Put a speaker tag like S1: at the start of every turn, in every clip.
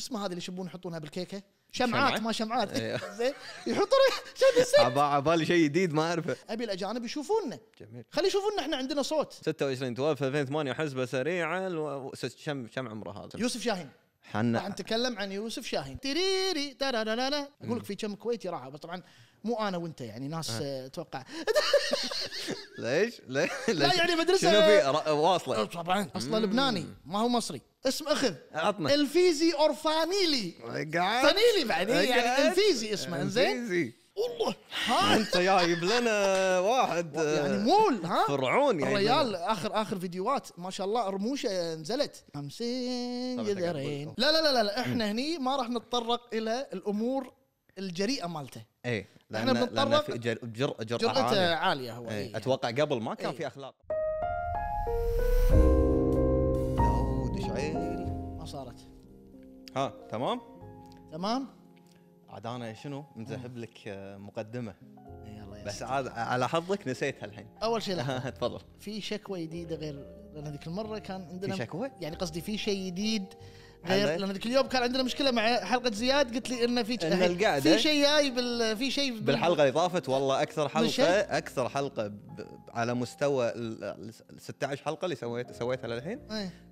S1: شو اسمه هذه اللي يشبون يحطونها بالكيكه شمعات ما شمعات إيه. زين يحطون شو
S2: على بالي شيء جديد ما اعرفه
S1: ابي الاجانب يشوفونا جميل خلي يشوفونا احنا عندنا صوت
S2: 26 12 2008 حسبه سريعه شم كم كم عمره هذا يوسف شاهين حنا راح
S1: نتكلم عن يوسف شاهين تريري لا لا لا اقول لك في كم كويتي راح طبعا مو انا وانت يعني ناس آه. آه، اتوقع
S2: ليش؟ ليش؟ لا يعني مدرسه شنو في واصله آه، طبعا اصلا لبناني
S1: ما هو مصري اسم اخذ عطنا الفيزي اورفانيلي
S2: فانيلي فانيلي
S1: بعد يعني الفيزي اسمه انزين
S2: والله ها انت جايب لنا واحد يعني مول ها فرعون يعني الرجال
S1: اخر اخر فيديوهات ما شاء الله رموشه نزلت 50 يدرين لا لا لا لا احنا هني ما راح نتطرق الى الامور الجريئه مالته
S2: اي احنا بنتطرق جرأة جرأته عالية, عالية هو أي. إيه، يعني. اتوقع قبل ما كان في إيه. اخلاق
S1: داود شعيل ما صارت
S2: ها تمام تمام عاد انا شنو مذهب لك آه، مقدمه يلا بس عاد آه، على حظك نسيتها الحين اول شيء لا تفضل
S1: في شكوى جديده غير لان هذيك المره كان عندنا في شكوى؟ يعني قصدي في شيء جديد غير لان هذيك اليوم كان عندنا مشكله مع حلقه زياد قلت لي انه في إن في شيء جاي بال في شيء بال... بالحلقه اللي
S2: طافت والله اكثر حلقه اكثر حلقه على مستوى ال 16 حلقه اللي سويت سويتها للحين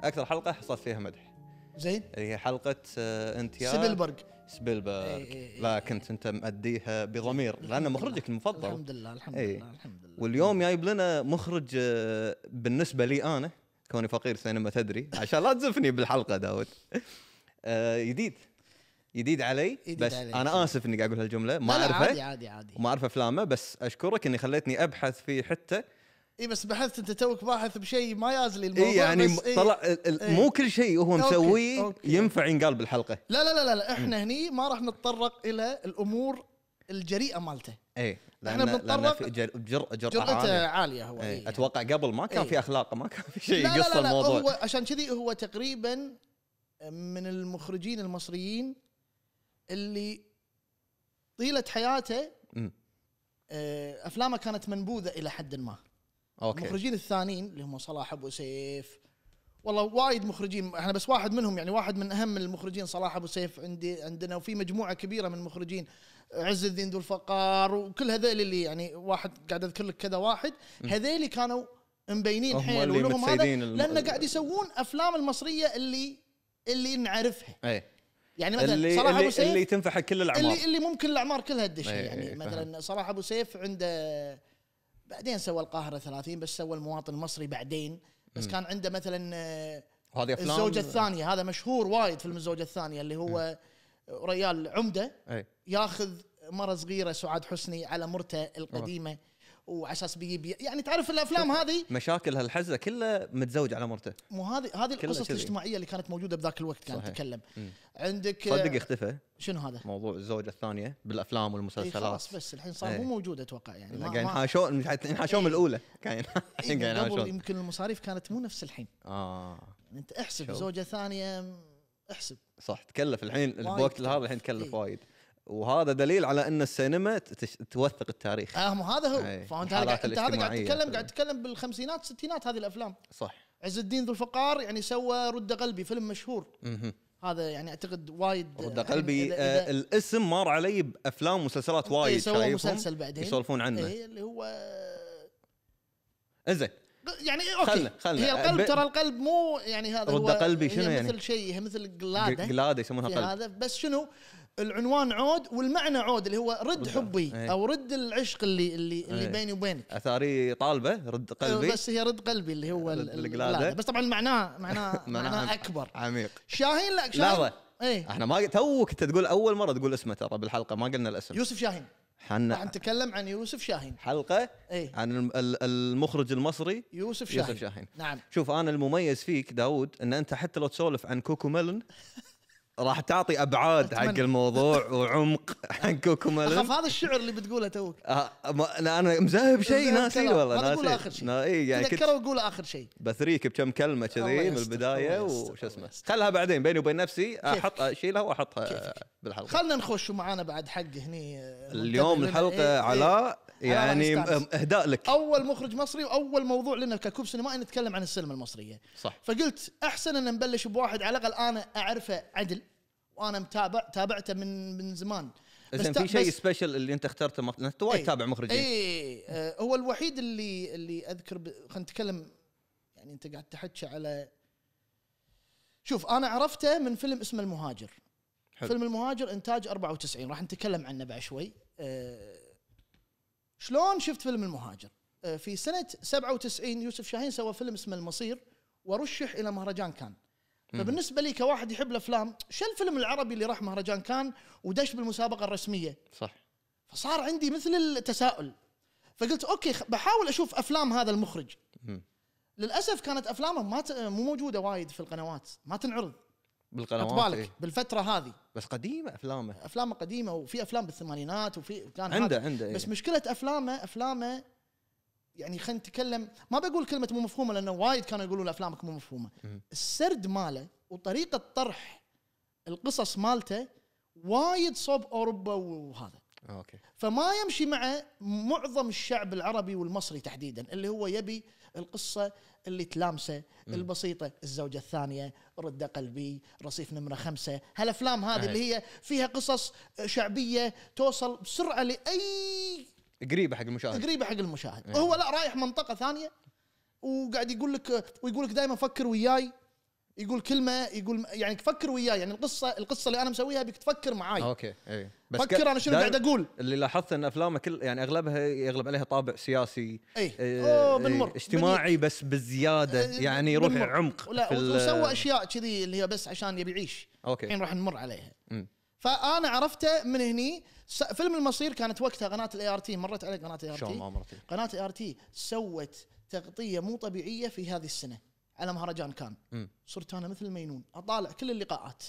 S2: اكثر حلقه حصلت فيها مدح زين هي حلقه آه، انتيار سبلبرج سبيلبرغ إيه, إيه،, إيه، لا كنت إيه. انت مأديها بضمير لانه مخرجك المفضل الحمد لله الحمد إيه لله الحمد لله واليوم جايب لنا مخرج آه، بالنسبه لي انا كوني فقير سينما تدري عشان لا تزفني بالحلقه داود جديد آه، جديد علي بس علي. انا اسف اني قاعد اقول هالجمله ما اعرفه عادي عادي عادي وما اعرف افلامه بس اشكرك اني خليتني ابحث في حته
S1: اي بس بحثت انت توك باحث بشيء ما يازلي الموضوع اي يعني بس إيه طلع إيه مو كل
S2: شيء هو مسويه ينفع ينقال بالحلقه لا
S1: لا لا لا احنا م. هني ما راح نتطرق الى الامور الجريئه مالته
S2: اي احنا بنتطرق جر جر عالية, عالية هو ايه. ايه. اتوقع قبل ما كان ايه. في اخلاق ما
S1: كان في شيء يقص لا لا لا هو عشان كذي هو تقريبا من المخرجين المصريين اللي طيلة حياته آه، افلامه كانت منبوذه الى حد ما اوكي المخرجين الثانيين اللي هم صلاح ابو سيف والله وايد مخرجين احنا بس واحد منهم يعني واحد من اهم المخرجين صلاح ابو سيف عندي عندنا وفي مجموعه كبيره من المخرجين عز الدين ذو الفقار وكل هذيل اللي يعني واحد قاعد اذكر لك كذا واحد هذيلي كانوا مبينين حيل ولهم هذا الم... لان قاعد يسوون افلام المصريه اللي اللي نعرفها ايه يعني مثلا اللي صلاح ابو سيف اللي
S2: تنفع كل الاعمار اللي, اللي
S1: ممكن الاعمار كلها تدش إيه، يعني إيه، مثلا صلاح ابو سيف عنده بعدين سوى القاهره 30 بس سوى المواطن المصري بعدين بس كان عنده مثلا آه،
S2: افلام الزوجه الثانيه
S1: هذا مشهور وايد فيلم الزوجه الثانيه اللي هو ريال عمده أي. ياخذ مره صغيره سعاد حسني على مرته القديمه وعساس بي, بي يعني تعرف الافلام هذه
S2: مشاكل هالحزه كلها متزوج على مرته مو هذه هذه القصص الاجتماعيه
S1: اللي كانت موجوده بذاك الوقت كانت تتكلم عندك صدق اختفى شنو هذا؟
S2: موضوع الزوجه الثانيه بالافلام والمسلسلات خلاص بس الحين صار مو إيه.
S1: موجود اتوقع يعني قاعد ينحاشون ينحاشون الاولى
S2: قاعد ينحاشون
S1: يمكن المصاريف كانت مو نفس الحين
S2: اه انت احسب زوجه
S1: ثانيه
S2: احسب صح تكلف الحين الوقت هذا الحين تكلف وايد وهذا دليل على ان السينما توثق التاريخ آه هذا هو أيه. فانت انت هذا قاعد تتكلم قاعد
S1: تتكلم بالخمسينات الستينات هذه الافلام صح عز الدين ذو الفقار يعني سوى رد قلبي فيلم مشهور هذا يعني اعتقد وايد رد قلبي إذا آه
S2: الاسم مار علي بافلام ومسلسلات وايد سوى مسلسل بعدين يسولفون عنه ايه اللي هو انزين
S1: يعني اوكي خلنا خلنا هي القلب ترى القلب مو يعني هذا رد قلبي شنو يعني مثل شيء مثل قلاده قلاده يسمونها قلب هذا بس شنو العنوان عود والمعنى عود اللي هو رد حبي ايه. او رد العشق اللي اللي, ايه. اللي بيني وبينك
S2: اثاري طالبه رد أه، قلبي بس
S1: هي رد قلبي اللي هو
S2: القلاده بس
S1: طبعا معناه معناه معناه اكبر عميق شاهين لا شاهين لحظه ايه
S2: احنا ما توك انت تقول اول مره تقول اسمه ترى بالحلقه ما قلنا الاسم يوسف شاهين حنا
S1: نتكلم عن يوسف شاهين حلقه ايه؟
S2: عن المخرج المصري يوسف شاهين يوسف شاهين نعم شوف انا المميز فيك داود ان انت حتى لو تسولف عن كوكو ميلون راح تعطي ابعاد حق الموضوع وعمق حق كوكومالين اخاف
S1: هذا الشعر اللي بتقوله توك
S2: آه انا مذهب شيء ناسي والله ناسي اخر شيء إيه يعني تذكره
S1: وقول اخر شيء
S2: بثريك بكم كلمه كذي من البدايه وش اسمه خلها بعدين بيني وبين نفسي احط اشيلها واحطها بالحلقه خلنا
S1: نخش معانا بعد حق هني آه، اليوم الحلقه إيه, إيه. علاء يعني اهداء لك اول مخرج مصري واول موضوع لنا ككوب سينمائي نتكلم عن السينما المصريه صح فقلت احسن ان نبلش بواحد على الاقل انا اعرفه عدل وانا متابع تابعته من من زمان اذا في شيء
S2: سبيشل اللي انت اخترته مخ... انت وايد إيه. تابع مخرجين اي
S1: إيه، إيه. اه هو الوحيد اللي اللي اذكر ب... خلينا نتكلم يعني انت قاعد تحكي على شوف انا عرفته من فيلم اسمه المهاجر حلو. فيلم المهاجر انتاج 94 راح نتكلم عنه بعد شوي اه شلون شفت فيلم المهاجر آه، في سنه 97 يوسف شاهين سوى فيلم اسمه المصير ورشح الى مهرجان كان فبالنسبه لي كواحد يحب الافلام شو الفيلم العربي اللي راح مهرجان كان ودش بالمسابقه الرسميه صح فصار عندي مثل التساؤل فقلت اوكي بحاول اشوف افلام هذا المخرج للاسف كانت افلامه ما مو موجوده وايد في القنوات ما تنعرض
S2: بالقنوات بالك إيه؟ بالفتره هذه بس قديمه افلامه
S1: افلامه قديمه وفي افلام بالثمانينات وفي كان عنده عنده إيه؟ بس مشكله افلامه افلامه يعني خلينا نتكلم ما بقول كلمه مو مفهومه لانه وايد كانوا يقولون افلامك مو مفهومه السرد ماله وطريقه طرح القصص مالته وايد صوب اوروبا وهذا اوكي فما يمشي مع معظم الشعب العربي والمصري تحديدا اللي هو يبي القصه اللي تلامسه البسيطه الزوجه الثانيه رده قلبي رصيف نمره خمسه هالافلام هذه أهل. اللي هي فيها قصص شعبيه توصل بسرعه لاي
S2: قريبه حق المشاهد قريبه
S1: حق المشاهد أهل. هو لا رايح منطقه ثانيه وقاعد يقول لك ويقول لك دائما فكر وياي يقول كلمه يقول يعني فكر وياي يعني القصه القصه اللي انا مسويها بك تفكر معاي اوكي
S2: اي بس فكر ك... انا شنو قاعد اقول اللي لاحظت ان افلامه كل يعني اغلبها يغلب عليها طابع سياسي اي آه، آه، بنمر اجتماعي بس بزياده آه، يعني يروح عمق لا وسوى اشياء
S1: كذي اللي هي بس عشان يبي يعيش اوكي الحين راح نمر عليها م. فانا عرفته من هني فيلم المصير كانت وقتها قناه الاي ار تي مرت عليك قناه الاي ار تي قناه الاي ار تي سوت تغطيه مو طبيعيه في هذه السنه على مهرجان كان م. صرت انا مثل المينون اطالع كل اللقاءات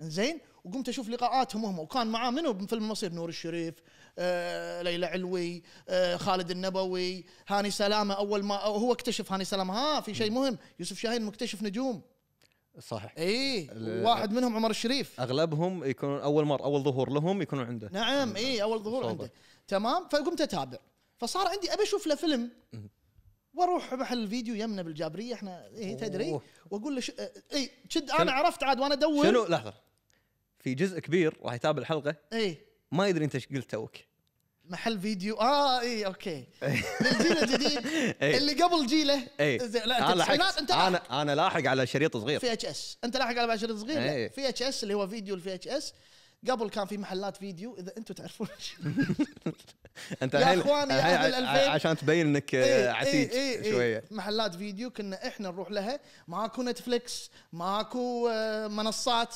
S1: زين وقمت اشوف لقاءاتهم هم وكان معاه منو بفيلم المصير نور الشريف آه، ليلى علوي آه، خالد النبوي هاني سلامه اول ما هو اكتشف هاني سلامه ها في شيء مهم يوسف شاهين مكتشف نجوم صحيح اي واحد منهم عمر الشريف
S2: اغلبهم يكونون اول مره اول ظهور لهم يكونون عنده
S1: نعم اي اول ظهور عنده تمام فقمت اتابع فصار عندي ابي اشوف له فيلم واروح بحل الفيديو يمنا بالجابريه احنا ايه تدري واقول له اي شد انا عرفت عاد وانا ادور شنو
S2: لحظه في جزء كبير راح يتابع الحلقه اي ما يدري انت ايش قلت توك
S1: محل فيديو اه اي اوكي للجيل إيه.
S2: الجديد أي. اللي
S1: قبل جيله اي إيه، لا انت آه انت لاحق.
S2: انا انا لاحق على شريط صغير في
S1: اتش اس انت لاحق على شريط صغير إيه. في اتش اس اللي هو فيديو الفي اتش اس قبل كان في محلات فيديو اذا انتم تعرفون
S2: انت يا اخواني يا عشان تبين انك إيه, آه، إيه، عتيج إيه إيه شويه
S1: محلات فيديو كنا احنا نروح لها ماكو نتفلكس ماكو آه، منصات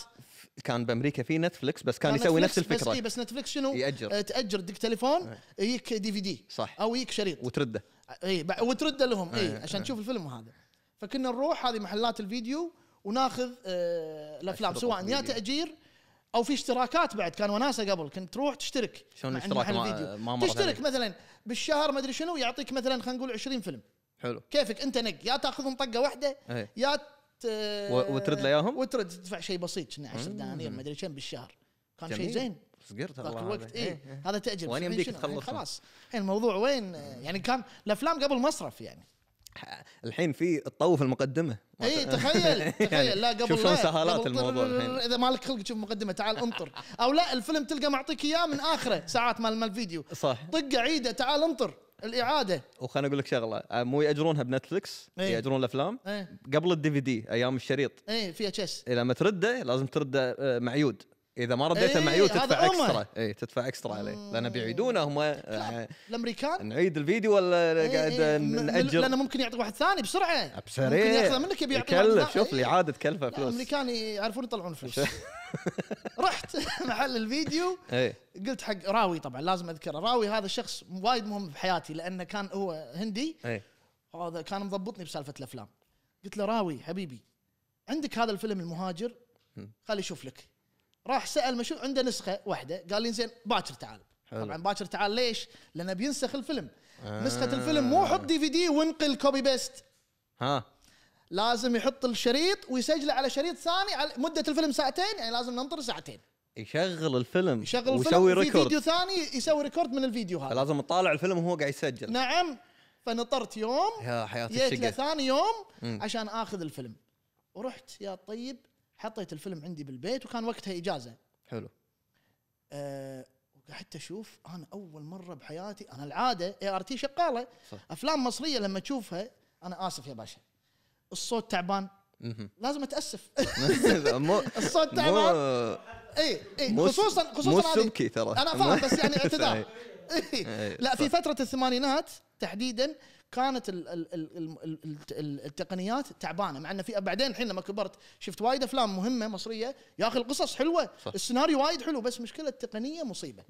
S2: كان بامريكا في نتفلكس بس كان, كان يسوي نفس الفكره بس, إيه بس
S1: نتفلكس شنو؟ يأجر آه، تأجر دق تليفون إيه. يجيك دي في دي صح او يجيك شريط وترده اي وترده لهم اي إيه، عشان تشوف الفيلم هذا فكنا نروح هذه محلات الفيديو وناخذ الافلام سواء يا تاجير او في اشتراكات بعد كان وناسه قبل كنت تروح تشترك شلون الاشتراك ما, ما تشترك مثلا بالشهر ما ادري شنو يعطيك مثلا خلينا نقول 20 فيلم حلو كيفك انت نق يا تاخذهم طقه واحده إيه. يا ت... وترد له اياهم وترد تدفع شيء بسيط كنا 10 دنانير ما ادري كم بالشهر كان شيء زين صقر ذاك الوقت اي إيه، إيه. هذا تاجر وين يمديك تخلص خلاص الموضوع وين يعني كان الافلام قبل مصرف يعني
S2: الحين في تطوف المقدمه اي يعني تخيل تخيل يعني لا قبل شوف شلون سهالات الموضوع الحين اذا
S1: مالك خلق تشوف مقدمه تعال انطر او لا الفيلم تلقى معطيك اياه من اخره ساعات مال مال الفيديو صح طقه عيده تعال انطر الاعاده
S2: وخليني اقول لك شغله آه، مو ياجرونها بنتفلكس ايه؟ ياجرون الافلام ايه؟ قبل الدي في دي ايام الشريط
S1: اي فيها تشيس
S2: ما ترده لازم ترده آه، معيود اذا ما رديته ايه مع تدفع اكسترا اي تدفع اكسترا عليه آه. لان بيعيدونه هم آه، الامريكان نعيد الفيديو ولا إيه، إيه، قاعد ايه ناجل لانه
S1: ممكن يعطي واحد ثاني بسرعه بسرعه ممكن ياخذه منك يبي يكلف شوف
S2: لي عاد تكلفه فلوس
S1: الامريكان يعرفون يطلعون فلوس رحت محل الفيديو إيه. قلت حق راوي طبعا لازم اذكره راوي هذا الشخص وايد مهم بحياتي لانه كان هو هندي هذا كان مضبطني بسالفه الافلام قلت له راوي حبيبي عندك هذا الفيلم المهاجر خلي اشوف لك راح سال مشو عنده نسخه واحده قال لي زين باكر تعال حلو. طبعا باكر تعال ليش؟ لانه بينسخ الفيلم آه. نسخه الفيلم مو حط دي في دي وانقل كوبي بيست ها لازم يحط الشريط ويسجله على شريط ثاني على مده الفيلم ساعتين يعني لازم ننطر ساعتين
S2: يشغل الفيلم يشغل الفيلم ويسوي ريكورد فيديو
S1: ثاني يسوي ريكورد من الفيديو هذا
S2: فلازم تطالع الفيلم وهو قاعد يسجل
S1: نعم فنطرت يوم
S2: يا حياتي جيت ثاني
S1: يوم عشان اخذ الفيلم ورحت يا طيب حطيت الفيلم عندي بالبيت وكان وقتها اجازه حلو أه وقعدت اشوف انا اول مره بحياتي انا العاده اي ار تي شغاله صح. افلام مصريه لما تشوفها انا اسف يا باشا الصوت تعبان لازم اتاسف
S2: الصوت تعبان
S1: اي اي خصوصا خصوصا مو تبكي ترى انا فاهم بس يعني اعتذار إيه. لا في فتره الثمانينات تحديدا كانت الـ الـ الـ التقنيات تعبانه مع انه في بعدين الحين لما كبرت شفت وايد افلام مهمه مصريه يا اخي القصص حلوه صح. السيناريو وايد حلو بس مشكله التقنيه مصيبه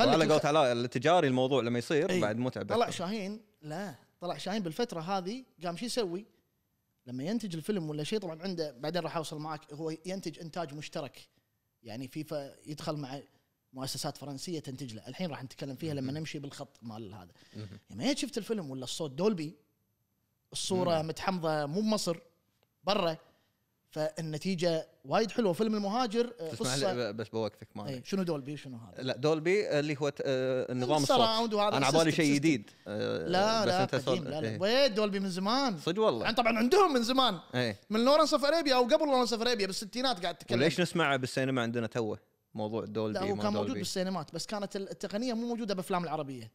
S1: على قولت
S2: علاء التجاري الموضوع لما يصير ايه بعد متعب طلع
S1: شاهين لا طلع شاهين بالفتره هذه قام شو يسوي؟ لما ينتج الفيلم ولا شيء طبعا عنده بعدين راح اوصل معك هو ينتج انتاج مشترك يعني فيفا يدخل مع مؤسسات فرنسيه تنتج له الحين راح نتكلم فيها لما نمشي بالخط مال هذا لما يعني شفت الفيلم ولا الصوت دولبي الصوره متحمضه مو بمصر برا فالنتيجه وايد حلوه فيلم المهاجر آه، قصه
S2: بس بوقتك ما إيه، شنو دولبي شنو هذا لا دولبي آه، اللي هو آه، نظام الصوت انا على بالي شيء جديد لا بس لا, انت قديم لا لا
S1: ايه. دولبي من زمان
S2: صدق والله يعني طبعا
S1: عندهم من زمان ايه؟ من لورنس اوف ارابيا او قبل لورنس اوف ارابيا بالستينات قاعد تتكلم
S2: ليش نسمعه بالسينما عندنا توه موضوع دولبي لا هو كان موجود
S1: بالسينمات بس كانت التقنيه مو موجوده بافلام العربيه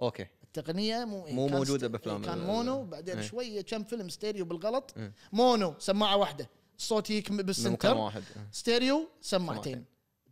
S1: اوكي التقنيه مو مو موجوده بافلام كان مونو بعدين ايه. شويه كم فيلم ستيريو بالغلط ايه. مونو سماعه واحده الصوت يجيك بالسنتر واحد إيه. ستيريو سماعتين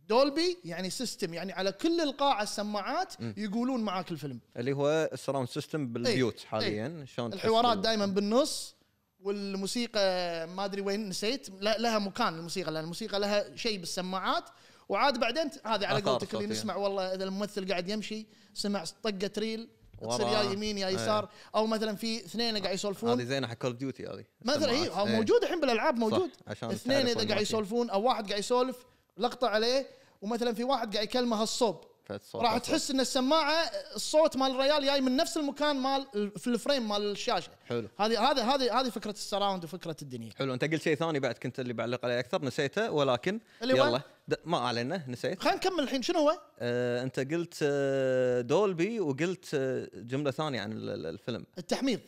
S1: دولبي يعني سيستم يعني على كل القاعه السماعات إيه. يقولون معاك الفيلم
S2: اللي هو السراوند سيستم بالبيوت ايه. إيه. حاليا ايه. شلون الحوارات دائما
S1: بالنص والموسيقى ما ادري وين نسيت لها مكان الموسيقى لان الموسيقى لها شيء بالسماعات وعاد بعدين هذه على قولتك اللي نسمع والله اذا الممثل قاعد يمشي سمع طقه ريل تصير يا يمين يا إيه. يسار ايه. او مثلا في اثنين قاعد يسولفون هذه
S2: زينه حق كول ديوتي هذه
S1: مثلا هي إيه،, ايه. موجود الحين بالالعاب موجود عشان اثنين اذا قاعد يسولفون او واحد قاعد يسولف لقطه عليه ومثلا في واحد قاعد يكلمه هالصوب صوت راح تحس ان السماعه الصوت مال الريال جاي من نفس المكان مال في الفريم مال الشاشه حلو هذه هذه هذه هذه فكره السراوند وفكره الدنيا
S2: حلو انت قلت شيء ثاني بعد كنت اللي بعلق عليه اكثر نسيته ولكن اللي يلا ما علينا نسيت
S1: خلينا نكمل الحين شنو هو؟
S2: آه انت قلت دولبي آه، وقلت آه، جمله ثانيه عن الفيلم التحميض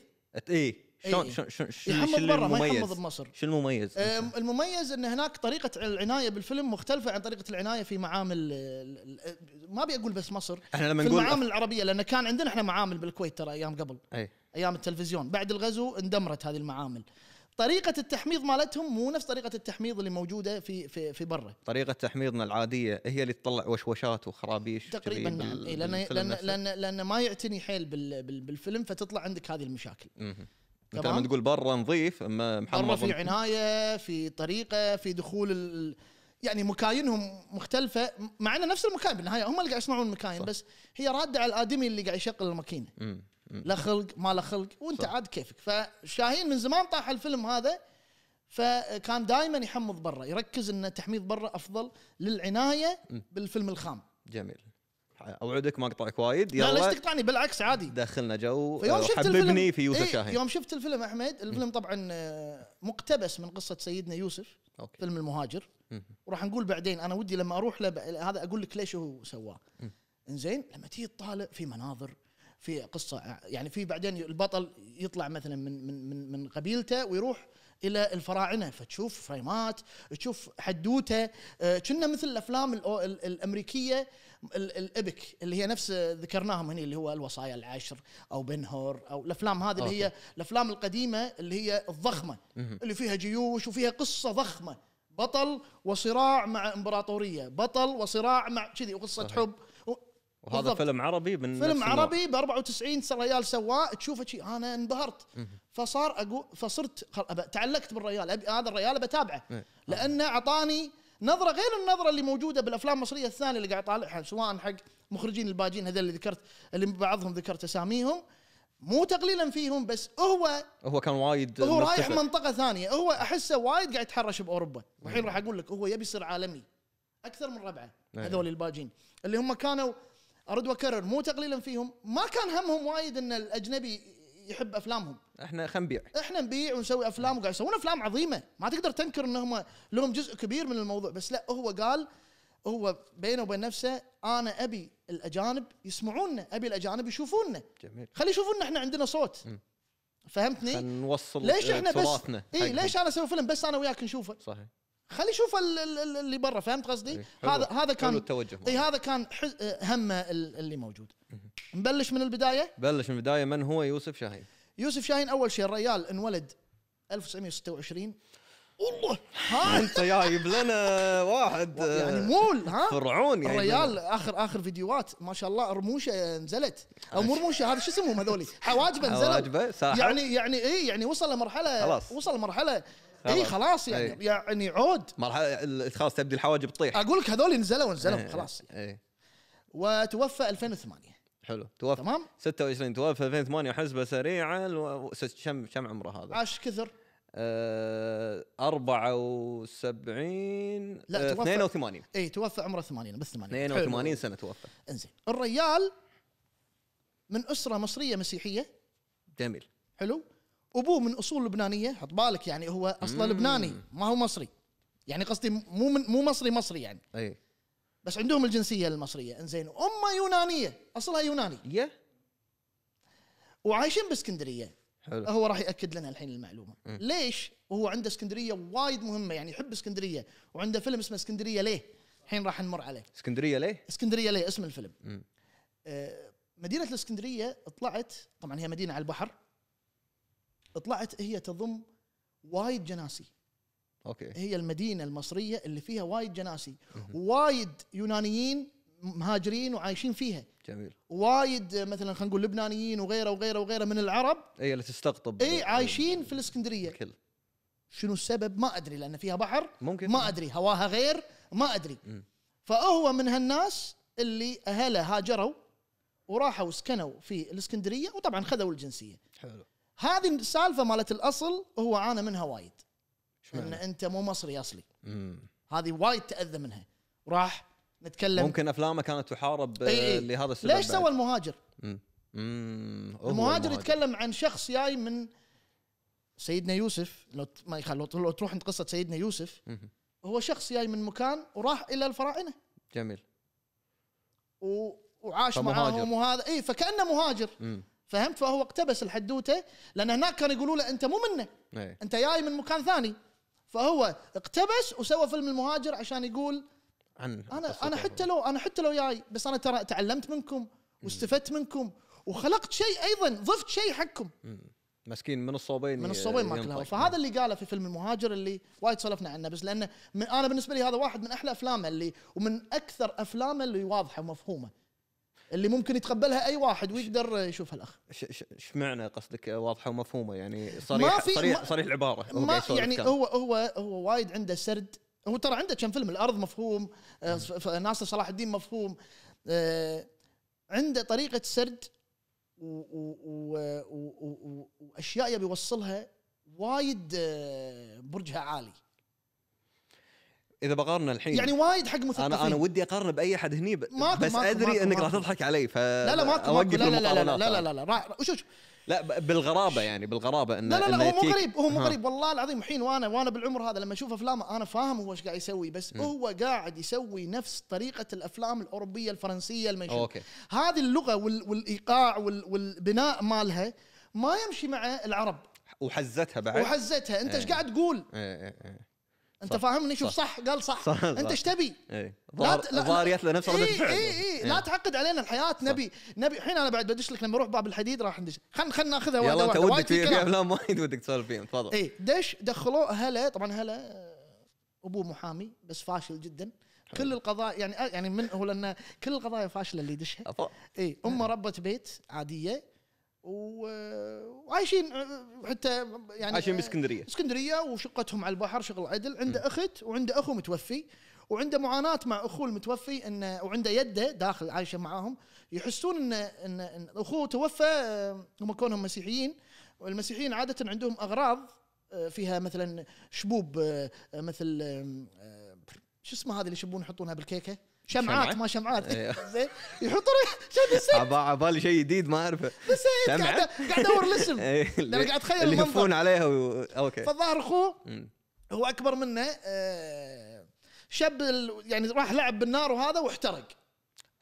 S2: اي إيه. شلون شلون شلون يحمض برا ما يحمض بمصر شو المميز؟ آه،
S1: المميز ان هناك طريقه العنايه بالفيلم مختلفه عن طريقه العنايه في معامل آه، آه، ما ابي اقول بس مصر احنا لما نقول في المعامل العربيه لان كان عندنا احنا معامل بالكويت ترى ايام قبل أي. ايام التلفزيون بعد الغزو اندمرت هذه المعامل طريقة التحميض مالتهم مو نفس طريقة التحميض اللي موجودة في في في برا.
S2: طريقة تحميضنا العادية هي اللي تطلع وشوشات وخرابيش تقريبا نعم لأن لأن, لأن
S1: لأن ما يعتني حيل بالفيلم فتطلع عندك هذه المشاكل.
S2: مه. انت لما تقول برا نظيف اما محمر برا في
S1: عنايه في طريقه في دخول ال... يعني مكاينهم مختلفه مع انه نفس المكاين بالنهايه هم اللي قاعد يصنعون المكاين صح. بس هي راده على الادمي اللي قاعد يشغل الماكينه لا خلق ما له خلق وانت صح. عاد كيفك فشاهين من زمان طاح الفيلم هذا فكان دائما يحمض برا يركز ان تحميض برا افضل للعنايه بالفيلم الخام
S2: جميل اوعدك ما اقطعك وايد لا ليش تقطعني بالعكس عادي دخلنا جو فيوم آه، شفت حببني في يوسف إيه شاهين يوم
S1: شفت الفيلم احمد الفيلم طبعا آه، مقتبس من قصه سيدنا يوسف أوكي. فيلم المهاجر وراح نقول بعدين انا ودي لما اروح له هذا اقول لك ليش هو سواه انزين لما تيجي تطالع في مناظر في قصه يعني في بعدين البطل يطلع مثلا من من من, من قبيلته ويروح الى الفراعنه فتشوف فريمات تشوف حدوته آه، كنا مثل الافلام الامريكيه الابك اللي هي نفس ذكرناهم هنا اللي هو الوصايا العشر او بنهور او الافلام هذه اللي هي الافلام القديمه اللي هي الضخمه اللي فيها جيوش وفيها قصه ضخمه بطل وصراع مع امبراطوريه بطل وصراع مع كذي وقصه حب وهذا بالضبط.
S2: فيلم عربي من فيلم عربي
S1: ب 94 ريال سواه تشوفه شيء انا انبهرت فصار اقول فصرت تعلقت بالريال هذا الريال بتابعه إيه. لانه اعطاني نظره غير النظره اللي موجوده بالافلام المصريه الثانيه اللي قاعد طالعها سواء حق مخرجين الباجين هذول اللي ذكرت اللي بعضهم ذكرت اساميهم مو تقليلا فيهم بس هو
S2: هو كان وايد هو مرتفع. رايح منطقه
S1: ثانيه هو احسه وايد قاعد يتحرش باوروبا والحين راح اقول لك هو يبي يصير عالمي اكثر من ربعه إيه. هذول الباجين اللي هم كانوا ارد واكرر مو تقليلا فيهم ما كان همهم وايد ان الاجنبي يحب افلامهم احنا خلينا نبيع احنا نبيع ونسوي افلام وقاعد يسوون افلام عظيمه ما تقدر تنكر انهم لهم جزء كبير من الموضوع بس لا هو قال هو بينه وبين نفسه انا ابي الاجانب يسمعونا ابي الاجانب يشوفونا جميل خلي يشوفونا احنا عندنا صوت م. فهمتني؟ نوصل ليش احنا بس اي ليش انا اسوي فيلم بس انا وياك نشوفه؟ صحيح خلي يشوف اللي برا فهمت قصدي؟ إيه، هذا هذا كان التوجه اي هذا كان همه اللي موجود نبلش من البدايه؟
S2: بلش من البدايه من هو يوسف شاهين؟
S1: يوسف شاهين اول شيء الرجال انولد 1926 والله
S2: ها انت جايب لنا واحد يعني مول ها فرعون يعني الريال
S1: اخر اخر فيديوهات ما شاء الله رموشه نزلت او مو رموشه هذا شو اسمهم هذولي حواجبه نزلت حواجبه يعني يعني اي يعني وصل لمرحله خلاص وصل لمرحله اي خلاص يعني أي. يعني عود
S2: مرحله خلاص تبدي الحواجب تطيح اقول لك هذول نزلوا انزلوا خلاص يعني. اي
S1: وتوفى 2008
S2: حلو توفى تمام 26 توفى 2008 حسبه سريعا كم كم عمره هذا؟ عاش كثر أه 74 لا آه، توفى 82
S1: اي توفى عمره 80 بس 80 82 سنه توفى انزين الرجال من اسره مصريه مسيحيه جميل حلو ابوه من اصول لبنانيه حط بالك يعني هو اصلا لبناني ما هو مصري يعني قصدي مو من مو مصري مصري يعني اي بس عندهم الجنسيه المصريه انزين امه يونانيه اصلها يوناني يه وعايشين باسكندريه حلو هو راح ياكد لنا الحين المعلومه مم. ليش وهو عنده اسكندريه وايد مهمه يعني يحب اسكندريه وعنده فيلم اسمه اسكندريه ليه الحين راح نمر عليه
S2: اسكندريه ليه
S1: اسكندريه ليه اسم الفيلم آه، مدينه الاسكندريه طلعت طبعا هي مدينه على البحر طلعت هي تضم وايد جناسي اوكي هي المدينه المصريه اللي فيها وايد جناسي وايد يونانيين مهاجرين وعايشين فيها جميل وايد مثلا خلينا نقول لبنانيين وغيره وغيره وغيره من العرب
S2: اي اللي تستقطب اي
S1: عايشين في الاسكندريه كل. شنو السبب ما ادري لان فيها بحر ممكن ما ادري هواها غير ما ادري م. فهو من هالناس اللي اهله هاجروا وراحوا سكنوا في الاسكندريه وطبعا خذوا الجنسيه حلو هذه السالفه مالت الاصل هو عانى منها وايد ان انت مو مصري اصلي هذه وايد تاذى منها راح نتكلم ممكن
S2: افلامه كانت تحارب إيه. لهذا السبب ليش سوى المهاجر؟ مم.
S1: مم. المهاجر يتكلم عن شخص جاي من سيدنا يوسف لو ما لو تروح عند قصه سيدنا يوسف مم. هو شخص جاي من مكان وراح الى الفراعنه جميل و... وعاش معاهم وهذا اي فكانه مهاجر مم. فهمت فهو اقتبس الحدوته لان هناك كانوا يقولوا له انت مو منه أي. انت جاي من مكان ثاني فهو اقتبس وسوى فيلم المهاجر عشان يقول عن انا انا حتى لو انا حتى لو جاي بس انا ترى تعلمت منكم واستفدت منكم وخلقت شيء ايضا ضفت شيء حقكم
S2: مسكين من الصوبين من الصوبين ما كلها فهذا
S1: اللي قاله في فيلم المهاجر اللي وايد سولفنا عنه بس لانه من انا بالنسبه لي هذا واحد من احلى افلامه اللي ومن اكثر افلامه اللي واضحه ومفهومه اللي ممكن يتقبلها اي واحد ويقدر يشوفها الاخ
S2: ايش معنى قصدك واضحه ومفهومه يعني صريح صريح, صريح, صريح العباره هو ما يعني كان. هو
S1: هو هو وايد عنده سرد هو ترى عنده كم فيلم الارض مفهوم آه، ناصر صلاح الدين مفهوم آه، عنده طريقه سرد واشياء يبي يوصلها وايد آه، برجها عالي
S2: اذا بقارن الحين يعني
S1: وايد حق مثقفين انا انا
S2: ودي اقارن باي احد هني بس ماكو بس ماكو ادري ماكو انك راح تضحك علي ف لا لا ماكو, ماكو لا, لا, لا, لا لا لا لا لا لا وش لا بالغرابه يعني بالغرابه انه لا لا, لا هو مو غريب هو مو غريب
S1: والله العظيم الحين وانا وانا بالعمر هذا لما اشوف افلامه انا فاهم هو ايش قاعد يسوي بس م. هو قاعد يسوي نفس طريقه الافلام الاوروبيه الفرنسيه المشهوره أوكي. هذه اللغه وال والايقاع وال والبناء مالها ما يمشي مع العرب
S2: وحزتها بعد وحزتها انت ايش إيه. قاعد تقول؟ ايه ايه ايه.
S1: انت فاهمني شوف صح قال صح, صح, صح انت ايش تبي؟
S2: اي له نفس رده اي اي لا
S1: تعقد علينا الحياه نبي نبي الحين انا بعد بدش لك لما اروح باب الحديد راح ندش خلينا خلينا ناخذها يلا انت ودك في
S2: افلام وايد ودك تسولف فيهم تفضل اي دش دخلوه
S1: هلا طبعا هلا ابوه محامي بس فاشل جدا كل القضايا يعني يعني من هو لان كل القضايا فاشله اللي يدشها اي امه ربت بيت عاديه وعايشين حتى يعني عايشين باسكندريه اسكندريه وشقتهم على البحر شغل عدل عنده م. اخت وعنده اخو متوفي وعنده معاناه مع اخوه المتوفي انه وعنده يده داخل عايشه معاهم يحسون ان ان, إن اخوه توفى هم كونهم مسيحيين والمسيحيين عاده عندهم اغراض آه، فيها مثلا شبوب آه، مثل آه، شو اسمه هذه اللي يشبون يحطونها بالكيكه شمعات ما شمعات إيه. زين يحطون
S2: على بالي شيء جديد ما اعرفه
S1: بس قاعد قاعد ادور الاسم انا
S2: إيه، قاعد اتخيل اللي يلفون عليها و... اوكي فالظاهر
S1: اخوه هو اكبر منه آه، شاب يعني راح لعب بالنار وهذا واحترق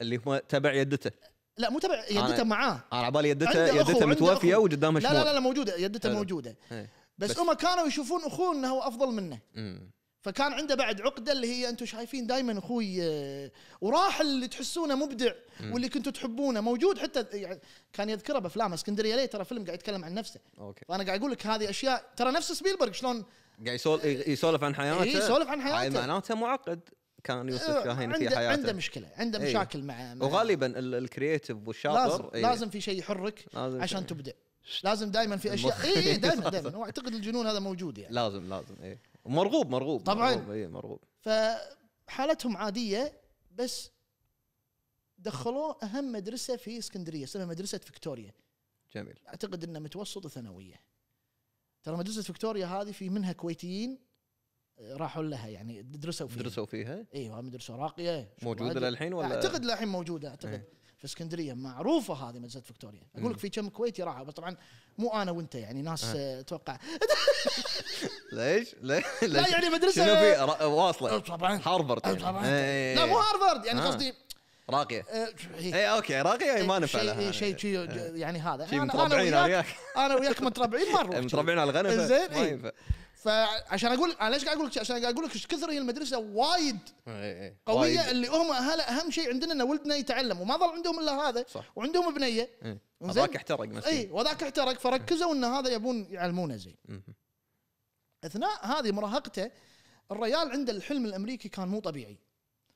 S2: اللي هو تبع يدته
S1: لا مو تبع يدته معاه
S2: انا على بالي يدته يدته متوفيه وقدامه لا لا لا موجوده يدته موجوده إيه.
S1: بس, بس هم كانوا يشوفون اخوه انه هو افضل منه فكان عنده بعد عقده اللي هي انتم شايفين دائما اخوي آه، وراح اللي تحسونه مبدع واللي كنتوا تحبونه موجود حتى يعني كان يذكره بافلام اسكندريه ليه ترى فيلم قاعد يتكلم عن نفسه اوكي فانا قاعد اقول لك هذه اشياء ترى نفس سبيلبرغ شلون
S2: قاعد يسول يسولف عن حياته اي يسولف عن حياته معناته معقد كان يوسف آه، شاهين في حياته عنده مشكله عنده إيه. مشاكل مع, مع وغالبا الكرييتيف والشاطر لازم ايه. لازم
S1: في شيء يحرك لازم عشان تبدع لازم دائما في اشياء اي دائما دائما واعتقد الجنون هذا موجود يعني لازم لازم اي مرغوب مرغوب طبعا مرغوب, أي مرغوب. فحالتهم عاديه بس دخلوه اهم مدرسه في اسكندريه اسمها مدرسه فيكتوريا جميل اعتقد انها متوسط وثانويه ترى مدرسه فيكتوريا هذه في منها كويتيين آه، راحوا لها يعني درسوا فيها درسوا فيها ايوه مدرسه راقيه موجوده للحين ولا اعتقد للحين موجوده اعتقد ايه. في اسكندريه معروفه هذه مدرسه فيكتوريا اقول لك في كم كويتي راحوا بس طبعا مو انا وانت يعني ناس أه. آه، اتوقع
S2: ليش؟ ليش؟ لا يعني مدرسه شنو في واصله أه، طبعا هارفرد يعني. طبعا إيه، إيه، لا مو إيه. هارفرد يعني قصدي راقيه اي اوكي راقيه ما نفع لها
S1: شيء شيء يعني هذا انا وياك انا وياك متربعين مره متربعين على الغنم زين فعشان اقول انا ليش قاعد اقول لك عشان قاعد اقول لك ايش كثر هي المدرسه وايد إيه، إيه، إيه. قويه اللي هم اهلها اهم شيء عندنا ان ولدنا يتعلم وما ظل عندهم الا هذا صح. وعندهم بنيه
S2: وذاك احترق مسكين اي وذاك
S1: احترق فركزوا ان هذا يبون يعلمونه زين اثناء هذه مراهقته الريال عنده الحلم الامريكي كان مو طبيعي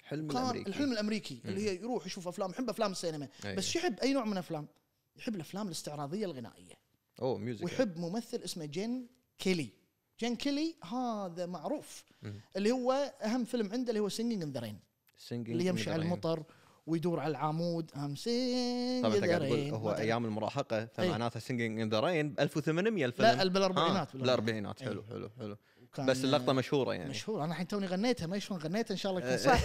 S1: الحلم الامريكي الحلم الامريكي مم. اللي هي يروح يشوف افلام يحب افلام السينما أيه. بس يحب اي نوع من الافلام يحب الافلام الاستعراضيه الغنائيه اوه ميوزك ويحب ممثل اسمه جين كيلي جين كيلي هذا معروف اللي هو اهم فيلم عنده اللي هو سينجينج ان ذا رين
S2: اللي يمشي على المطر
S1: ويدور على العمود ام سينج طبعا انت تقول هو ايام
S2: المراهقه فمعناته سينجينج ان ذا رين ب 1800 الفيلم لا آه، بالاربعينات بالاربعينات إيه. حلو حلو حلو بس اللقطه مشهوره يعني
S1: مشهوره انا الحين توني غنيتها ما شلون غنيتها ان شاء الله يكون صح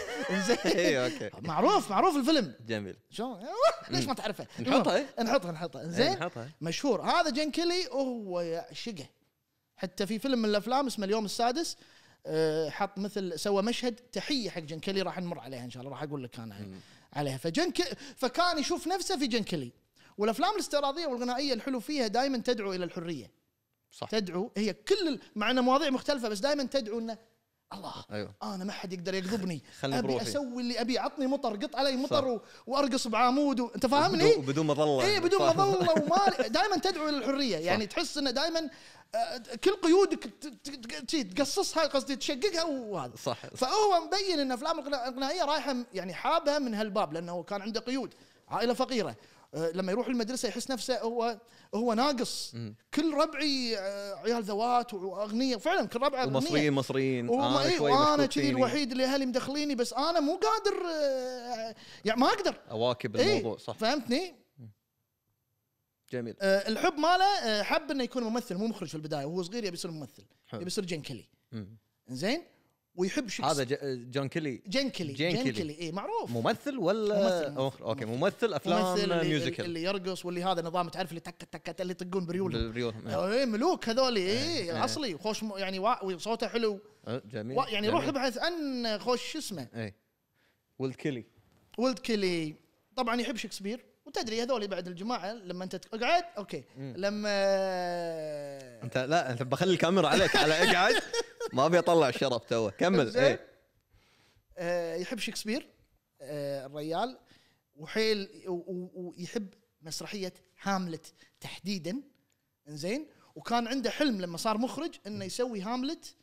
S1: زين إيه، اوكي معروف معروف الفيلم
S2: جميل شلون ليش ما تعرفه نحطها نحطها نحطها زين إيه، نحطها مشهور
S1: هذا جين كيلي وهو يعشقه حتى في فيلم من الافلام اسمه اليوم السادس آه، حط مثل سوى مشهد تحيه حق جنكلي راح نمر عليها ان شاء الله راح اقول لك انا عليها فجنك فكان يشوف نفسه في جنكلي والافلام الاستعراضيه والغنائيه الحلو فيها دائما تدعو الى الحريه صح تدعو هي كل مع ان مواضيع مختلفه بس دائما تدعو انه الله أيوه. انا ما حد يقدر يقضبني خلني ابي بروحي. اسوي اللي ابي عطني مطر قط علي مطر و... وارقص بعمود و... انت فاهمني؟
S2: بدون, مظله اي بدون مظله إيه،
S1: وما دائما تدعو للحريه يعني تحس انه دائما آه، كل قيودك تقصصها قصدي تشققها وهذا صح فهو مبين ان افلام الاقناعيه رايحه يعني حابها من هالباب لانه كان عنده قيود عائله فقيره آه، لما يروح المدرسه يحس نفسه هو هو ناقص م. كل ربعي آه، عيال ذوات واغنيه فعلا كل ربعي مصريين مصريين وما انا, إيه، وأنا كذي الوحيد اللي اهلي مدخليني بس انا مو قادر آه، يعني ما اقدر اواكب إيه، الموضوع صح فهمتني؟ جميل أه الحب ماله حب انه يكون ممثل مو مخرج في البدايه وهو صغير يبي يصير ممثل يبي يصير جين كيلي زين ويحب شكسبير هذا
S2: ج- جون كيلي جين كيلي جين جين كيلي. كيلي اي معروف ممثل ولا ممثل. اوكي ممثل افلام ممثل ميوزيكال اللي
S1: يرقص واللي هذا نظام تعرف اللي تك تك اللي يطقون بريولهم بريولهم اي إيه، ملوك هذول اي إيه،, إيه. اصلي خوش يعني وصوته حلو
S2: أه، جميل يعني روح
S1: ابحث عن خوش شو اسمه
S2: اي ولد
S1: كيلي ولد كيلي طبعا يحب شكسبير وتدري هذول بعد الجماعه لما انت اقعد اوكي لما
S2: انت لا انت بخلي الكاميرا عليك على اقعد ما ابي اطلع الشرف توه كمل ايه
S1: آه، يحب شكسبير آه، الريال وحيل ويحب مسرحيه هاملت تحديدا زين وكان عنده حلم لما صار مخرج انه يسوي هاملت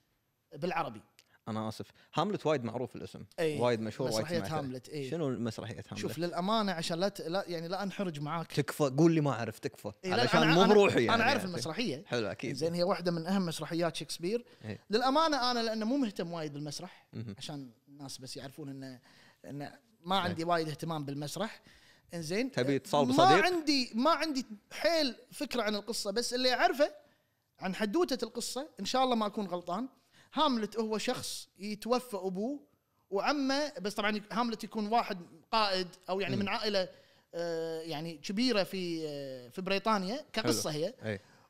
S1: بالعربي
S2: انا اسف هاملت وايد معروف الاسم أي. وايد مشهور وايد مسرحيه هاملت اي شنو مسرحيه هاملت
S1: شوف للامانه عشان لا, ت... لا يعني لا انحرج معاك تكفى قول لي ما اعرف تكفى علشان مو بروحي انا يعني اعرف يعني. المسرحيه حلو اكيد زين هي واحده من اهم مسرحيات شكسبير للامانه انا لانه مو مهتم وايد بالمسرح م-م. عشان الناس بس يعرفون انه انه ما عندي وايد اهتمام بالمسرح انزين تبي اتصال إيه، بصديق ما عندي ما عندي حيل فكره عن القصه بس اللي اعرفه عن حدوته القصه ان شاء الله ما اكون غلطان هاملت هو شخص يتوفى ابوه وعمه بس طبعا هاملت يكون واحد قائد او يعني م. من عائله آه، يعني كبيره في آه، في بريطانيا كقصه هي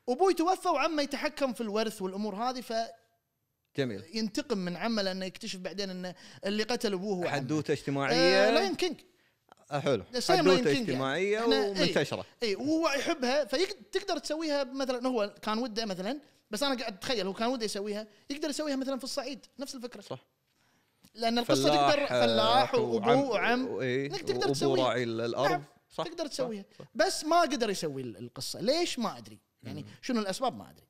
S1: ابوه يتوفى وعمه يتحكم في الورث والامور هذه ف جميل ينتقم من عمه لانه يكتشف بعدين انه اللي قتل ابوه هو
S2: حدوته اجتماعيه آه لاين آه، كينج حلو حدوته يعني. اجتماعيه يعني. ومنتشره
S1: اي وهو يحبها فتقدر تسويها مثلا هو كان وده مثلا بس انا قاعد اتخيل هو كان وده يسويها يقدر يسويها مثلا في الصعيد نفس الفكره صح لان القصه تقدر فلاح آه، وابو وعم
S2: إيه، انك تقدر تسويها راعي الارض نعم. صح تقدر
S1: تسويها صح. صح. بس ما قدر يسوي القصه ليش ما ادري يعني شنو الاسباب ما ادري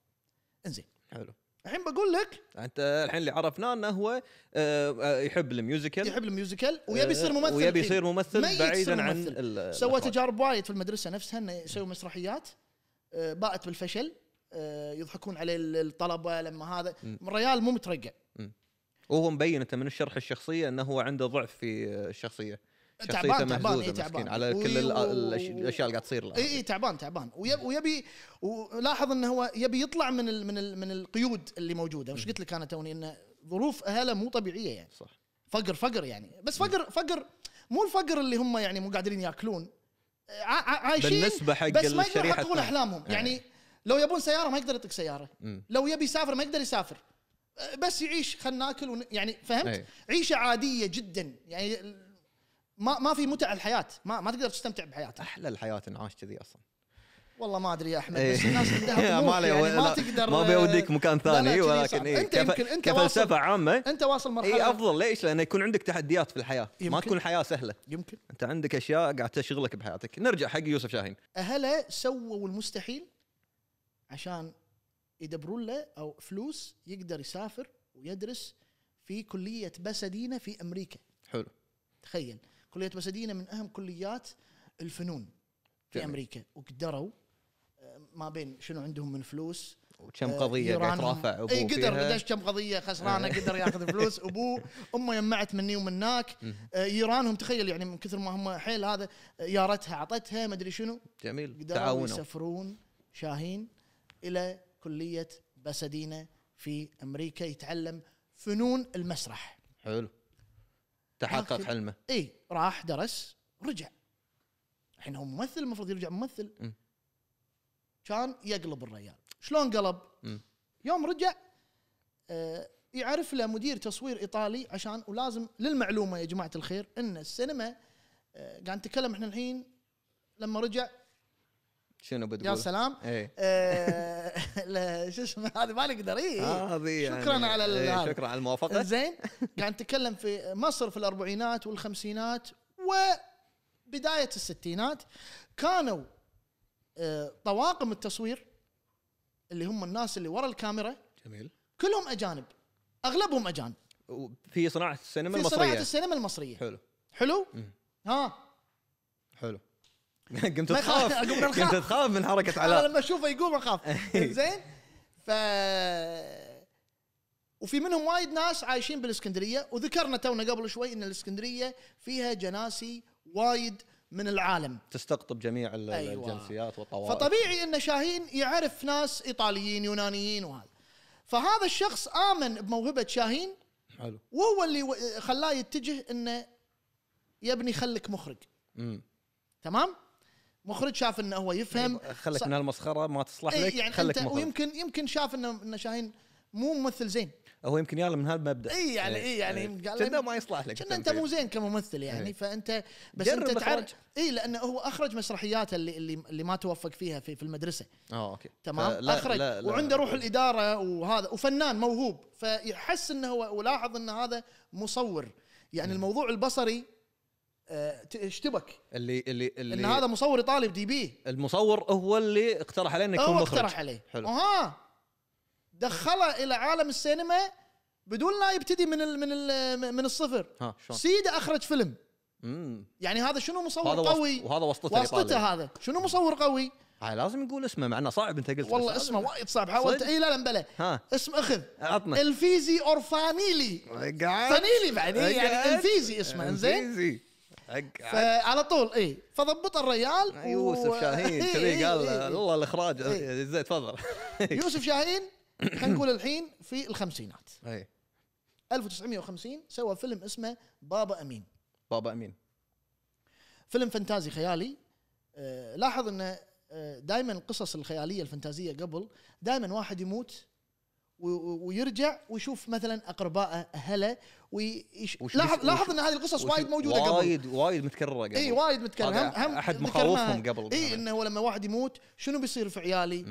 S1: انزين حلو الحين بقول لك
S2: انت الحين اللي عرفناه انه هو آه، آه، يحب الميوزيكال يحب الميوزيكال ويبي يصير ممثل ويبي يصير ممثل بعيدا عن سوى تجارب
S1: وايد في المدرسه نفسها انه يسوي مسرحيات باءت بالفشل آه، يضحكون عليه الطلبه لما هذا الريال مو مترقع
S2: وهو مبين انت من الشرح الشخصيه انه هو عنده ضعف في آه، الشخصيه تعبان تعبان اي تعبان على كل الاشياء اللي قاعد تصير اي اي
S1: إيه، تعبان تعبان ويبي, ويبي ولاحظ انه هو يبي يطلع من ال من ال من القيود اللي موجوده وش قلت لك انا توني انه ظروف اهله مو طبيعيه يعني صح فقر فقر يعني بس فقر فقر مو الفقر اللي هم يعني مو قادرين ياكلون آه، عايشين بالنسبه حق بس ما يقدرون يحققون احلامهم يعني, يعني لو يبون سياره ما يقدر يطق سياره م. لو يبي يسافر ما يقدر يسافر أه، بس يعيش خلنا ناكل ون... يعني فهمت أي. عيشه عاديه جدا يعني ما ما في متع الحياه ما ما تقدر تستمتع بحياتك
S2: احلى الحياه انعاش كذي اصلا
S1: والله ما ادري يا احمد إيه. بس الناس عندها ما, يعني ما تقدر ما بيوديك مكان ثاني ولكن إيه انت يمكن انت كفلسفه
S2: عامه انت واصل مرحله اي افضل ليش؟ لانه يكون عندك تحديات في الحياه يمكن. ما تكون الحياه سهله يمكن انت عندك اشياء قاعد تشغلك بحياتك نرجع حق يوسف شاهين
S1: اهله سووا المستحيل عشان يدبرون له او فلوس يقدر يسافر ويدرس في كليه بسدينه في امريكا حلو تخيل كليه بسدينه من اهم كليات الفنون في جميل. امريكا وقدروا آه، ما بين شنو عندهم من فلوس وكم آه، قضيه قاعد ترافع ابوه اي قدر قديش كم قضيه خسرانه إيه. قدر ياخذ فلوس ابوه امه يمعت مني ومناك آه، يرانهم تخيل يعني من كثر ما هم حيل هذا يارتها عطتها ما ادري شنو
S2: جميل قدروا
S1: يسافرون شاهين الى كليه باسادينا في امريكا يتعلم فنون المسرح
S2: حلو تحقق حلمه
S1: اي راح درس رجع الحين هو ممثل المفروض يرجع ممثل م. كان يقلب الريال شلون قلب م. يوم رجع آه يعرف له مدير تصوير ايطالي عشان ولازم للمعلومه يا جماعه الخير ان السينما آه، قاعد نتكلم احنا الحين لما رجع
S2: شنو بتقول؟ يا سلام ايه
S1: آه، شو اسمه هذه ما نقدر اي شكرا يعني شكرا على ايه شكرا على الموافقه زين قاعد نتكلم في مصر في الاربعينات والخمسينات وبدايه الستينات كانوا آه، طواقم التصوير اللي هم الناس اللي ورا الكاميرا جميل كلهم اجانب اغلبهم اجانب
S2: في صناعه السينما في المصريه في صناعه السينما المصريه حلو
S1: حلو؟ مم. ها
S2: حلو قمت تخاف قمت تخاف من حركه علاء انا لما اشوفه يقوم اخاف إيه. زين
S1: ف وفي منهم وايد ناس عايشين بالاسكندريه وذكرنا تونا قبل شوي ان الاسكندريه فيها جناسي وايد من العالم
S2: تستقطب جميع أيوة. الجنسيات والطوائف
S1: فطبيعي ان شاهين يعرف ناس ايطاليين يونانيين وهذا فهذا الشخص امن بموهبه شاهين حلو وهو اللي خلاه يتجه انه يبني خلك مخرج امم تمام مخرج شاف انه هو يفهم أيوة، خلك من
S2: المسخره ما تصلح إيه، لك يعني خلك انت مخرج. ويمكن
S1: يمكن شاف انه انه شاهين مو ممثل زين
S2: هو يمكن ياله من هالمبدا اي يعني اي إيه، يعني إيه. قال ما يصلح لك كنا انت مو
S1: زين كممثل يعني فانت بس انت تعرف اي لانه هو اخرج مسرحياته اللي اللي, اللي ما توفق فيها في, في المدرسه اه اوكي تمام لا اخرج لا لا وعنده روح الاداره وهذا وفنان موهوب فيحس انه هو ولاحظ ان هذا مصور يعني م. الموضوع البصري آه، اشتبك
S2: اللي اللي اللي ان هذا مصور
S1: ايطالي بدي بي
S2: المصور هو اللي اقترح عليه انه يكون هو مخرج اقترح عليه حلو
S1: اها دخله الى عالم السينما بدون لا يبتدي من الـ من الـ من الصفر
S2: ها شلون سيده اخرج فيلم مم.
S1: يعني هذا شنو مصور هذا قوي وهذا وسطته وسطته هذا شنو مصور قوي
S2: هاي آه، لازم نقول اسمه مع انه صعب انت قلت والله اسمه
S1: وايد صعب حاولت اي لا لا بلا اسم اخذ عطنا الفيزي اورفانيلي oh
S2: فانيلي
S1: بعد يعني oh الفيزي اسمه انزين فعلى طول اي فضبط الريال آه، و... يوسف شاهين كذي قال والله
S2: الاخراج زين تفضل يوسف شاهين
S1: خلينا نقول الحين في الخمسينات اي 1950 سوى فيلم اسمه بابا امين بابا امين فيلم فانتازي خيالي آه، لاحظ انه آه، دائما القصص الخياليه الفانتازيه قبل دائما واحد يموت ويرجع ويشوف مثلا اقربائه اهله ويش... لاحظ لاحظ ان هذه القصص وايد موجوده قبل وايد
S2: وايد متكرره قبل اي وايد متكرره هم هم احد مخاوفهم قبل اي
S1: انه لما واحد يموت شنو بيصير في عيالي؟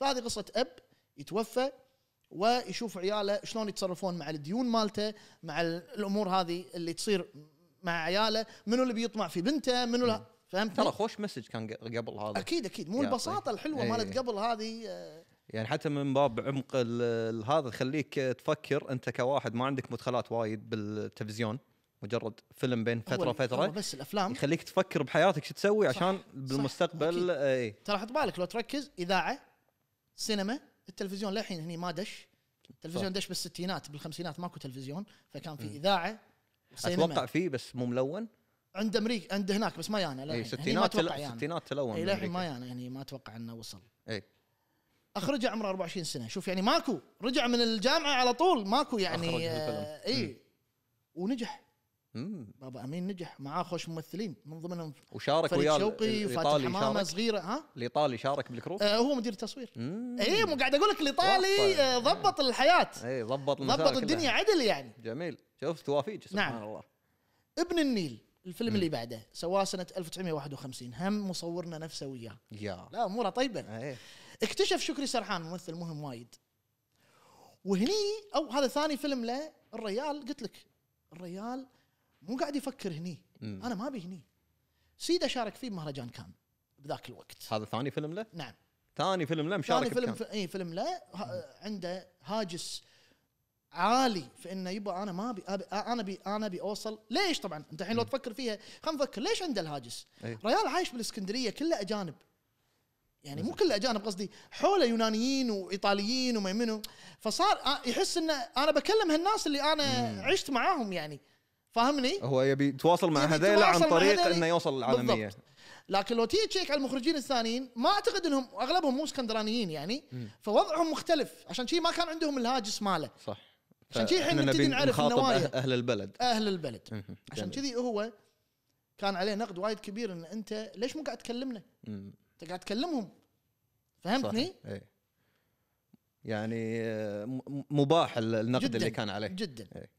S1: فهذه قصه اب يتوفى ويشوف عياله شلون يتصرفون مع الديون مالته مع الامور هذه اللي تصير مع عياله منو اللي بيطمع في بنته منو فهمت ترى
S2: خوش مسج كان قبل هذا
S1: اكيد اكيد مو البساطه الحلوه مالت قبل هذه آه،
S2: يعني حتى من باب عمق هذا خليك تفكر انت كواحد ما عندك مدخلات وايد بالتلفزيون مجرد فيلم بين فتره وفتره بس الافلام يخليك تفكر بحياتك شو تسوي عشان صح بالمستقبل إيه.
S1: ترى حط بالك لو تركز اذاعه سينما التلفزيون للحين هني ما دش التلفزيون دش بالستينات بالخمسينات ماكو تلفزيون فكان في اذاعه سينما. اتوقع فيه بس مو ملون عند امريكا عند هناك بس ما يانا إيه، يعني. لا الستينات ستينات تلون اي للحين ما يانا يعني ما اتوقع انه وصل اي اخرجه عمره 24 سنه شوف يعني ماكو رجع من الجامعه على طول ماكو يعني آه اي ونجح مم. بابا امين نجح معاه خوش ممثلين من ضمنهم وشارك وياه شوقي وفاتح حمامه صغيره ها
S2: الايطالي شارك بالكرو آه هو
S1: مدير التصوير اي مو قاعد اقول لك الايطالي آه ضبط الحياه
S2: اي ضبط ضبط الدنيا عدل يعني جميل شوف توافيج سبحان نعم. الله
S1: ابن النيل الفيلم مم. اللي بعده سواه سنه 1951 هم مصورنا نفسه وياه يا لا اموره طيبه ايه. اكتشف شكري سرحان ممثل مهم وايد وهني او هذا ثاني فيلم له الريال قلت لك الريال مو قاعد يفكر هني مم. انا ما ابي هني سيده شارك فيه بمهرجان كان بذاك الوقت هذا ثاني فيلم له؟ نعم
S2: ثاني فيلم له مشارك ثاني فيلم
S1: اي فيلم له عنده هاجس عالي في انه يبا انا ما ابي أبي انا ابي انا ابي اوصل ليش طبعا انت الحين لو تفكر فيها خلينا نفكر ليش عنده الهاجس؟ إيه. ريال عايش بالاسكندريه كله اجانب يعني مو كل اجانب قصدي حوله يونانيين وايطاليين وما منو فصار يحس انه انا بكلم هالناس اللي انا عشت معاهم يعني فاهمني؟
S2: هو يبي يتواصل مع هذيلا عن طريق انه يوصل للعالميه بالضبط.
S1: لكن لو تيجي تشيك على المخرجين الثانيين ما اعتقد انهم اغلبهم مو اسكندرانيين يعني فوضعهم مختلف عشان شي ما كان عندهم الهاجس ماله صح
S2: عشان شي احنا نبتدي نعرف النوايا أه- اهل البلد اهل البلد عشان كذي
S1: هو كان عليه نقد وايد كبير ان انت ليش مو قاعد تكلمنا؟ مم. انت قاعد تكلمهم فهمتني؟
S2: اي يعني آه، مباح النقد جداً اللي كان عليه جدا إيه.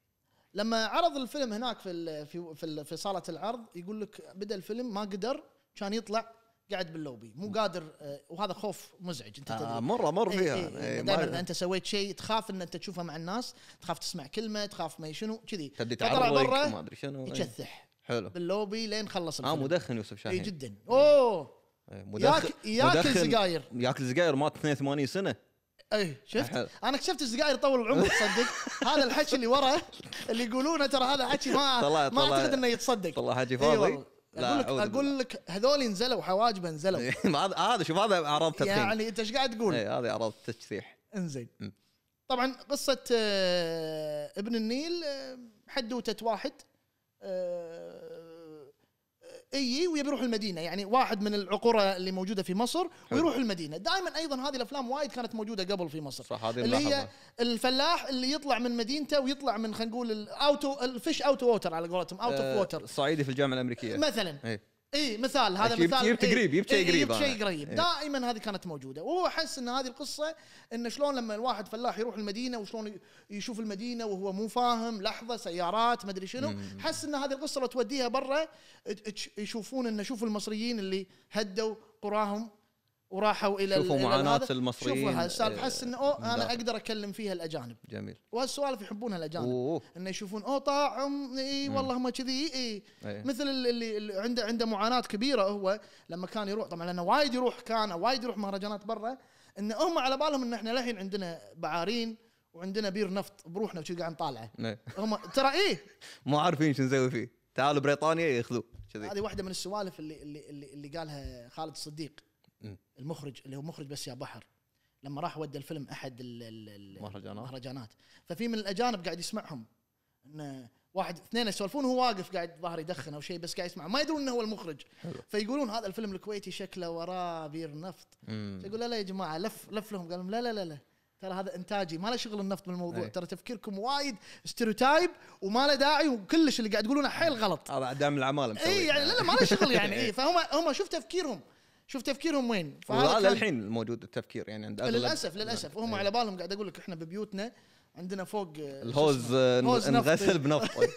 S1: لما عرض الفيلم هناك في في في, في صاله العرض يقول لك بدا الفيلم ما قدر كان يطلع قاعد باللوبي مو قادر آه، وهذا خوف مزعج انت آه، تدري آه مره مر إيه، فيها ايه ايه ايه دائما انت سويت شيء تخاف ان انت تشوفه مع الناس تخاف تسمع كلمه تخاف ما شنو كذي تبدي تعرض ما ادري شنو يكثح إيه. حلو باللوبي لين خلص الفيلم اه مدخن يوسف إيه، شاهين اي جدا اوه مدخن ياكل سجاير
S2: ياكل سجاير مات 82 سنه
S1: اي شفت أحل. انا اكتشفت السجاير طول العمر تصدق هذا الحكي اللي وراه اللي يقولونه ترى هذا حكي ما طلع ما اعتقد انه يتصدق إيه والله حكي فاضي أيوة. اقول لك اقول لك هذول انزلوا حواجب انزلوا هذا شوف
S2: هذا اعراض تدخين يعني انت ايش قاعد تقول؟ اي هذه اعراض تشريح
S1: انزين طبعا قصه آه، ابن النيل آه، حدوته واحد آه، اي ويبي يروح المدينه يعني واحد من العقوره اللي موجوده في مصر ويروح المدينه دائما ايضا هذه الافلام وايد كانت موجوده قبل في مصر صح هذه اللي هي الفلاح اللي يطلع من مدينته ويطلع من خلينا نقول الاوتو الفيش اوتو ووتر على قولتهم اوت اوف ووتر
S2: صعيدي في الجامعه الامريكيه مثلا أي.
S1: اي مثال هذا مثال يبت إيه، قريب يبت شيء إيه، قريب يبت شيء قريب إيه. دائما هذه كانت موجوده وهو احس ان هذه القصه ان شلون لما الواحد فلاح يروح المدينه وشلون يشوف المدينه وهو مو فاهم لحظه سيارات ما ادري شنو حس ان هذه القصه لو توديها برا يشوفون ان شوف المصريين اللي هدوا قراهم وراحوا الى شوفوا معاناه المصريين شوفوا هالسالفه إيه. حس انه اوه انا اقدر اكلم فيها الاجانب جميل وهالسوالف يحبونها الاجانب أوه. انه يشوفون اوه طاعم اي والله هم كذي اي أيه. مثل اللي, اللي عنده عنده معاناه كبيره هو لما كان يروح طبعا لانه وايد يروح كان وايد يروح مهرجانات برا انه هم على بالهم ان احنا للحين عندنا بعارين وعندنا بير نفط بروحنا وشي قاعد نطالعه إيه. هم ترى ايه
S2: مو عارفين شو نسوي فيه تعالوا بريطانيا ياخذوه هذه واحده
S1: من السوالف اللي اللي اللي, اللي قالها خالد الصديق المخرج اللي هو مخرج بس يا بحر لما راح ودى الفيلم احد المهرجانات المهرجانات ففي من الاجانب قاعد يسمعهم ان واحد اثنين يسولفون وهو واقف قاعد ظهر يدخن او شيء بس قاعد يسمع ما يدرون انه هو المخرج حلو. فيقولون هذا الفيلم الكويتي شكله وراه بير نفط فيقول لا لا يا جماعه لف لف لهم قال لهم لا لا لا, لا. ترى هذا انتاجي ما له شغل النفط بالموضوع إيه. ترى تفكيركم وايد ستيريوتايب وما له داعي وكلش اللي قاعد تقولونه حيل غلط هذا دعم العماله اي يعني لا لا ما له شغل يعني اي فهم هم شوف تفكيرهم شوف تفكيرهم وين والله للحين
S2: موجود التفكير يعني عند للاسف للاسف
S1: وهم إيه. على بالهم قاعد اقول لك احنا ببيوتنا عندنا فوق الهوز نغسل بنفط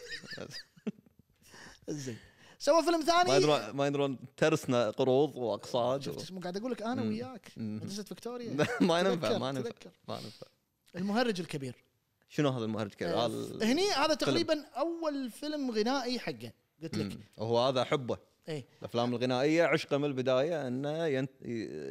S2: زين
S1: سوى فيلم ثاني ما يدرون
S2: ما يدرون ترسنا قروض واقساط شفت
S1: مو قاعد اقول لك انا وياك مدرسه فيكتوريا ما ينفع ما ينفع ما ينفع المهرج الكبير
S2: شنو هذا المهرج الكبير؟ آه، هني هذا تقريبا
S1: اول فيلم غنائي حقه قلت لك
S2: هو هذا احبه ايه الافلام الغنائيه عشقه من البدايه انه ينت...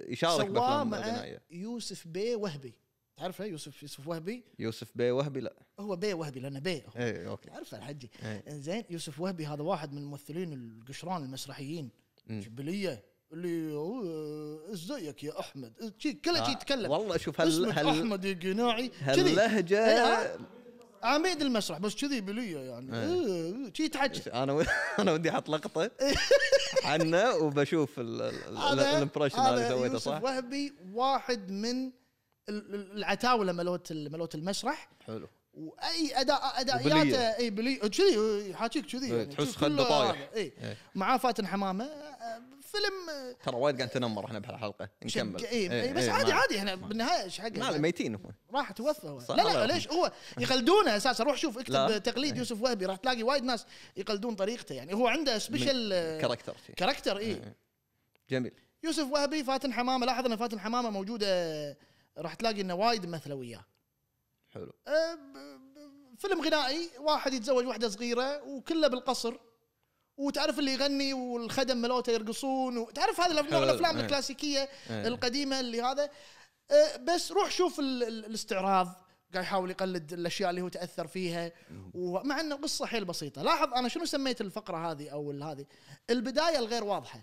S2: يشارك بافلام مع الغنائيه
S1: يوسف بي وهبي تعرفه يوسف يوسف وهبي
S2: يوسف بي وهبي لا
S1: هو بي وهبي لانه بي هو ايه اوكي تعرفه الحجي ايه. زين يوسف وهبي هذا واحد من الممثلين القشران المسرحيين جبليه اللي ازيك يا احمد إيه، كله آه، يتكلم والله شوف هل هل احمد القناعي
S2: هاللهجه
S1: عميد المسرح بس كذي بليه يعني كذي إيه. إيه، إيه. تحكي
S2: انا انا ودي احط لقطه عنه وبشوف الامبريشن اللي سويته صح
S1: وهبي واحد من العتاوله ملوت ملوت المسرح حلو واي اداء ادائياته اي بلي كذي يحاكيك كذي يعني. تحس خده طايح اي معاه فاتن حمامه
S2: فيلم ترى وايد قاعد تنمر احنا بهالحلقه نكمل اي إيه بس إيه عادي عادي
S1: احنا بالنهايه ايش حقنا؟ لا ميتين راح توفى هو لا لا ليش هو يقلدونه اساسا روح شوف اكتب تقليد إيه. يوسف وهبي راح تلاقي وايد ناس يقلدون طريقته يعني هو عنده سبيشل آه، كاركتر كاركتر اي إيه. جميل يوسف وهبي فاتن حمامه لاحظ ان فاتن حمامه موجوده آه، راح تلاقي انه وايد ممثله وياه حلو آه، فيلم غنائي واحد يتزوج واحده صغيره وكله بالقصر وتعرف اللي يغني والخدم ملوته يرقصون وتعرف هذا نوع الافلام إيه. الكلاسيكيه إيه. القديمه اللي هذا أه، بس روح شوف الاستعراض قاعد يحاول يقلد الاشياء اللي هو تاثر فيها ومع ان القصه حيل بسيطه لاحظ انا شنو سميت الفقره هذه او هذه البدايه الغير واضحه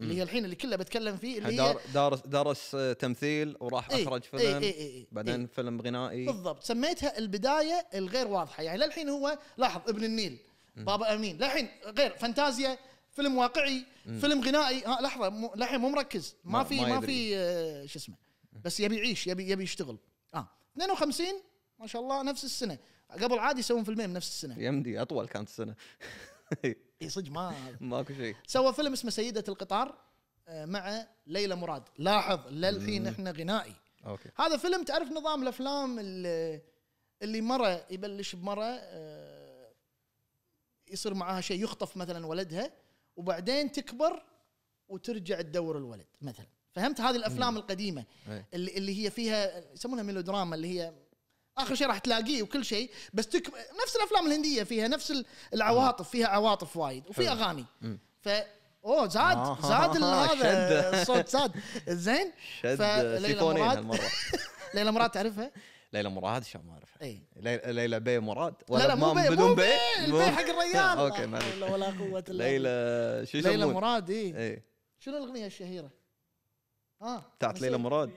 S1: اللي هي الحين اللي كله بتكلم فيه اللي هي
S2: درس درس آه، تمثيل وراح ايه اخرج إيه، فيلم ايه ايه ايه بعدين ايه فيلم غنائي
S1: بالضبط سميتها البدايه الغير واضحه يعني للحين هو لاحظ ابن النيل بابا امين للحين غير فانتازيا فيلم واقعي مم. فيلم غنائي ها لحظه للحين مو مركز ما, ما في ما, ما في آه، شو اسمه بس يبي يعيش يبي يبي يشتغل اه 52 ما شاء الله نفس السنه قبل عادي يسوون فيلمين بنفس السنه يمدي اطول كانت السنه اي صدق ما ماكو شيء سوى فيلم اسمه سيده القطار آه، مع ليلى مراد لاحظ للحين احنا غنائي اوكي هذا فيلم تعرف نظام الافلام اللي, اللي مره يبلش بمره آه، يصير معاها شيء يخطف مثلا ولدها وبعدين تكبر وترجع تدور الولد مثلا فهمت هذه الافلام مم. القديمه إيه. اللي, اللي هي فيها يسمونها ميلودراما اللي هي اخر شيء راح تلاقيه وكل شيء بس تك... نفس الافلام الهنديه فيها نفس العواطف فيها عواطف وايد وفي اغاني ف اوه زاد آه. زاد هذا الصوت زاد زين شد سيفونين هالمره ليلى مراد تعرفها
S2: ليلى مراد شو ما اعرف اي ليلى بي مراد ولا لا لا مو بي بدون بي, بي حق الريال اوكي ما ولا, ولا
S1: قوه الا ليلى شو ليلى مراد اي إيه. شنو الاغنيه الشهيره؟ اه
S2: بتاعت ليلى مراد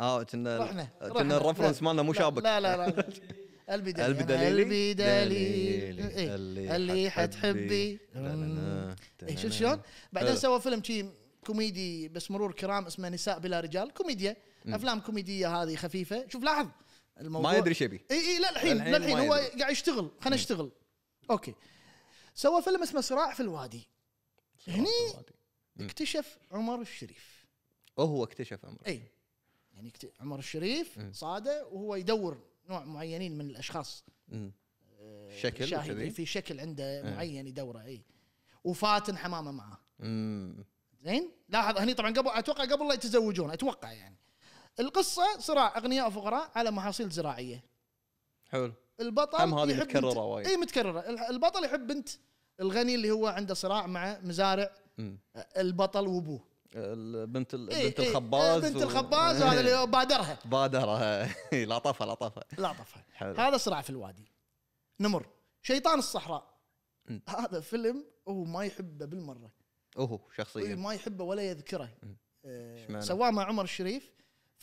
S2: اه كنا كنا الرفرنس مالنا مو شابك لا لا لا قلبي دليل قلبي دليل قلبي دليل إيه. اللي حتحبي
S1: اي شوف شلون؟ بعدين أه. سوى فيلم كوميدي بس مرور كرام اسمه نساء بلا رجال كوميديا افلام كوميديه هذه خفيفه شوف لاحظ الموضوع ما يدري ايش يبي اي اي لا الحين لا الحين هو قاعد يشتغل خلينا نشتغل اوكي سوى فيلم اسمه صراع في الوادي هني اكتشف عمر الشريف
S2: وهو اكتشف عمر
S1: اي يعني عمر الشريف صاده وهو يدور نوع معينين من الاشخاص
S2: آه، شكل في
S1: شكل عنده معين يدوره اي وفاتن حمامه معاه زين لاحظ هني طبعا قبل اتوقع قبل لا يتزوجون اتوقع يعني القصه صراع اغنياء وفقراء على محاصيل زراعيه حلو البطل هم هذه متكرره وايد اي متكرره البطل يحب بنت الغني اللي هو عنده صراع مع مزارع م. البطل وابوه
S2: البنت ال... إيه بنت الخباز إيه بنت الخباز وهذا اللي بادرها بادرها لطفها لطفها لطفها هذا
S1: صراع في الوادي نمر شيطان الصحراء م. هذا فيلم هو ما يحبه بالمره
S2: اوه شخصيا ما
S1: يحبه ولا يذكره آه، سواه مع عمر الشريف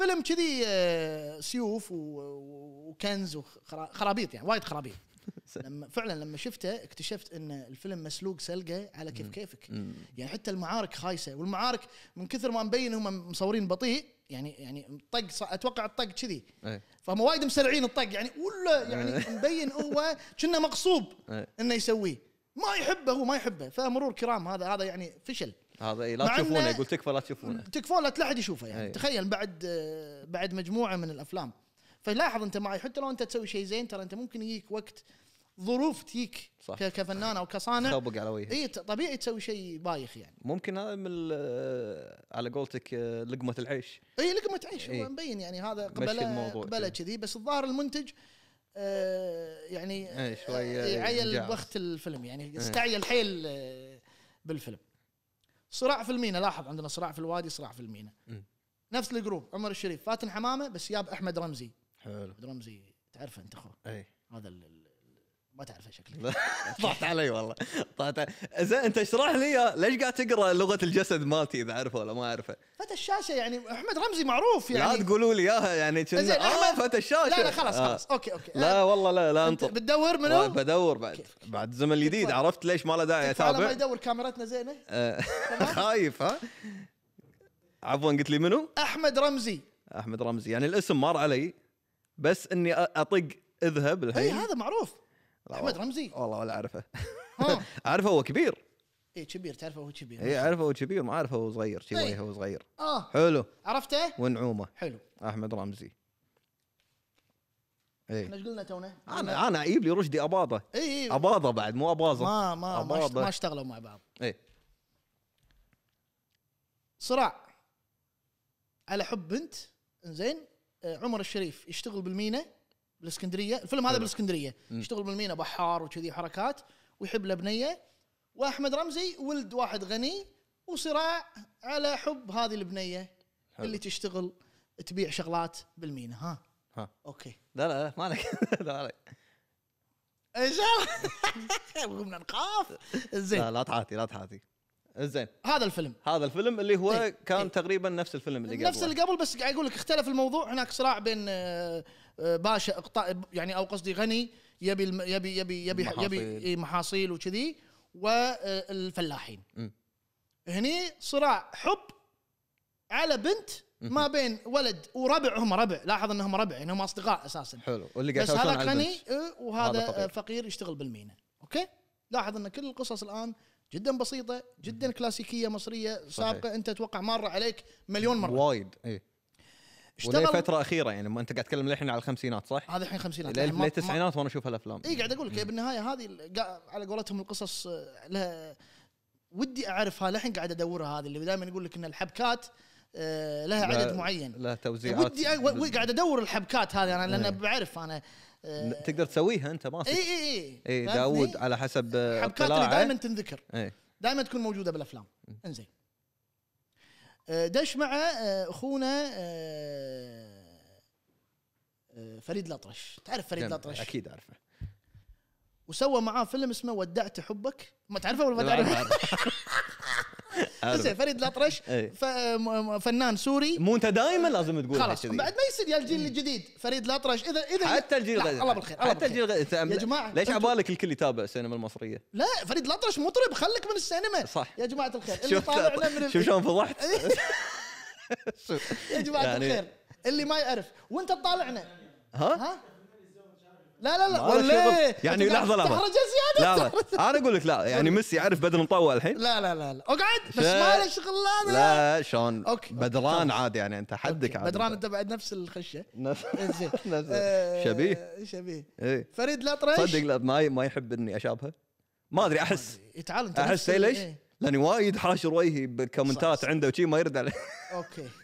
S1: فيلم كذي آه، سيوف وكنز وخرابيط يعني وايد خرابيط لما فعلا لما شفته اكتشفت ان الفيلم مسلوق سلقه على كيف كيفك يعني حتى المعارك خايسه والمعارك من كثر ما مبين هم مصورين بطيء يعني يعني طق اتوقع الطق كذي إيه. فهم وايد مسرعين الطق يعني ولا يعني إيه. مبين هو كنا مقصوب إيه. انه يسويه ما يحبه هو ما يحبه فمرور كرام هذا هذا يعني فشل
S2: هذا اي لا تشوفونه يقول تكفى لا تشوفونه
S1: تكفى لا تلاحد يشوفه يعني أي. تخيل بعد بعد مجموعه من الافلام فلاحظ انت معي حتى لو انت تسوي شيء زين ترى انت ممكن يجيك وقت ظروف تجيك كفنان او كصانع تطبق على وجهك اي طبيعي تسوي شيء بايخ يعني
S2: ممكن هذا من على قولتك لقمه العيش
S1: اي لقمه عيش إيه؟ مبين يعني هذا قبله قبله كذي بس الظاهر المنتج آه يعني إيه، شوي آه، يعيل وقت الفيلم يعني إيه. استعيل حيل آه، بالفيلم صراع في المينا لاحظ عندنا صراع في الوادي صراع في المينا نفس الجروب عمر الشريف فاتن حمامه بس ياب احمد رمزي حلو رمزي تعرفه انت اخو اي هذا ما تعرفه شكله
S2: طحت علي والله طحت زين انت اشرح لي ليش قاعد تقرا لغه الجسد مالتي اذا اعرفه ولا ما اعرفه
S1: فتى الشاشه يعني احمد رمزي معروف يعني لا
S2: تقولوا لي اياها يعني كنا اه
S1: فتى الشاشه لا لا خلاص آه. خلاص آه. اوكي اوكي
S2: لا آه، والله لا لا انطر بتدور منو؟ بدور بعد بعد زمن الجديد طيب. عرفت ليش ما له داعي طيب، اتابع ما
S1: يدور كاميرتنا زينه
S2: آه. خايف ها عفوا قلت لي منو؟ احمد رمزي احمد رمزي يعني الاسم مر علي بس اني اطق اذهب إيه، الحين اي هذا
S1: معروف احمد رمزي
S2: والله ولا اعرفه اعرفه هو كبير
S1: اي كبير تعرفه هو كبير اي اعرفه
S2: هو كبير ما اعرفه هو صغير شي إيه. وجهه هو صغير اه حلو عرفته ونعومه حلو احمد رمزي ايه احنا
S1: ايش قلنا تونا؟
S2: انا انا اجيب لي رشدي اباضه اي ايه. اباضه بعد مو اباظه ما ما ما اشتغلوا مع بعض اي
S1: صراع على حب بنت زين آه، عمر الشريف يشتغل بالمينا بالاسكندريه الفيلم هذا بالاسكندريه يشتغل بالمينا بحار وكذي حركات ويحب لبنيه واحمد رمزي ولد واحد غني وصراع على حب هذه البنيه حلو. اللي تشتغل تبيع شغلات بالمينا ها
S2: ها اوكي لا لا لا مالك لا عليك
S1: ان شاء الله قمنا نخاف زين لا لا
S2: تعاتي لا تعاتي زين هذا الفيلم هذا الفيلم اللي هو ايه. كان ايه. تقريبا نفس الفيلم اللي قبل نفس اللي
S1: قبل بس قاعد اقول لك اختلف الموضوع هناك صراع بين آه، آه، باشا اقطاع يعني او قصدي غني يبي يبي يبي يبي محاصيل. يبي محاصيل وكذي والفلاحين هني صراع حب على بنت ما بين ولد وربع هم ربع لاحظ انهم ربع يعني هم اصدقاء اساسا
S2: حلو واللي قاعد بس هذا غني
S1: وهذا فقير. فقير يشتغل بالمينا اوكي لاحظ ان كل القصص الان جدا بسيطه جدا كلاسيكيه مصريه سابقه صحيح. انت اتوقع مره عليك مليون مره
S2: وايد اي اشتغل ولا فتره اخيره يعني انت قاعد تتكلم للحين على الخمسينات صح؟ هذا الحين خمسينات للتسعينات يعني وانا اشوف الأفلام اي قاعد اقول لك
S1: بالنهايه هذه على قولتهم القصص لها ودي اعرفها للحين قاعد ادورها هذه اللي دائما يقول لك ان الحبكات آه، لها عدد معين لها توزيعات ودي قاعد ادور الحبكات هذه انا لان إيه. بعرف انا آه،
S2: تقدر تسويها انت ما اي
S1: اي اي داود
S2: على حسب الحبكات اللي دائما تنذكر
S1: دائما تكون موجوده بالافلام انزين دش مع آه، اخونا آه، آه، فريد الاطرش تعرف فريد الاطرش اكيد اعرفه وسوى معاه فيلم اسمه ودعت حبك ما تعرفه ولا ما تعرفه زين فريد الاطرش إيه. فنان سوري مو
S2: انت دائما لازم تقول خلاص بعد
S1: ما يصير يا الجيل الجديد فريد الاطرش اذا اذا حتى الجيل الله بالخير حتى
S2: الجيل يا جماعه ليش على الكل يتابع السينما المصريه؟
S1: لا فريد الاطرش مطرب خلك من السينما صح يا جماعه الخير اللي طالعنا
S2: من شوف شلون فضحت
S1: إيه. يا جماعه يعني الخير اللي ما يعرف وانت تطالعنا ها؟ ها؟ لا لا لا ولا يعني لحظه لحظه تحرج زياده
S2: لحظه انا اقول لك لا يعني ميسي عارف بدر مطوع الحين لا لا لا لا
S1: اقعد بس ما له شغلانه
S2: لا شلون اوكي بدران عادي يعني انت حدك عادي بدران
S1: انت بعد نفس الخشه نفس آه، شبيه شبيه
S2: إيه. فريد الاطرش صدق لا ما ما يحب اني اشابهه ما ادري احس
S1: تعال انت احس ليش؟ إيه.
S2: لاني وايد حاشر وجهي بالكومنتات عنده وشي ما يرد عليه
S1: اوكي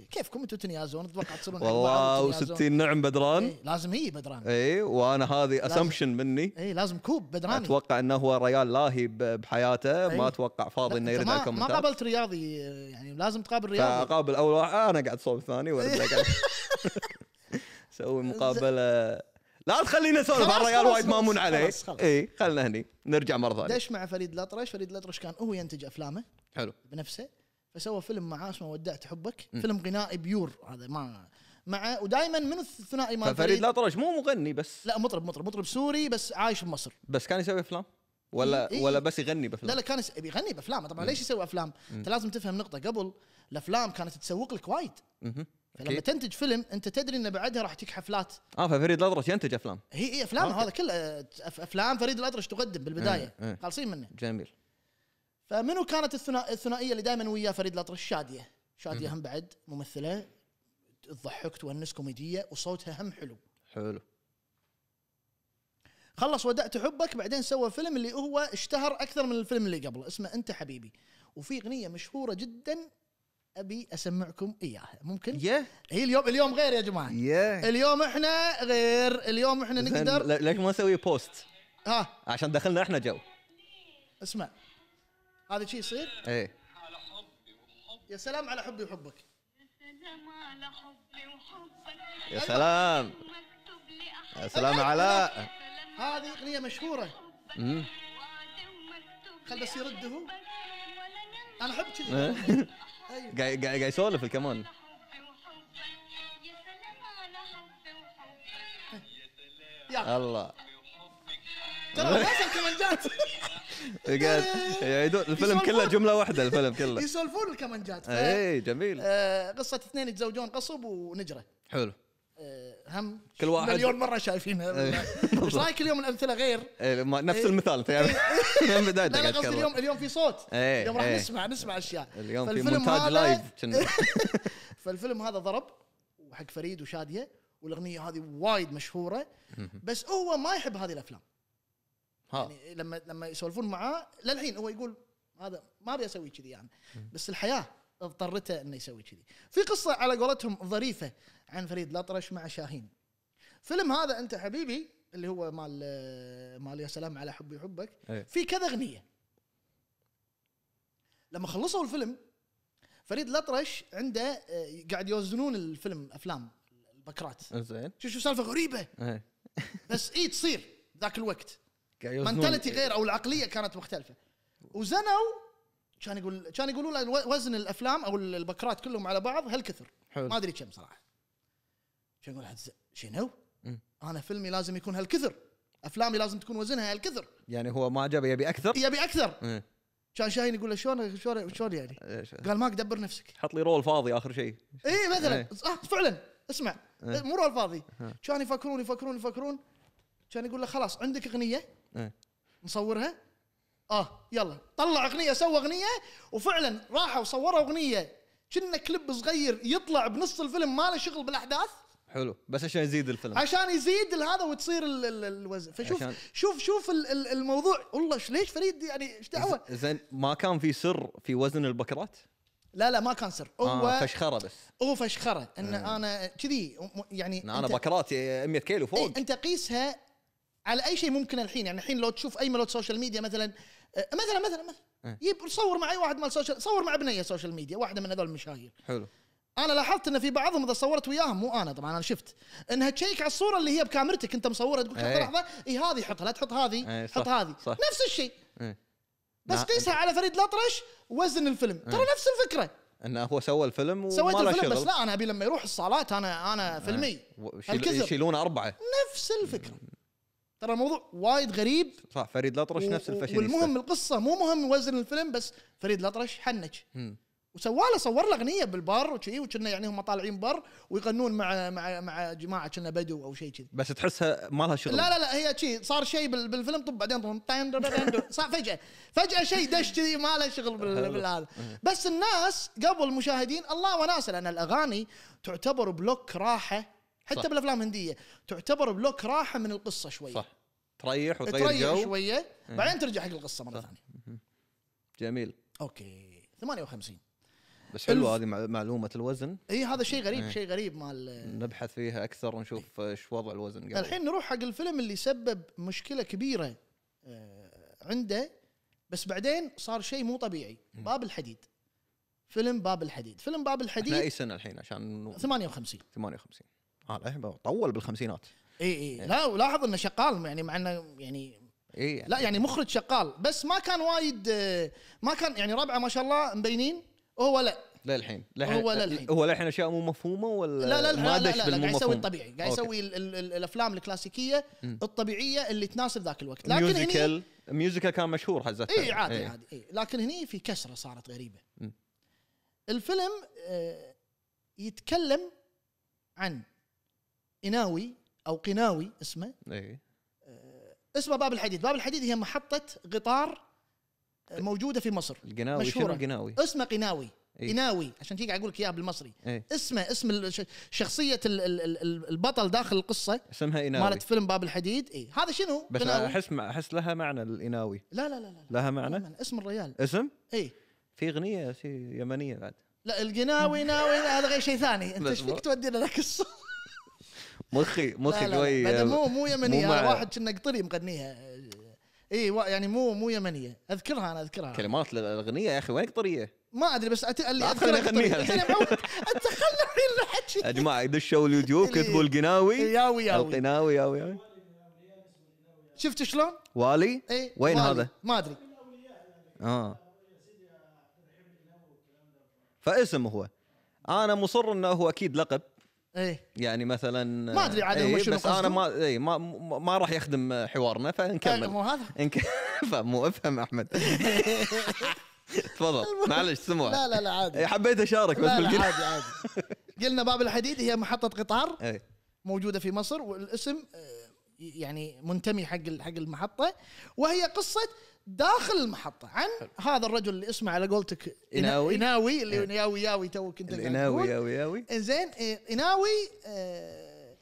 S1: اوكي كيفكم انتم تنيازون اتوقع تصيرون والله و60 نعم بدران إيه لازم هي بدران
S2: اي وانا هذه اسامبشن مني
S1: اي لازم كوب بدران
S2: اتوقع انه هو ريال لاهي بحياته إيه ما اتوقع فاضي انه يرد ما قابلت
S1: رياضي يعني لازم تقابل رياضي
S2: اقابل اول واحد انا قاعد صوب الثاني وارجع قاعد سوي مقابله لا تخلينا نسولف على الرجال وايد مامون عليه اي خلنا هني نرجع مره ثانيه دش
S1: مع فريد الاطرش فريد الاطرش كان هو ينتج افلامه حلو بنفسه فسوى فيلم معاه اسمه ودعت حبك م. فيلم غنائي بيور هذا ما مع ودائما من الثنائي مال فريد الاطرش مو مغني بس لا مطرب مطرب مطرب سوري بس عايش بمصر بس كان يسوي افلام ولا إيه؟ ولا بس يغني بافلام لا لا كان يغني بافلام طبعا ليش يسوي افلام انت لازم تفهم نقطه قبل الافلام كانت تسوق لك وايد فلما تنتج فيلم انت تدري ان بعدها راح تجيك حفلات
S2: اه ففريد الاطرش ينتج افلام هي
S1: إيه افلام هذا كله افلام فريد الاطرش تقدم بالبدايه إيه، إيه. خالصين منه جميل فمنو كانت الثنائيه اللي دائما وياه فريد الاطرش شاديه شاديه هم بعد ممثله تضحك تونس كوميديه وصوتها هم حلو حلو خلص ودعت حبك بعدين سوى فيلم اللي هو اشتهر اكثر من الفيلم اللي قبله اسمه انت حبيبي وفي اغنيه مشهوره جدا ابي اسمعكم اياها ممكن؟ yeah. هي اليوم اليوم غير يا جماعه yeah. اليوم احنا غير اليوم احنا نقدر
S2: ليش ما نسوي بوست؟ ها عشان دخلنا احنا جو
S1: اسمع هذا شيء يصير؟
S2: ايه على حبي
S1: وحبك يا سلام على حبي وحبك يا سلام على
S2: حبي وحبك يا سلام يا سلام علاء
S1: هذه اغنيه مشهوره خل بس يرد هو انا احب كذي إيه. أيوه.
S2: قاعد قاعد يسولف الكمان الله
S1: ترى ما جات قاعد يعيدون إيه. الفيلم كله جمله واحده الفيلم كله يسولفون الكمانجات اي جميل آه، قصه اثنين يتزوجون قصب ونجره حلو آه، هم كل واحد مليون مره شايفينها ايش رايك اليوم الامثله غير؟
S2: إيه، نفس إيه. المثال من البدايه لا قصدي اليوم
S1: اليوم في صوت اليوم راح نسمع نسمع اشياء اليوم في مونتاج لايف فالفيلم هذا ضرب وحق فريد وشاديه والاغنيه هذه وايد مشهوره بس هو ما يحب هذه الافلام يعني لما لما يسولفون معاه للحين هو يقول هذا ما ابي اسوي كذي يعني بس الحياه اضطرته انه يسوي كذي في قصه على قولتهم ظريفه عن فريد الاطرش مع شاهين فيلم هذا انت حبيبي اللي هو مال مال يا سلام على حبي حبك إيه. في كذا اغنيه لما خلصوا الفيلم فريد الاطرش عنده آه، قاعد يوزنون الفيلم افلام البكرات زين شوف شو سالفه غريبه إيه. بس اي تصير ذاك الوقت
S2: منتاليتي غير او
S1: العقليه كانت مختلفه وزنوا كان يقول كان يقولوا له وزن الافلام او البكرات كلهم على بعض هالكثر ما ادري كم صراحه كان يقول شنو؟ انا فيلمي لازم يكون هالكثر افلامي لازم تكون وزنها هالكثر يعني هو ما عجبه يبي اكثر يبي اكثر إيه. كان شاهين يقول له شلون شلون شلون يعني؟ إيه، قال ماك دبر نفسك حط لي رول فاضي اخر شيء
S2: اي مثلا إيه.
S1: آه فعلا اسمع مو رول فاضي كان يفكرون يفكرون يفكرون كان يقول له خلاص عندك اغنيه إيه. نصورها اه يلا طلع اغنيه سوى اغنيه وفعلا راحوا صوروا اغنيه كنا كليب صغير يطلع بنص الفيلم ما له شغل بالاحداث
S2: حلو بس عشان يزيد الفيلم عشان
S1: يزيد هذا وتصير الـ الـ الوزن فشوف عشان... شوف شوف الموضوع والله ليش فريد يعني ايش دعوه؟
S2: زين ما كان في سر في وزن البكرات؟
S1: لا لا ما كان سر آه، هو آه فشخره بس هو فشخره ان مم. إيه. انا كذي يعني انا بكرات
S2: 100 كيلو إيه، فوق
S1: انت قيسها على اي شيء ممكن الحين يعني الحين لو تشوف اي ملوت سوشيال ميديا مثلا مثلا مثلا مثلا إيه. يب صور مع اي واحد مال سوشيال صور مع بنيه سوشيال ميديا واحده من هذول المشاهير حلو انا لاحظت ان في بعضهم اذا صورت وياهم مو انا طبعا انا شفت انها تشيك على الصوره اللي هي بكاميرتك انت مصورها تقول لحظه لحظه اي هذه حطها لا تحط هذه إيه، حط هذه نفس الشيء إيه. بس قيسها على فريد الاطرش وزن الفيلم ترى نفس الفكره
S2: انه هو سوى الفيلم وما سويت الفيلم شغل. بس لا
S1: انا ابي لما يروح الصالات انا انا فيلمي يشيلون اربعه نفس الفكره ترى الموضوع وايد غريب
S2: صح فريد الاطرش و... نفس الفشل والمهم
S1: القصه مو مهم وزن الفيلم بس فريد الاطرش حنج وسوى له صور له اغنيه بالبار وشي وكنا يعني هم طالعين بر ويغنون مع مع مع جماعه كنا بدو او شيء كذي
S2: بس تحسها ما لها شغل لا لا لا
S1: هي شي صار شيء بالفيلم طب بعدين طب صار فجاه فجاه شيء دش كذي ما له شغل بالهذا بس الناس قبل المشاهدين الله وناسه لان الاغاني تعتبر بلوك راحه حتى صح. بالافلام الهنديه تعتبر بلوك راحه من القصه شويه
S2: صح تريح وتغير تريح جو شويه بعدين ترجع حق
S1: القصه مره ثانيه
S2: جميل اوكي 58 بس حلوه هذه معلومه الوزن اي هذا شيء غريب شيء
S1: غريب مال
S2: نبحث فيها اكثر ونشوف ايش وضع الوزن قبل. الحين
S1: نروح حق الفيلم اللي سبب مشكله كبيره آه، عنده بس بعدين صار شيء مو طبيعي باب الحديد فيلم باب الحديد فيلم باب الحديد اي
S2: سنه الحين عشان 58 58 اه طول بالخمسينات
S1: اي اي إيه. لا ولاحظ انه شغال يعني مع انه يعني اي لا يعني مخرج شغال بس ما كان وايد ما كان يعني ربعه ما شاء الله مبينين هو لا
S2: للحين للحين هو للحين هو للحين اشياء مو مفهومه ولا لا لا لا ما لا, لا, لا قاعد يسوي الطبيعي قاعد يسوي
S1: الافلام الكلاسيكيه الطبيعيه اللي تناسب ذاك الوقت لكن ميوزيكال
S2: ميوزيكال كان مشهور حزتها اي إيه. عادي إيه. عادي
S1: إيه. لكن هني في كسره صارت غريبه م. الفيلم آه، يتكلم عن اناوي او قناوي اسمه اي آه، اسمه باب الحديد باب الحديد هي محطه قطار آه، موجوده في مصر القناوي مشهورة. شنو القناوي اسمه قناوي إيه؟ قناوي عشان كذا اقول لك اياها بالمصري إيه؟ اسمه اسم شخصيه البطل داخل القصه
S2: اسمها اناوي مالت فيلم
S1: باب الحديد اي هذا شنو بس قناوي. احس
S2: احس لها معنى الاناوي لا لا لا, لا. لها معنى لا اسم الريال اسم اي في اغنيه يمنيه بعد
S1: لا القناوي ناوي هذا غير شيء ثاني انت ايش فيك تودينا ذاك الصوت
S2: مخي مخي شوي يعني مو آه، مو يمنيه مو واحد
S1: كنا قطري مغنيها اي يعني مو مو يمنيه اذكرها انا اذكرها
S2: كلمات الاغنيه يا اخي وين قطريه؟
S1: ما ادري بس اللي اذكرها اغنيها إيه، اتخلى
S2: الحين الحكي يا جماعه دشوا اليوتيوب كتبوا القناوي ياوي ياوي القناوي ياوي ياوي شفت شلون؟ والي؟ اي وين هذا؟ ما ادري اه فاسم هو انا مصر انه هو اكيد لقب ايه يعني مثلا ما ادري عاد إيه بس بس انا ما اي ما ما راح يخدم حوارنا فنكمل إيه، مو هذا فمو افهم احمد تفضل معلش سموح لا لا لا عادي إيه، حبيت اشارك بس لا لا عادي
S1: عادي قلنا باب الحديد هي محطه قطار ايه موجوده في مصر والاسم آه، يعني منتمي حق حق المحطه وهي قصه داخل المحطه عن هذا الرجل اللي اسمه على قولتك اناوي اناوي اللي إيه. ياوي ياوي تو كنت اناوي ياوي ياوي انزين إيه، اناوي آه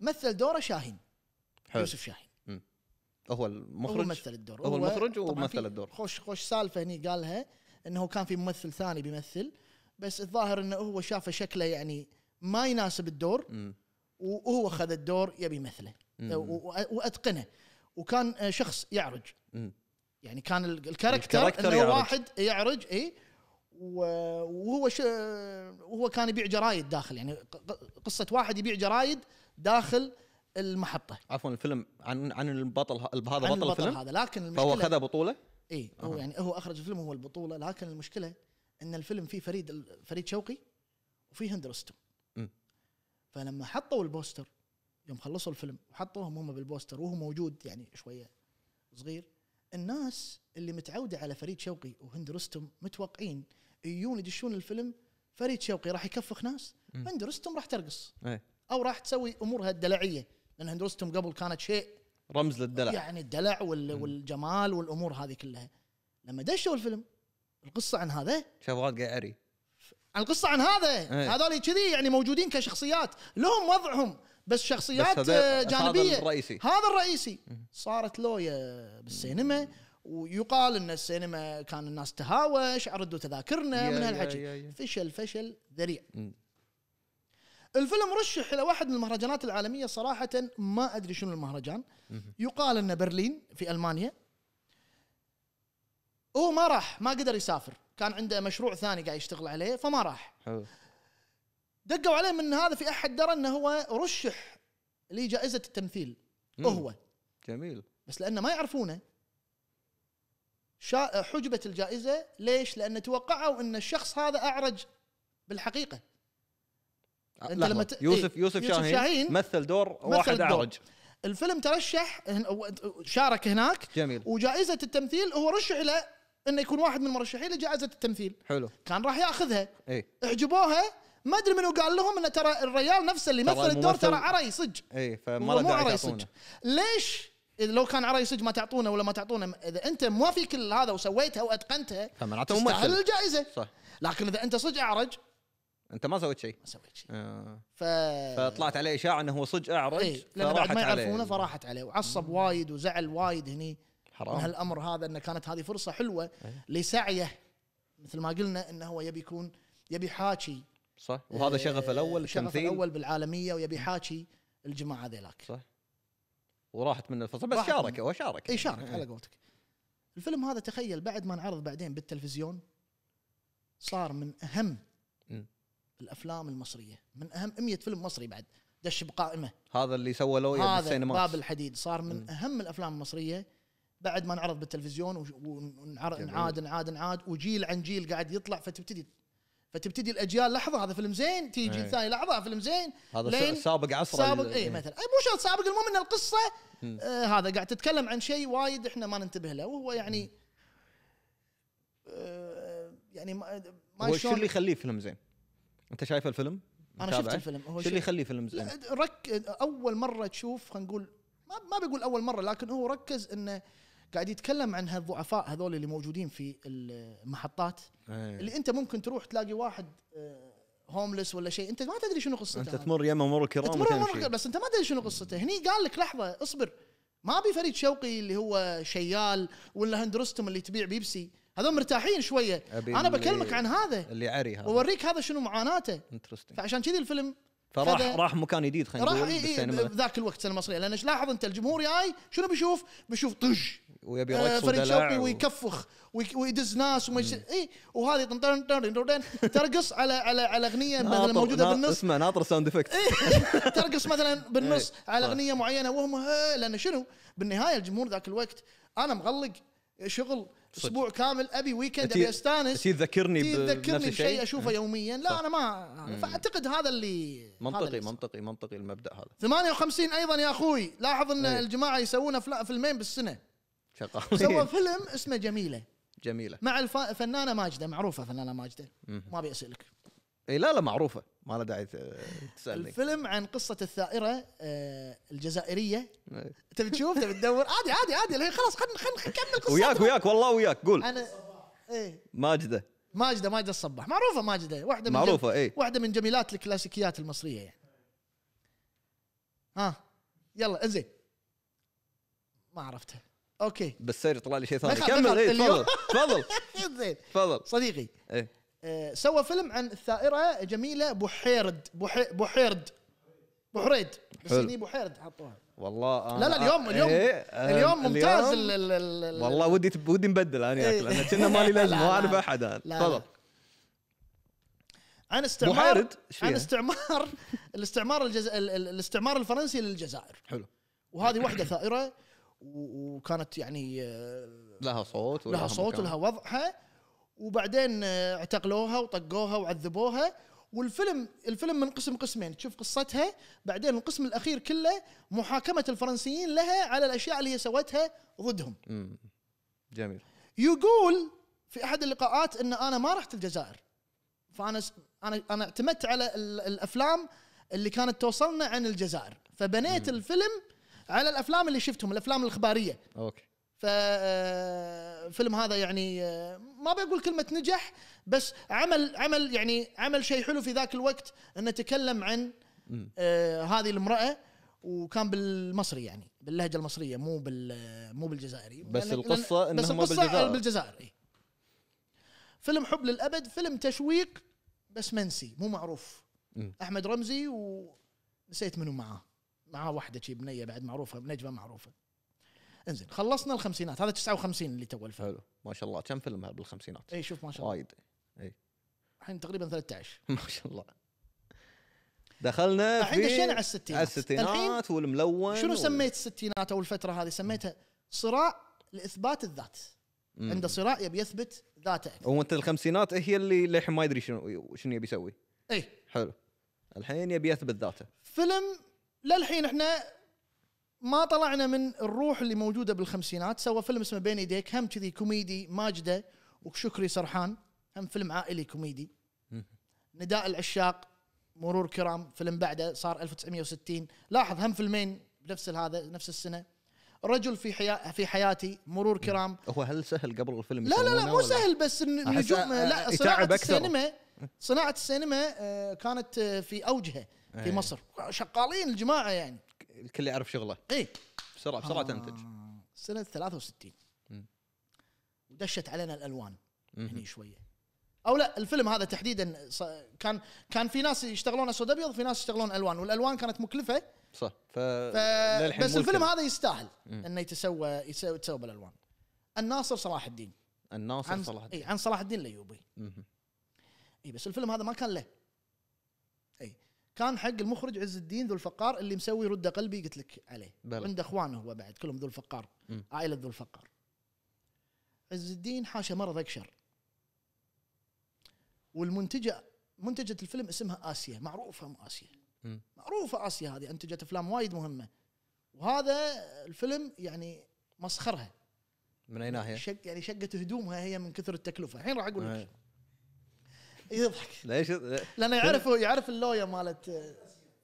S1: مثل دوره شاهين
S2: حلو. يوسف شاهين هو المخرج هو مثل الدور هو المخرج ومثل الدور
S1: خوش خوش سالفه هني قالها انه كان في ممثل ثاني بيمثل بس الظاهر انه هو شافه شكله يعني ما يناسب الدور م. وهو خذ الدور يبي يمثله واتقنه وكان آه، شخص يعرج يعني كان الكاركتر انه واحد يعرج اي وهو شو وهو كان يبيع جرايد داخل يعني قصه واحد يبيع جرايد داخل المحطه
S2: عفوا الفيلم عن عن البطل هذا بطل البطل الفيلم هذا لكن المشكله فهو اخذ بطوله
S1: اي هو يعني هو اخرج الفيلم هو البطوله لكن المشكله ان الفيلم فيه فريد فريد شوقي وفيه هند رستم فلما حطوا البوستر يوم خلصوا الفيلم وحطوهم هم بالبوستر وهو موجود يعني شويه صغير الناس اللي متعوده على فريد شوقي وهند رستم متوقعين يجون يدشون الفيلم فريد شوقي راح يكفخ ناس هند رستم راح ترقص ايه. او راح تسوي امورها الدلعيه لان هند رستم قبل كانت شيء
S2: رمز للدلع يعني
S1: الدلع وال والجمال والامور هذه كلها لما دشوا الفيلم القصه عن هذا
S2: شباب قاعد
S1: عن القصه عن هذا ايه. هذول كذي يعني موجودين كشخصيات لهم وضعهم بس شخصيات بس آه، جانبيه هذا الرئيسي هذا الرئيسي صارت لويا بالسينما ويقال ان السينما كان الناس تهاوش عرضوا تذاكرنا من هالحكي فشل فشل ذريع الفيلم رشح الى واحد من المهرجانات العالميه صراحه ما ادري شنو المهرجان يقال ان برلين في المانيا هو ما راح ما قدر يسافر كان عنده مشروع ثاني قاعد يشتغل عليه فما راح حلو. دقوا عليه من هذا في احد درى انه هو رشح لجائزه التمثيل هو جميل بس لانه ما يعرفونه شا... حجبت الجائزه ليش؟ لان توقعوا ان الشخص هذا اعرج بالحقيقه آه، انت لما ت... يوسف إيه؟ يوسف, يوسف شاهين, شاهين مثل
S2: دور مثل واحد اعرج
S1: الفيلم ترشح شارك هناك جميل وجائزه التمثيل هو رشح له انه يكون واحد من المرشحين لجائزه التمثيل حلو كان راح ياخذها ايه؟ اعجبوها ما ادري منو قال لهم ان ترى الريال نفسه اللي مثل الدور ترى عري صج
S2: اي فما مو عري صج
S1: ليش لو كان عري صج ما تعطونه ولا ما تعطونه اذا انت ما فيك هذا وسويتها واتقنتها تستاهل الجائزه صح لكن اذا انت صج اعرج
S2: انت ما سويت شيء ما سويت شيء آه.
S1: ف... فطلعت
S2: عليه اشاعه انه هو صج اعرج إيه؟ لان بعد ما يعرفونه
S1: فراحت عليه وعصب وايد وزعل وايد هني حرام من هالامر هذا انه كانت هذه فرصه حلوه إيه؟ لسعيه مثل ما قلنا انه هو يبي يكون يبي حاكي
S2: صح وهذا شغفه آه، الاول شغفه الاول
S1: بالعالميه ويبي يحاكي الجماعه ذيلاك صح
S2: وراحت من الفصل بس شارك هو شارك اي شارك على قولتك
S1: الفيلم هذا تخيل بعد ما انعرض بعدين بالتلفزيون صار من اهم الافلام المصريه من اهم 100 فيلم مصري بعد دش بقائمه
S2: هذا اللي سوى له هذا باب
S1: الحديد صار من اهم الافلام المصريه بعد ما انعرض بالتلفزيون ونعاد نعاد نعاد وجيل عن جيل قاعد يطلع فتبتدي فتبتدي الاجيال لحظه هذا فيلم زين تيجي الثاني ايه. لحظه فيلم زين هذا سابق عصره سابق إيه، إيه. اي مثلا مو شرط سابق المهم ان القصه آه هذا قاعد تتكلم عن شيء وايد احنا ما ننتبه له وهو يعني آه يعني ما ما شو اللي
S2: يخليه فيلم زين؟ انت شايف الفيلم؟ انا شفت الفيلم هو شو اللي يخليه فيلم زين؟
S1: رك اول مره تشوف خلينا نقول ما, ما بقول اول مره لكن هو ركز انه قاعد يتكلم عن هالضعفاء هذول اللي موجودين في المحطات أيه. اللي انت ممكن تروح تلاقي واحد هوملس آه، ولا شيء انت ما تدري شنو قصته انت تمر
S2: يما امور الكرام
S1: بس انت ما تدري شنو قصته هني قال لك لحظه اصبر ما ابي فريد شوقي اللي هو شيال ولا هندرستم اللي تبيع بيبسي هذول مرتاحين شويه انا بكلمك عن هذا اللي عري هذا ووريك هذا شنو معاناته فعشان كذي الفيلم فراح راح
S2: مكان جديد خلينا نقول راح
S1: ذاك الوقت السينما المصريه لان لاحظ انت الجمهور جاي شنو بيشوف؟ بيشوف طج
S2: ويبي آه، يرقص فريق شوقي ويكفخ
S1: ويدز ناس وما اي وهذه طن طن ترقص على على على اغنيه مثلا موجوده بالنص
S2: اسمع ناطر ساوند افكت إيه،
S1: ترقص مثلا إيه، بالنص على اغنيه معينه وهم لان شنو بالنهايه الجمهور ذاك الوقت انا مغلق شغل اسبوع كامل ابي ويكند ابي استانس تذكرني تذكرني بشيء اشوفه إيه. يوميا لا انا ما فاعتقد هذا اللي منطقي
S2: منطقي منطقي المبدا هذا
S1: 58 ايضا يا اخوي لاحظ ان الجماعه يسوون افلام فيلمين بالسنه
S2: شغال سوى إيه.
S1: فيلم اسمه جميله جميله مع الفنانه ماجده معروفه فنانه ماجده ما ابي اسالك
S2: اي لا لا معروفه ما له داعي تسالني
S1: الفيلم عن قصه الثائره آه، الجزائريه إيه. تبي تشوف تبي تدور عادي عادي عادي الحين خلاص خلينا خلينا
S2: نكمل قصه وياك وياك والله وياك قول انا ايه ماجده
S1: ماجده ماجده الصباح معروفه ماجده واحده من معروفه اي واحده من جميلات الكلاسيكيات المصريه يعني ها يلا انزين ما عرفتها اوكي
S2: بس سير طلع لي شيء ثاني كمل إيه، تفضل تفضل زين تفضل صديقي ايه
S1: آه، سوى فيلم عن الثائره جميله بحيرد بحيرد بحريد بس هني بحيرد حطوها
S2: والله آه، لا لا آه، اليوم اليوم إيه اليوم ممتاز اليوم والله ودي ودي نبدل انا إيه كنا مالي لازم ما اعرف احد انا تفضل
S1: عن استعمار عن استعمار الاستعمار الجز... الاستعمار الفرنسي للجزائر حلو وهذه واحده ثائره وكانت يعني آه،
S2: لها صوت ولها صوت ولها
S1: وضعها وبعدين آه، اعتقلوها وطقوها وعذبوها والفيلم الفيلم منقسم قسمين تشوف قصتها بعدين القسم الاخير كله محاكمه الفرنسيين لها على الاشياء اللي هي سوتها ضدهم جميل يقول في احد اللقاءات ان انا ما رحت الجزائر فانا انا انا اعتمدت على الافلام اللي كانت توصلنا عن الجزائر فبنيت مم. الفيلم على الافلام اللي شفتهم الافلام الاخباريه اوكي ففيلم آه، هذا يعني آه، ما بقول كلمه نجح بس عمل عمل يعني عمل شيء حلو في ذاك الوقت انه تكلم عن آه هذه المراه وكان بالمصري يعني باللهجه المصريه مو بال مو بالجزائري بس يعني القصه انه بس القصة بالجزائر بالجزائري فيلم حب للابد فيلم تشويق بس منسي مو معروف احمد رمزي ونسيت منو معاه مع واحده شي بنيه بعد معروفه بنجمه معروفه انزين خلصنا الخمسينات هذا 59 اللي تو الفيلم حلو ما شاء
S2: الله كم فيلم بالخمسينات
S1: اي شوف ما شاء الله وايد اي الحين تقريبا 13
S2: ما شاء الله دخلنا الحين دشينا على الستينات على الستينات والملون شنو و... سميت
S1: الستينات او الفتره هذه سميتها صراع لاثبات الذات عنده صراع يبي يثبت ذاته
S2: هو انت الخمسينات هي اللي للحين ما يدري شنو شنو يبي يسوي اي حلو الحين يبي يثبت ذاته
S1: فيلم للحين احنا ما طلعنا من الروح اللي موجوده بالخمسينات سوى فيلم اسمه بين ايديك هم كذي كوميدي ماجده وشكري سرحان هم فيلم عائلي كوميدي نداء العشاق مرور كرام فيلم بعده صار 1960 لاحظ هم فيلمين بنفس هذا نفس السنه رجل في حيا في حياتي مرور كرام
S2: هو هل سهل قبل الفيلم لا لا لا مو سهل
S1: بس النجوم لا صناعه السينما صناعه السينما آه، كانت آه، في اوجها في إيه. مصر شغالين الجماعه يعني
S2: الكل يعرف شغله اي بسرعه بسرعه آه. تنتج
S1: سنه 63 م. ودشت علينا الالوان هني شويه او لا الفيلم هذا تحديدا كان كان في ناس يشتغلون اسود ابيض في ناس يشتغلون الوان والالوان كانت مكلفه
S2: صح ف... ف... بس الفيلم هذا
S1: يستاهل انه يتسوى يتسوى, يتسوى بالالوان الناصر صلاح الدين
S2: الناصر عن... صلاح الدين اي
S1: عن صلاح الدين الايوبي اي بس الفيلم هذا ما كان له اي كان حق المخرج عز الدين ذو الفقار اللي مسوي رد قلبي قلت لك عليه بلى. عنده اخوانه هو بعد كلهم ذو الفقار م. عائله ذو الفقار عز الدين حاشا مرض اكشر والمنتجه منتجه الفيلم اسمها اسيا معروفه ام اسيا م. معروفه اسيا هذه انتجت افلام وايد مهمه وهذا الفيلم يعني مسخرها من اي ناحيه؟ شق يعني شقت هدومها هي من كثر التكلفه الحين راح اقول لك إيه. يضحك ليش لانه يعرف يعرف اللويا مالت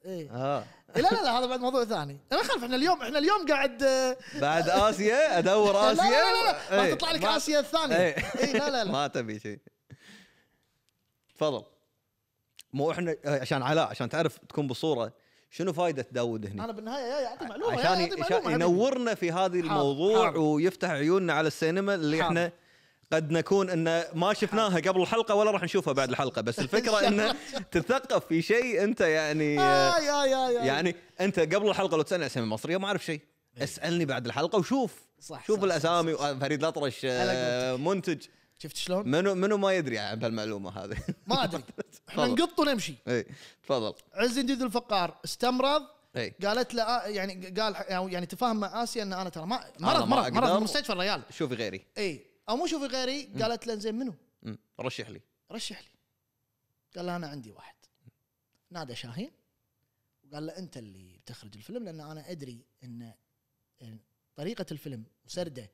S1: اي آه. إيه، لا لا لا هذا بعد موضوع ثاني ما يخالف احنا اليوم احنا اليوم قاعد آه،
S2: بعد اسيا ادور اسيا لا لا لا, لا. ما إيه. تطلع لك اسيا الثانيه اي إيه، لا لا لا ما تبي شيء تفضل مو احنا آه، عشان علاء عشان تعرف تكون بالصوره شنو فائده داود
S1: هنا؟ انا بالنهايه يعطي معلومه عشان, يعطي معلومة عشان ينورنا
S2: في هذا الموضوع حاضر. ويفتح عيوننا على السينما اللي حاضر. احنا قد نكون ان ما شفناها قبل الحلقه ولا راح نشوفها بعد الحلقه بس الفكره ان تثقف في شيء انت يعني آه، يعني انت قبل الحلقه لو تسالني اسامي مصريه ما اعرف شيء إيه. اسالني بعد الحلقه وشوف صح شوف صح الاسامي صح صح فريد الاطرش آه، منتج شفت شلون؟ منو منو ما يدري عن بالمعلومه هذه؟
S1: ما ادري احنا نقط ونمشي اي تفضل عز الدين الفقار استمرض أي. قالت له آه، يعني قال يعني تفاهم مع اسيا ان انا ترى ما مرض مرض مرض مستشفى الريال شوفي غيري اي او مو شوفي غيري قالت له زين منو؟ رشح لي رشح لي قال انا عندي واحد نادى شاهين وقال له انت اللي بتخرج الفيلم لان انا ادري ان طريقه الفيلم وسرده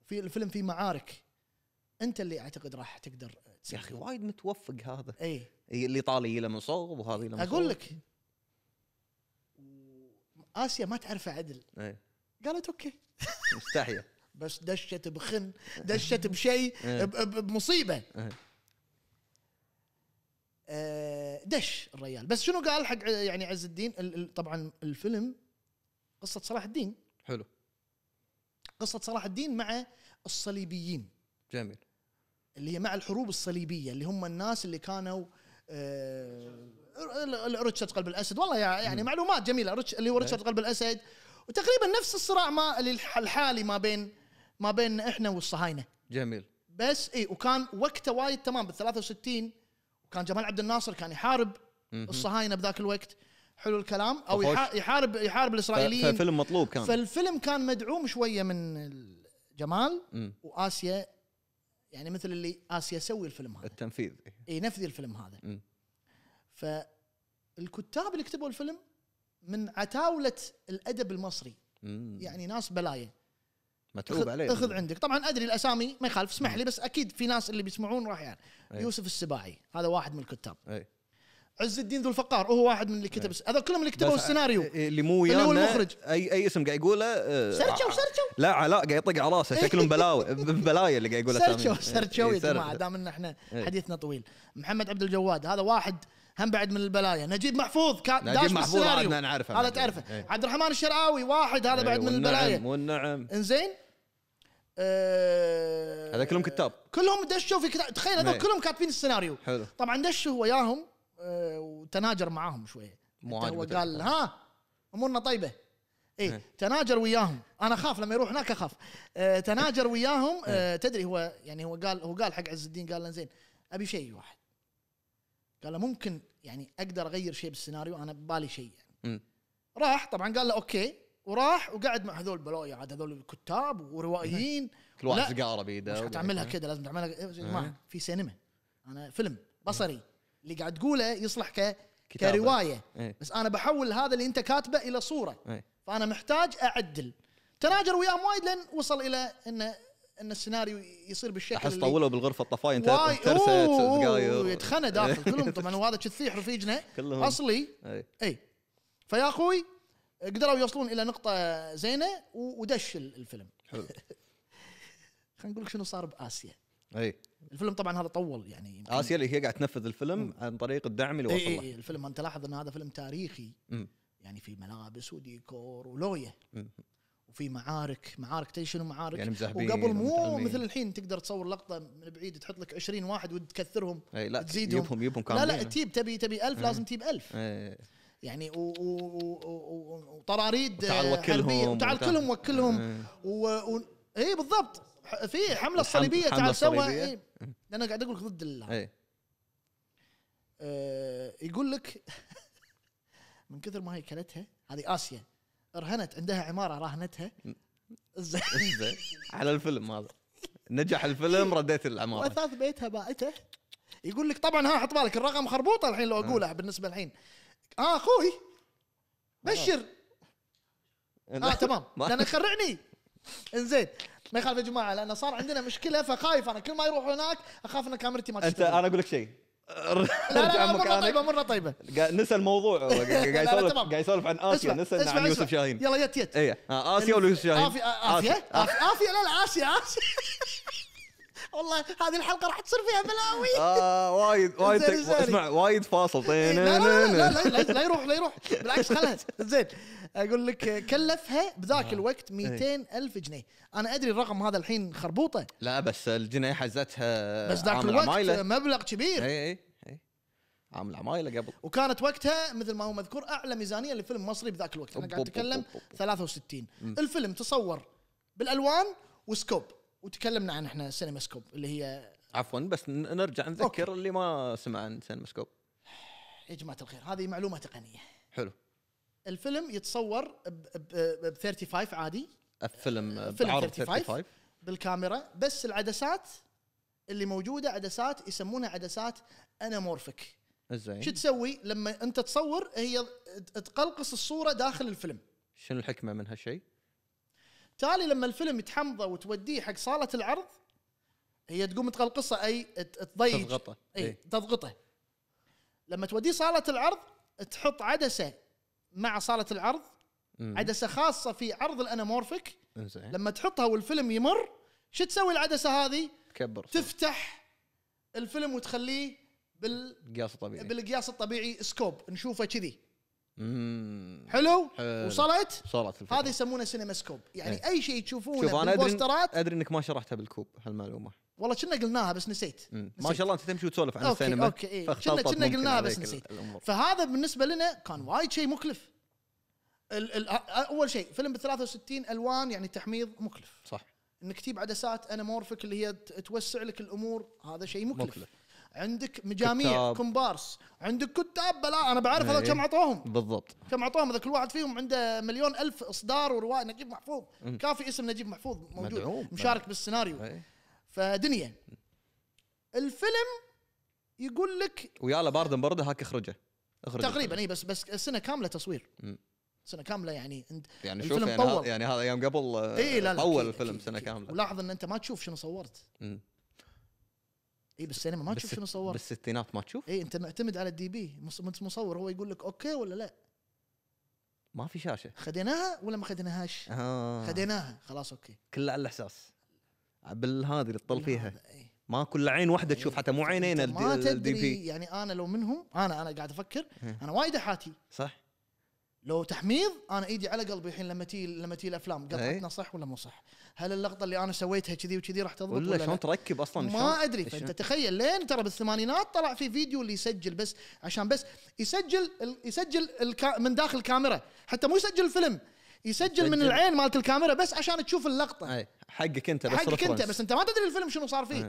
S1: وفي الفيلم فيه معارك انت اللي اعتقد راح تقدر يا اخي وايد متوفق هذا اي
S2: إيه. الايطالي له من صوب وهذا له اقول لك
S1: اسيا ما تعرفه عدل اي قالت اوكي مستحيه بس دشت بخن دشت بشيء إيه. بمصيبه إيه. آه، دش الريال بس شنو قال حق يعني عز الدين طبعا الفيلم قصه صلاح الدين حلو قصه صلاح الدين مع الصليبيين جميل اللي هي مع الحروب الصليبيه اللي هم الناس اللي كانوا آه قلب الاسد والله يعني م. معلومات جميله اللي هو ريتشارد قلب الاسد وتقريبا نفس الصراع ما الحالي ما بين ما بيننا احنا والصهاينه جميل بس اي وكان وقته وايد تمام بال 63 وكان جمال عبد الناصر كان يحارب الصهاينه بذاك الوقت حلو الكلام او ففوش. يحارب يحارب الاسرائيليين فالفيلم مطلوب كان فالفيلم كان مدعوم شويه من جمال واسيا يعني مثل اللي اسيا سوي الفيلم هذا التنفيذ اي نفذي الفيلم هذا م. فالكتاب اللي كتبوا الفيلم من عتاوله الادب المصري
S2: م. يعني
S1: ناس بلايه
S2: متعوب عليه اخذ
S1: عندك طبعا ادري الاسامي ما يخالف اسمح لي بس اكيد في ناس اللي بيسمعون راح يعني أي. يوسف السباعي هذا واحد من الكتاب أي. عز الدين ذو الفقار هو واحد من اللي كتب إيه. هذا كلهم اللي كتبوا السيناريو
S2: إيه، اللي مو اللي هو المخرج اي اي اسم قاعد يقوله آه سرتشو لا علاء قاعد يطق على راسه إيه. شكلهم بلاوي بلايا اللي قاعد يقوله سرتشو سرتشو يا جماعه دام
S1: ان احنا حديثنا طويل محمد عبد الجواد هذا واحد هم بعد من البلايا نجيب محفوظ كان نجيب محفوظ عدنا نعرفه هذا تعرفه عبد الرحمن الشرقاوي واحد هذا بعد من البلايا
S2: والنعم والنعم
S1: انزين آه هذا كلهم كتاب كلهم دشوا في كتاب تخيل هذول كلهم كاتبين السيناريو حلو طبعا دشوا وياهم آه وتناجر معاهم شويه هو قال ها امورنا طيبه اي تناجر وياهم انا اخاف لما يروح هناك اخاف آه تناجر وياهم آه تدري هو يعني هو قال هو قال حق عز الدين قال له زين ابي شيء واحد قال له ممكن يعني اقدر اغير شيء بالسيناريو انا ببالي شيء يعني. راح طبعا قال له اوكي وراح وقعد مع هذول بلويا عاد هذول الكتاب وروائيين كل واحد
S2: سيجاره بايده مش حتعملها كذا
S1: لازم تعملها يا أه. جماعه في سينما انا فيلم بصري اللي قاعد تقوله يصلح ك كروايه إيه. بس انا بحول هذا اللي انت كاتبه الى صوره إيه. فانا محتاج اعدل تناجر وياهم وايد لين وصل الى انه ان السيناريو يصير بالشكل احس طولوا
S2: بالغرفه الطفاية انت واي... دقائق يتخنى داخل
S1: كلهم طبعا وهذا كثير رفيجنا كلهم اصلي اي, اي. فيا اخوي قدروا يوصلون الى نقطه زينه ودش الفيلم
S2: حلو
S1: خلينا نقول لك شنو صار باسيا اي الفيلم طبعا هذا طول يعني اسيا
S2: اللي هي قاعد تنفذ الفيلم مم. عن طريق الدعم اللي إيه، وصل له اي
S1: الفيلم انت لاحظ ان هذا فيلم تاريخي مم. يعني في ملابس وديكور ولويه وفي معارك معارك تدري شنو معارك يعني وقبل مو مثل الحين تقدر تصور لقطه من بعيد تحط لك 20 واحد وتكثرهم اي لا تزيدهم يبهم يبهم كاملين لا لا تجيب تبي تبي 1000 لازم تجيب 1000 يعني وطراريد تعال آه، وكلهم تعال كلهم وكلهم إيه. و... اي بالضبط في حمله صليبيه تعال سوا إيه. إيه. انا قاعد اقول لك ضد الله اي آه، يقول لك من كثر ما هي كلتها هذه اسيا رهنت عندها عماره راهنتها
S2: زين على الفيلم هذا نجح الفيلم رديت العماره واثاث
S1: بيتها باعته يقول لك طبعا ها حط بالك الرقم خربوطه الحين لو اقولها بالنسبه الحين اه اخوي بشر اه تمام لان خرعني انزين ما يخالف يا جماعه لان صار عندنا مشكله فخايف انا كل ما يروح هناك اخاف ان كاميرتي ما تشتغل انت انا
S2: اقول لك شيء لا لا مره
S1: طيبه مره طيبه
S2: نسى الموضوع قاعد يسولف قاعد يسولف عن اسيا نسى عن يوسف شاهين يلا يت يت اي اسيا ولا يوسف شاهين؟ اسيا اسيا
S1: لا لا اسيا اسيا والله هذه الحلقه راح تصير فيها بلاوي
S2: اه وايد وايد اسمع وايد فاصل إيه، لا لا لا
S1: لا يروح لا يروح بالعكس خلها زين اقول لك كلفها بذاك آه. الوقت 200 إيه. ألف جنيه انا ادري الرقم هذا الحين خربوطه
S2: لا بس الجنيه حزتها بس ذاك الوقت عمايلة. مبلغ كبير اي اي إيه.
S1: عامل عمايله قبل وكانت وقتها مثل ما هو مذكور اعلى ميزانيه لفيلم مصري بذاك الوقت انا قاعد اتكلم 63 الفيلم تصور بالالوان وسكوب وتكلمنا عن احنا سينما سكوب اللي هي
S2: عفوا بس نرجع نذكر اللي ما سمع عن سينما سكوب
S1: يا جماعه الخير هذه معلومه تقنيه حلو الفيلم يتصور ب 35 عادي
S2: الفيلم بعرض 35
S1: بالكاميرا بس العدسات اللي موجوده عدسات يسمونها عدسات انامورفيك زين شو تسوي لما انت تصور هي تقلقص الصوره داخل الفيلم شنو الحكمه من هالشيء؟ تالي لما الفيلم يتحمضه وتوديه حق صاله العرض هي تقوم تقل القصه اي تضيج تضغطه اي تضغطه لما توديه صاله العرض تحط عدسه مع صاله العرض مم. عدسه خاصه في عرض الانامورفيك لما تحطها والفيلم يمر شو تسوي العدسه هذه؟ تكبر تفتح الفيلم وتخليه بالقياس الطبيعي بالقياس الطبيعي سكوب نشوفه كذي حلو وصلت؟ وصلت الفكرة. هذا يسمونه سينما سكوب يعني ايه. اي شيء تشوفونه شوف انا ادري
S2: ادري انك ما شرحتها بالكوب هالمعلومه
S1: والله كنا قلناها بس نسيت.
S2: نسيت ما شاء الله انت تمشي وتسولف عن السينما اوكي إيه. كنا كنا قلناها بس نسيت الأمور.
S1: فهذا بالنسبه لنا كان وايد شيء مكلف ال ال اول شيء فيلم ب 63 الوان يعني تحميض مكلف صح انك تجيب عدسات انامورفيك اللي هي توسع لك الامور هذا شيء مكلف, مكلف. عندك مجاميع كتاب. كومبارس عندك كتاب بلا انا بعرف هذا إيه. كم اعطوهم بالضبط كم اعطوهم هذا كل واحد فيهم عنده مليون الف اصدار وروايه نجيب محفوظ م. كافي اسم نجيب محفوظ موجود مدعوم. مشارك بالسيناريو إيه. فدنيا الفيلم يقول لك
S2: ويالا باردن برده هاك اخرجه اخرجه تقريبا اي
S1: بس بس سنه كامله تصوير م. سنه كامله يعني انت يعني الفيلم شوف يعني طول
S2: يعني هذا ايام قبل إيه لا لا طول الفيلم سنه كامله
S1: لاحظ ان انت ما تشوف شنو صورت م. اي بالسينما ما تشوف شنو صور
S2: بالستينات ما تشوف
S1: اي انت معتمد على الدي بي مصور هو يقول لك اوكي ولا لا ما في شاشه خديناها ولا ما خديناهاش
S2: آه. خديناها خلاص اوكي كله على الاحساس بالهذي اللي تطل فيها إيه. ما كل عين واحده إيه، تشوف حتى مو عينين ما تدري
S1: يعني انا لو منهم انا انا قاعد افكر إيه. انا وايد احاتي صح لو تحميض انا ايدي على قلبي الحين لما تي لما تي الافلام قطعتنا صح ولا مو صح؟ هل اللقطه اللي انا سويتها كذي وكذي راح تضبط ولا, ولا شلون تركب
S2: اصلا ما ادري فانت
S1: تخيل لين ترى بالثمانينات طلع في فيديو اللي يسجل بس عشان بس يسجل يسجل من داخل الكاميرا حتى مو يسجل الفيلم يسجل من العين مالت الكاميرا بس عشان تشوف اللقطه
S2: أي. حقك انت بس حقك انت بس
S1: انت ما تدري الفيلم شنو صار فيه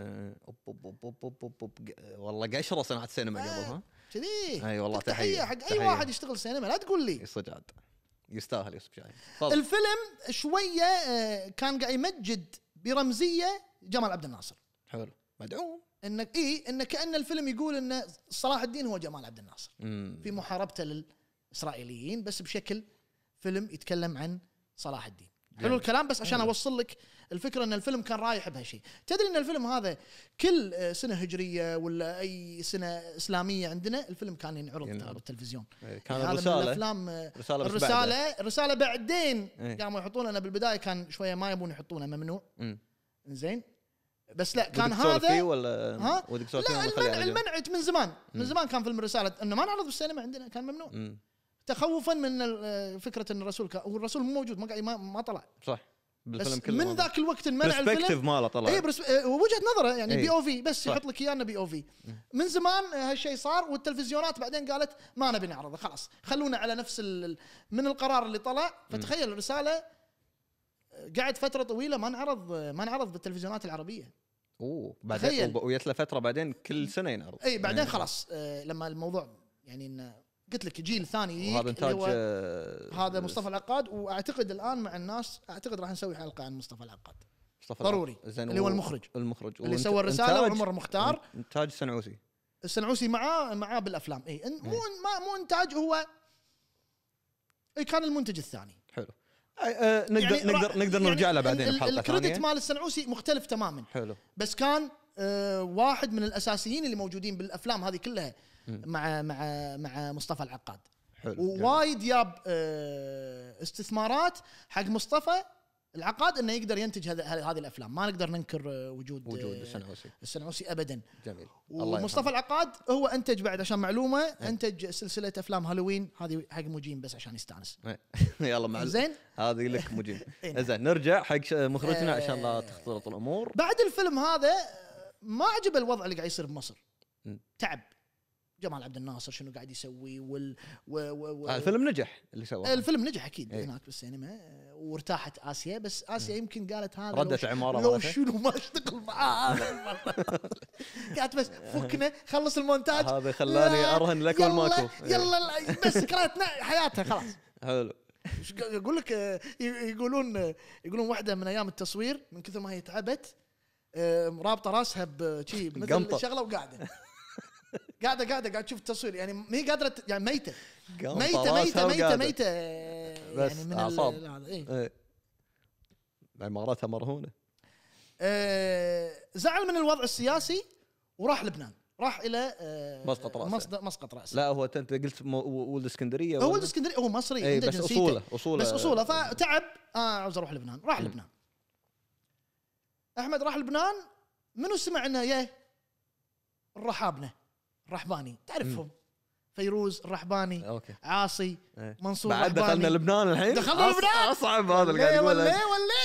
S2: والله قشره صناعه السينما قبل ها
S1: كذي اي والله تحيه حق اي واحد يشتغل سينما لا تقول لي صدق يستاهل يوسف شاهين الفيلم شويه آه، كان قاعد يمجد برمزيه جمال عبد الناصر حلو مدعوم انك اي انه كان الفيلم يقول ان صلاح الدين هو جمال عبد الناصر في محاربته للاسرائيليين بس بشكل فيلم يتكلم عن صلاح الدين حلو الكلام بس عشان اوصل لك الفكره ان الفيلم كان رايح بهالشيء تدري ان الفيلم هذا كل آه، سنه هجريه ولا اي سنه اسلاميه عندنا الفيلم كان ينعرض يعني بالتلفزيون إيه، كان يعني الرساله من الافلام رسالة الرساله الرساله بعدين ايه؟ قاموا يحطونه انا بالبدايه كان شويه ما يبون يحطونه ممنوع زين بس لا كان هذا ولا ها؟ لا المنع المنع من زمان من زمان كان فيلم الرساله انه ما نعرض بالسينما عندنا كان ممنوع م. تخوفا من آه، فكره ان الرسول كان والرسول مو موجود ما ما طلع
S2: صح بالفيلم كله من ذاك
S1: الوقت انمنع الفيلم ماله طلع اي برس... إيه، وجهه نظره يعني أي. بي او في بس صح. يحط لك اياه بي او في من زمان هالشيء صار والتلفزيونات بعدين قالت ما نبي نعرضه خلاص خلونا على نفس ال... من القرار اللي طلع فتخيل الرساله قعد فتره طويله ما انعرض ما انعرض بالتلفزيونات العربيه اوه
S2: بعدين ويت له فتره بعدين كل سنه ينعرض اي بعدين إيه. خلاص
S1: آه، لما الموضوع يعني انه قلت لك جيل ثاني آه، هذا انتاج هذا مصطفى العقاد واعتقد الان مع الناس اعتقد راح نسوي حلقه عن مصطفى العقاد مصطفى ضروري زين اللي هو المخرج المخرج اللي سوى الرساله وعمر مختار
S2: انتاج السنعوسي
S1: السنعوسي معاه معاه بالافلام اي إيه. مو ما مو انتاج هو اي كان المنتج الثاني حلو أه نقدر يعني نقدر نقدر يعني نرجع له بعدين بحلقه الكريدت مال السنعوسي مختلف تماما حلو بس كان أه واحد من الاساسيين اللي موجودين بالافلام هذه كلها مع مع مع مصطفى العقاد ووايد ياب آه، استثمارات حق مصطفى العقاد انه يقدر ينتج هذه الافلام ما نقدر ننكر آه، وجود وجود آه، السنعوسي السنعوسي ابدا جميل ومصطفى العقاد هو انتج بعد عشان معلومه اه. انتج سلسله افلام هالوين هذه حق مجيم بس عشان يستانس
S2: إيه. يلا مع زين هذه لك مجيم إيه، نعم. زين نرجع حق مخرجنا عشان لا تختلط الامور
S1: بعد الفيلم هذا ما عجب الوضع اللي قاعد يصير بمصر تعب جمال عبد الناصر شنو قاعد يسوي وال و... و... و... الفيلم
S2: نجح اللي سواه الفيلم
S1: نجح اكيد ايه. هناك بالسينما وارتاحت اسيا بس اسيا إيه. يمكن قالت هذا ردت عماره لو شنو ما اشتغل معاه قالت بس فكنا خلص المونتاج هذا خلاني ارهن لك والماكو إيه. يلا بس كرهتنا حياتها خلاص حلو اقول لك يقولون يقولون واحده من ايام التصوير من كثر ما هي تعبت آه، رابطه راسها بشي مثل شغله وقاعده قاعده قاعده قاعد تشوف التصوير يعني ما هي قادره يعني ميته ميته ميته ميته ميته, بس يعني من اعصاب هذا اي
S2: يعني إيه. مرهونه
S1: آه زعل من الوضع السياسي وراح لبنان راح الى آه، مسقط راس مسقط مسقط راس
S2: لا هو انت قلت ولد اسكندريه هو ولد اسكندريه
S1: هو مصري اي بس اصوله اصوله بس اصوله فتعب اه عاوز اروح لبنان راح م. لبنان احمد راح لبنان منو سمع انه ياه الرحابنه الرحباني تعرفهم فيروز الرحباني آه، أوكي. عاصي ايه. منصور بعد دخلنا لبنان الحين دخلنا أص... لبنان اصعب هذا اللي قاعد ولا ولا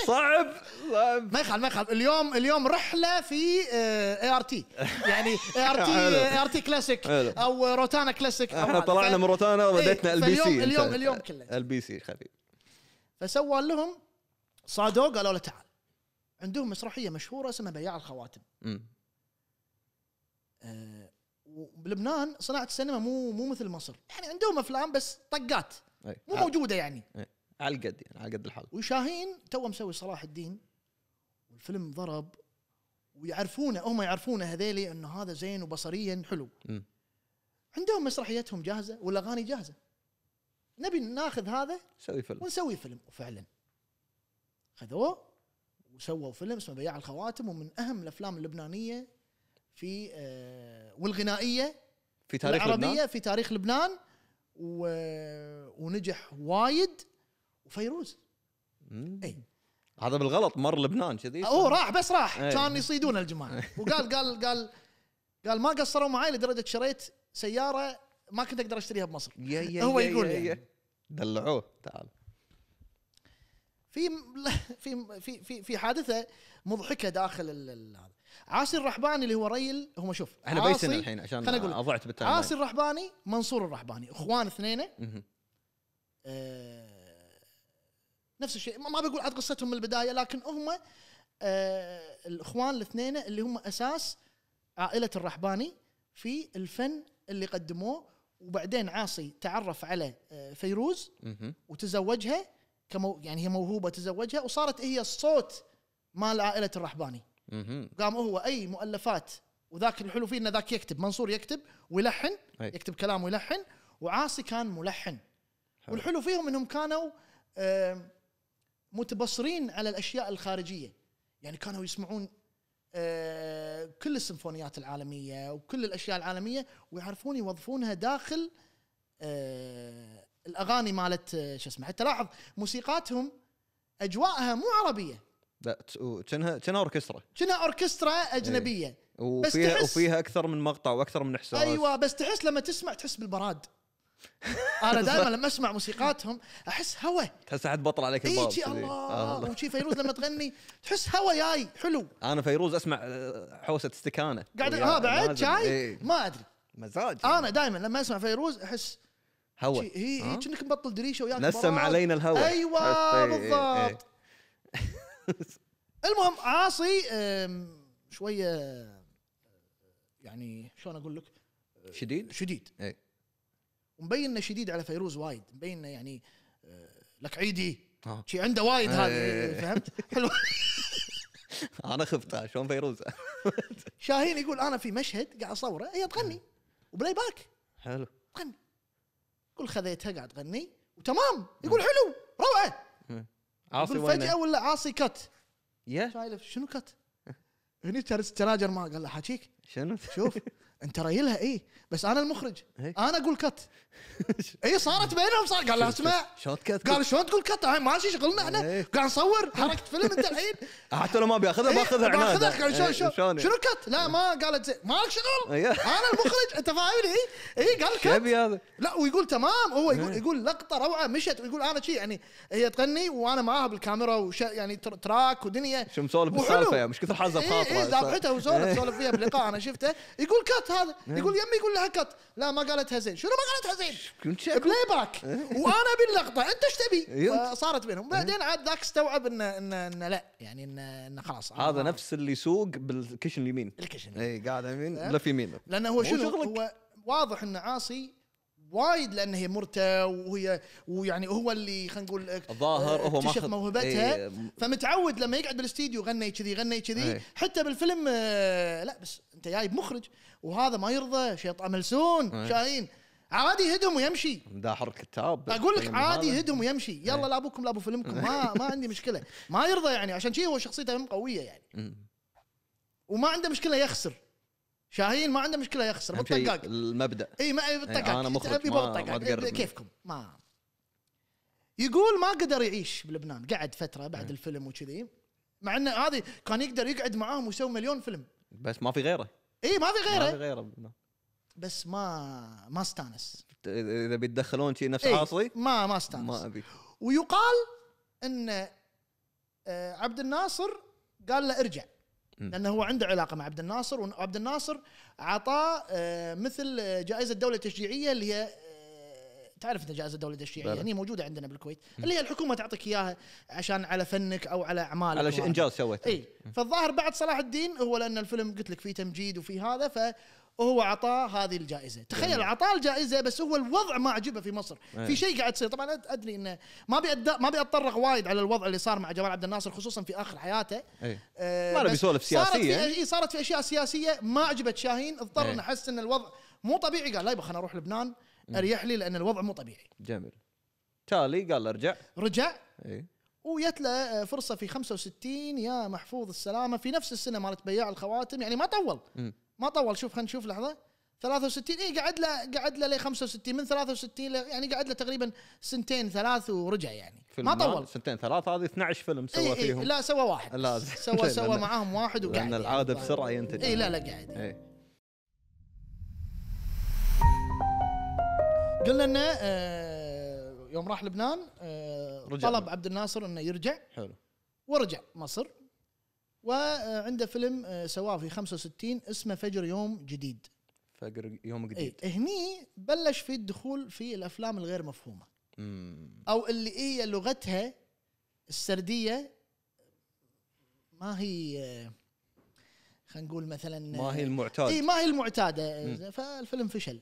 S1: صعب صعب ما يخال ما يخال اليوم اليوم رحله في اي ار تي يعني اي ار تي اي ار تي كلاسيك او روتانا كلاسيك احنا طلعنا من روتانا وديتنا ال بي سي اليوم اليوم كله
S2: ال بي سي خليل
S1: فسوى لهم صادوه قالوا له تعال عندهم مسرحيه مشهوره اسمها بياع الخواتم امم ولبنان صناعه السينما مو مو مثل مصر يعني عندهم افلام بس طقات
S2: مو موجوده يعني على القد يعني على قد الحال
S1: وشاهين تو مسوي صلاح الدين والفيلم ضرب ويعرفونه هم يعرفونه هذيلي انه هذا زين وبصريا حلو م. عندهم مسرحيتهم جاهزه والاغاني جاهزه نبي ناخذ هذا نسوي فيلم ونسوي فيلم وفعلا خذوه وسووا فيلم اسمه بياع الخواتم ومن اهم الافلام اللبنانيه في آه، والغنائيه
S2: في تاريخ العربية لبنان
S1: في تاريخ لبنان و... ونجح وايد وفيروز اي
S2: هذا بالغلط مر لبنان كذي أه، هو راح بس راح كان
S1: يصيدون الجماعه وقال قال قال قال ما قصروا معي لدرجه شريت سياره ما كنت اقدر اشتريها بمصر يا يا هو يقول يا يعني.
S2: يا دلعوه تعال
S1: في في في في في حادثه مضحكه داخل هذا عاصي الرحباني اللي هو ريل هم شوف احنا بيسنا الحين عشان انا ضعت بالتايم عاصي الرحباني منصور الرحباني اخوان اثنينه آه، نفس الشيء ما بقول عاد قصتهم من البدايه لكن هم آه، الاخوان الاثنين اللي هم اساس عائله الرحباني في الفن اللي قدموه وبعدين عاصي تعرف على آه، فيروز وتزوجها كمو يعني هي موهوبه تزوجها وصارت هي الصوت مال عائله الرحباني قام هو اي مؤلفات وذاك الحلو فيه ان ذاك يكتب منصور يكتب ويلحن أي. يكتب كلام ويلحن وعاصي كان ملحن حلو. والحلو فيهم انهم كانوا متبصرين على الاشياء الخارجيه يعني كانوا يسمعون آه، كل السيمفونيات العالميه وكل الاشياء العالميه ويعرفون يوظفونها داخل آه، الاغاني مالت آه، شو اسمه حتى لاحظ موسيقاتهم اجواءها مو عربيه
S2: لا كانها كانها اوركسترا
S1: كانها اوركسترا اجنبيه ايه.
S2: وفيها بس تحس... وفيها اكثر من مقطع واكثر من احساس ايوه
S1: بس تحس لما تسمع تحس بالبراد
S2: انا دائما لما
S1: اسمع موسيقاتهم احس هوا
S2: تحس احد بطل عليك الباب اي الله, آه. وشي
S1: فيروز لما تغني تحس هوا جاي حلو
S2: انا فيروز اسمع آه، حوسه استكانه قاعد ها آه، بعد شاي ايه.
S1: ما ادري مزاج انا دائما لما اسمع فيروز احس
S2: هوا هي هي كأنك
S1: مبطل دريشه وياك نسم علينا الهوا ايوه إيه، إيه، بالضبط إيه. المهم عاصي شويه يعني شلون اقول لك
S2: شديد آه، شديد اي
S1: ومبين انه شديد على فيروز وايد مبين انه يعني آه، لك عيدي آه. شي عنده وايد هذا فهمت حلو
S2: انا خفت شلون فيروز
S1: شاهين يقول انا في مشهد قاعد اصوره هي تغني وبلاي باك حلو تغني كل خذيتها قاعد تغني وتمام يقول حلو روعه
S2: عاصي فجاه
S1: ولا عاصي كت يا شايله شنو كت؟ هني تراجر ما قال له حاكيك شنو؟ شوف انت رايلها اي بس انا المخرج انا اقول كت اي صارت بينهم صار قال اسمع شلون كت قال شلون تقول كت ماشي شغلنا احنا قاعد نصور حركه فيلم انت الحين
S2: حتى لو ما بياخذها إيه، باخذها عناد باخذها قال شلون إيه، شلون يعني؟ شنو
S1: كت لا ما قالت زين مالك شغل إيه. انا المخرج انت فاهمني اي اي قال كت هذا لا ويقول تمام هو يقول يقول لقطه روعه مشت ويقول انا شي يعني هي تغني وانا معاها بالكاميرا وش يعني تراك ودنيا شو مسولف بالسالفه يعني، مش كثر حازه بخاطره اي ذابحتها وسولف سولف فيها بلقاء انا شفته يقول كت هذا نعم. يقول يمي يقول لها كت لا ما قالتها زين شنو ما قالتها زين بلاي باك إيه. وانا باللقطه انت ايش تبي صارت بينهم إيه. بعدين عاد ذاك استوعب ان إن لا يعني ان إن خلاص هذا
S2: نفس اللي يسوق بالكشن اليمين الكشن اي قاعد يمين إيه. لف يمين
S1: لانه هو شنو هو واضح انه عاصي وايد لان هي مرته وهي ويعني هو اللي خلينا نقول آه، الظاهر هو ماخذ موهبتها ايه فمتعود لما يقعد بالاستديو غني كذي غني كذي ايه حتى بالفيلم آه، لا بس انت جايب مخرج وهذا ما يرضى شيطان ملسون ايه شاهين عادي هدم ويمشي
S2: دا حر كتاب اقول لك عادي هدم
S1: ويمشي إيه. يلا لابوكم لابو فيلمكم إيه. ما ما عندي مشكله ما يرضى يعني عشان شيء هو شخصيته قويه يعني إيه. وما عنده مشكله يخسر شاهين ما عنده مشكله يخسر يعني بالطقاق
S2: المبدا اي ما بالطقاق انا مخرج ما, تقرب كيفكم
S1: ما يقول ما قدر يعيش بلبنان قعد فتره بعد م. الفيلم وكذي مع انه هذه كان يقدر يقعد معاهم ويسوي مليون فيلم
S2: بس ما في غيره
S1: اي ما في غيره ما في غيره بلبنان نعم. بس ما ما استانس
S2: اذا بيتدخلون شيء نفس عاصي ما ما استانس ما ابي
S1: ويقال ان آه، عبد الناصر قال له ارجع لانه هو عنده علاقه مع عبد الناصر وعبد الناصر اعطاه آه، مثل جائزه الدوله التشجيعيه اللي هي آه، تعرف انت جائزه الدوله التشجيعيه هي يعني موجوده عندنا بالكويت اللي هي الحكومه تعطيك اياها عشان على فنك او على اعمالك على انجاز سويته اي فالظاهر بعد صلاح الدين هو لان الفيلم قلت لك فيه تمجيد وفي هذا وهو عطاه هذه الجائزه تخيل عطاه الجائزه بس هو الوضع ما عجبه في مصر أيه. في شيء قاعد يصير طبعا ادري انه ما بيأد... ما بيتطرق وايد على الوضع اللي صار مع جمال عبد الناصر خصوصا في اخر حياته أيه. آه ما بيسولف سياسيه صارت في... إيه، صارت في اشياء سياسيه ما عجبت شاهين اضطر أيه. نحس ان الوضع مو طبيعي قال لا يبا خليني اروح لبنان اريح لي لان الوضع مو طبيعي
S2: جميل تالي قال ارجع رجع اي
S1: ويت له آه، فرصه في 65 يا محفوظ السلامه في نفس السنه مالت بياع الخواتم يعني ما طول م. ما طول شوف خلينا نشوف لحظه 63 اي قعد له قعد له ل 65 من 63 يعني قعد له تقريبا سنتين ثلاث ورجع يعني ما طول
S2: سنتين ثلاث هذه 12 فيلم سوى إيه،, إيه فيهم لا سوى واحد لازم سوى سوى معاهم
S1: واحد وقعد لان يعني. العاده بسرعه ينتج اي لا لا قاعد يعني. إيه. قلنا انه آه يوم راح لبنان آه طلب عبد الناصر انه يرجع حلو ورجع مصر وعنده فيلم آه، سواه في 65 اسمه فجر يوم جديد فجر يوم جديد إيه هني بلش في الدخول في الافلام الغير مفهومه مم. او اللي هي إيه لغتها السرديه ما هي آه، خلينا نقول مثلا آه، ما هي المعتاده اي ما هي المعتاده مم. فالفيلم فشل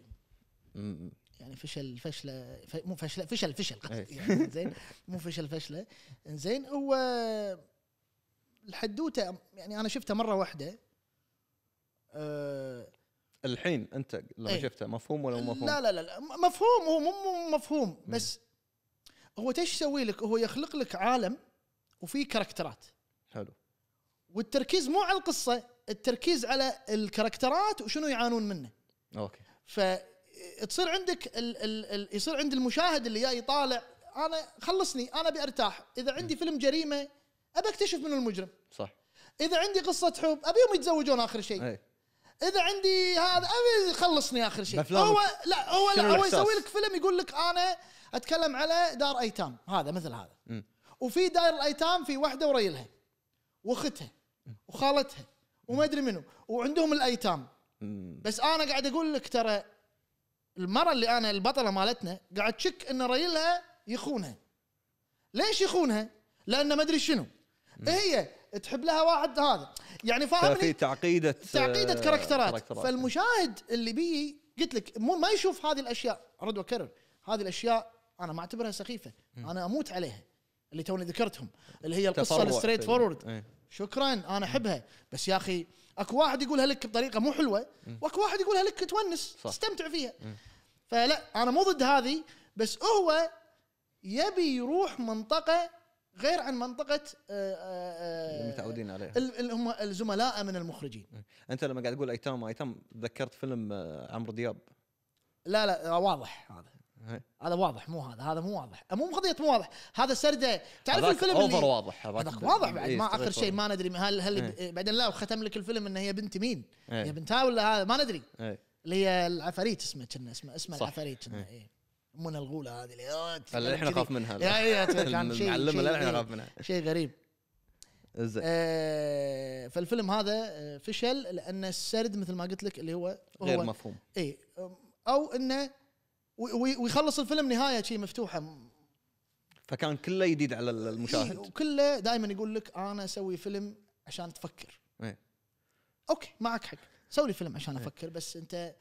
S1: مم. يعني فشل فشله مو فشله فشل فشل إيه. يعني زين مو فشل فشله زين هو الحدوته يعني انا شفتها مره واحده أه
S2: الحين انت لما ايه شفته مفهوم ولا مفهوم؟ لا
S1: لا لا مفهوم هو مو مفهوم بس هو ايش يسوي لك؟ هو يخلق لك عالم وفيه كاركترات حلو والتركيز مو على القصه التركيز على الكاركترات وشنو يعانون منه اوكي فتصير عندك الـ الـ الـ يصير عند المشاهد اللي جاي يطالع انا خلصني انا ابي ارتاح اذا عندي فيلم جريمه ابى اكتشف منو المجرم صح اذا عندي قصه حب ابيهم يتزوجون اخر شيء أي. اذا عندي هذا ابي يخلصني اخر شيء هو لا هو لا هو يسوي لك فيلم يقول لك انا اتكلم على دار ايتام هذا مثل هذا م. وفي دار الايتام في وحده وريلها واختها وخالتها وما ادري منو وعندهم الايتام م. بس انا قاعد اقول لك ترى المره اللي انا البطله مالتنا قاعد تشك ان ريلها يخونها ليش يخونها؟ لانه ما ادري شنو هي تحب لها واحد هذا يعني فاهمني في
S2: تعقيده تعقيده آه، كاركترات
S1: فالمشاهد اللي بي قلت لك مو ما يشوف هذه الاشياء ارد واكرر هذه الاشياء انا ما اعتبرها سخيفه انا اموت عليها اللي توني ذكرتهم اللي هي القصه الستريت فورورد إيه. شكرا انا احبها بس يا اخي اكو واحد يقولها لك بطريقه مو حلوه واكو واحد يقولها لك تونس استمتع فيها فلا انا مو ضد هذه بس هو يبي يروح منطقه غير عن منطقه آه، آه، آه، المتعودين عليها اللي هم الزملاء من المخرجين إيه.
S2: انت لما قاعد تقول ايتام ايتام تذكرت فيلم عمرو دياب
S1: لا لا واضح هذا إيه. هذا واضح مو هذا هذا مو واضح مو قضيه مو واضح هذا سرده تعرف الفيلم اوفر اللي واضح هذاك واضح بعد إيه، ما اخر شيء ما ندري هل هل بعدين لا وختم لك الفيلم ان هي بنت مين هي, بنتها ولا هذا ما ندري اللي هي العفاريت اسمه كنا اسمه اسمه العفاريت كنا من الغوله هذه اللي احنا آه، نخاف منها اي كان شيء المعلمه اللي احنا نخاف منها شيء غريب زين آه فالفيلم هذا آه، فشل لان السرد مثل ما قلت لك اللي هو, هو غير مفهوم اي او انه ويخلص الفيلم نهايه شيء مفتوحه
S2: فكان كله جديد على المشاهد إيه
S1: وكله دائما يقول لك انا اسوي فيلم عشان تفكر إيه. اوكي معك حق سوي لي فيلم عشان افكر بس انت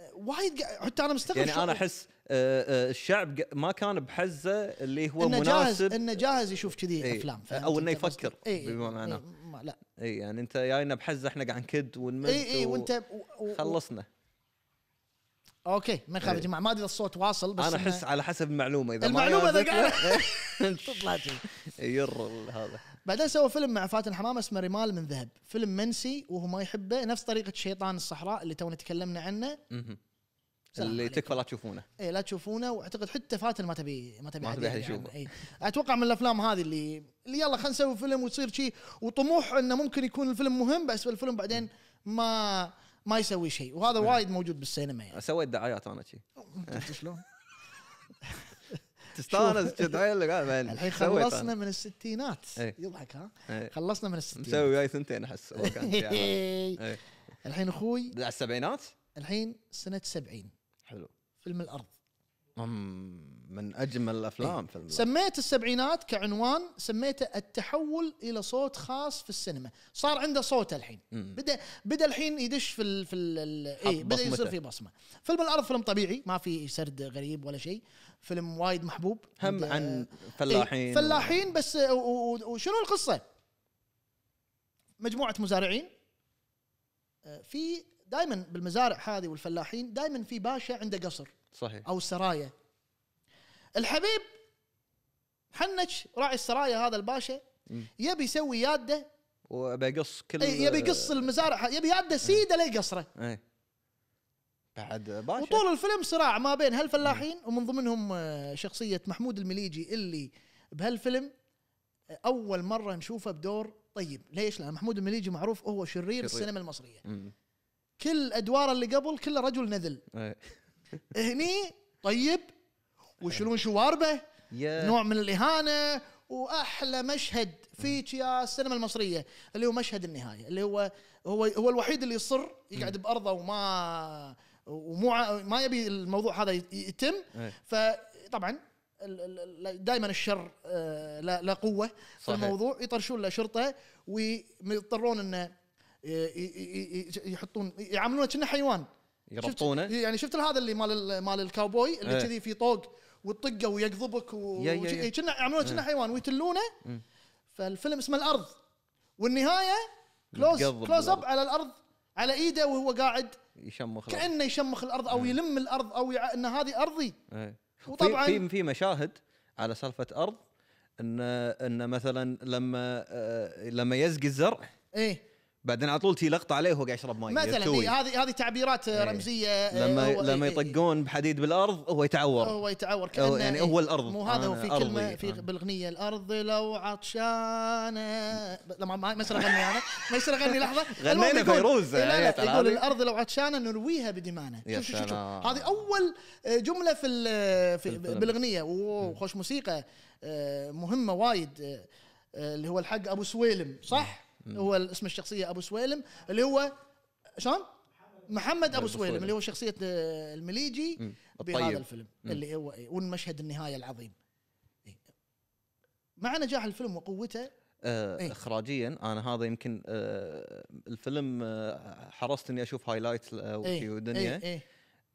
S1: آه، وايد حتى انا مستغرب يعني انا احس
S2: آه، آه، الشعب ما كان بحزه اللي هو إنه مناسب انه
S1: جاهز يشوف كذي ايه افلام او انه يفكر
S2: ايه بما معناه ايه لا اي يعني انت جاينا بحزه احنا قاعد نكد ونمد اي اي وانت
S1: و... خلصنا اوكي ما يخالف يا إيه. جماعه ما ادري الصوت واصل بس انا احس
S2: على حسب المعلومه اذا المعلومه
S1: اذا تطلع
S2: ير هذا
S1: بعدين سوى فيلم مع فاتن حمامه اسمه رمال من ذهب فيلم منسي وهو ما يحبه نفس طريقه شيطان الصحراء اللي تونا تكلمنا عنه اللي تكفى لا تشوفونه اي لا تشوفونه واعتقد حتى فاتن ما تبي ما تبي ما تبي حد يشوفه يعني. اي اتوقع من الافلام هذه اللي اللي يلا خلينا نسوي فيلم وتصير شيء وطموح انه ممكن يكون الفيلم مهم بس الفيلم بعدين ما ما يسوي شيء وهذا إيه. وايد موجود بالسينما
S2: يعني سويت دعايات انا شيء
S1: شلون؟ تستانس الحين خلصنا من الستينات إيه. يضحك ها إيه. خلصنا من الستينات مسوي وياي ثنتين احس
S2: الحين اخوي السبعينات
S1: الحين سنه 70 فيلم الارض
S2: من اجمل الافلام إيه. فيلم
S1: سميت السبعينات كعنوان سميته التحول الى صوت خاص في السينما صار عنده صوت الحين بدا بدا الحين يدش في الـ في الـ إيه؟ بدا يصير في بصمه فيلم الارض فيلم طبيعي ما في سرد غريب ولا شيء فيلم وايد محبوب هم عن فلاحين إيه. فلاحين بس وشنو القصه مجموعه مزارعين آه، في دائما بالمزارع هذه والفلاحين دائما في باشا عنده قصر صحيح او سرايا الحبيب حنش راعي السرايا هذا الباشا يبي يسوي ياده
S2: وبيقص كل إيه، يبي يقص
S1: المزارع يبي ياده سيده إيه. لي قصره
S2: إيه. بعد باشا وطول
S1: الفيلم صراع ما بين هالفلاحين ومن ضمنهم آه، شخصيه محمود المليجي اللي بهالفيلم آه، اول مره نشوفه بدور طيب ليش؟ لان محمود المليجي معروف هو شرير, شرير. السينما المصريه مم. كل ادواره اللي قبل كله رجل نذل إيه. هني طيب ويشيلون شواربه نوع من الاهانه واحلى مشهد في يا السينما المصريه اللي هو مشهد النهايه اللي هو هو هو الوحيد اللي يصر يقعد بارضه وما ومو ما يبي الموضوع هذا يتم إيه. فطبعا دائما الشر آه، لا قوه في الموضوع يطرشون له شرطه ويضطرون انه يحطون يعاملونه كأنه حيوان يربطونه يعني شفت هذا اللي مال مال الكاوبوي اللي إيه. كذي في طوق وتطقه ويقضبك وكنا يعاملونه كنا حيوان ويتلونه إيه. فالفيلم اسمه الارض والنهايه كلوز كلوز اب على الارض على ايده وهو قاعد
S2: يشمخ كانه
S1: يشمخ الارض او إيه. يلم الارض او ان هذه ارضي
S2: وطبعا في في مشاهد على سالفه ارض ان ان مثلا لما آه، لما يزق الزرع ايه بعدين على طول تي لقطه عليه وهو قاعد يشرب ماي مثلا هذه
S1: هذه تعبيرات ايه. رمزيه لما ايه لما
S2: يطقون بحديد بالارض هو يتعور هو
S1: يتعور كانه يعني هو الارض مو هذا هو في كلمه في بالاغنيه الارض لو عطشانه لما ما يصير اغني انا ما يصير اغني لحظه غنينا فيروز
S2: لا لا إيه، يقول الارض
S1: لو عطشانه نرويها بدمانه هذه اول آه، جمله في, آه، في بالاغنيه وخوش موسيقى آه، مهمه وايد اللي هو الحق ابو سويلم صح؟ هو اسم الشخصيه ابو سويلم اللي هو شلون؟ محمد ابو سويلم اللي هو شخصيه آه، المليجي بهذا الفيلم اللي هو إيه، والمشهد النهايه العظيم إيه. مع نجاح الفيلم وقوته
S2: آه، إيه؟ اخراجيا انا هذا يمكن آه الفيلم آه حرصت اني اشوف هايلايت في ودنيا إيه؟ إيه؟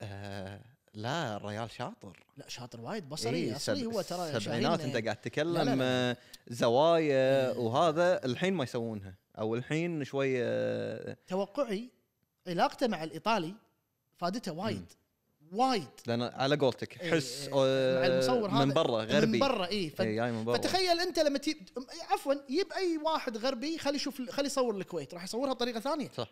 S2: آه لا الريال شاطر
S1: لا شاطر وايد بصري إيه اصلي هو ترى سبعينات انت قاعد تتكلم
S2: آه، زوايا وهذا الحين ما يسوونها او الحين شوي
S1: توقعي علاقته مع الايطالي فادته وايد وايد
S2: لان على قولتك إيه، حس إيه آه، إيه مع المصور هذا من برا غربي من برا اي إيه فتخيل
S1: انت لما تجيب عفوا يب اي واحد غربي خلي يشوف خلي يصور الكويت راح يصورها بطريقه ثانيه صح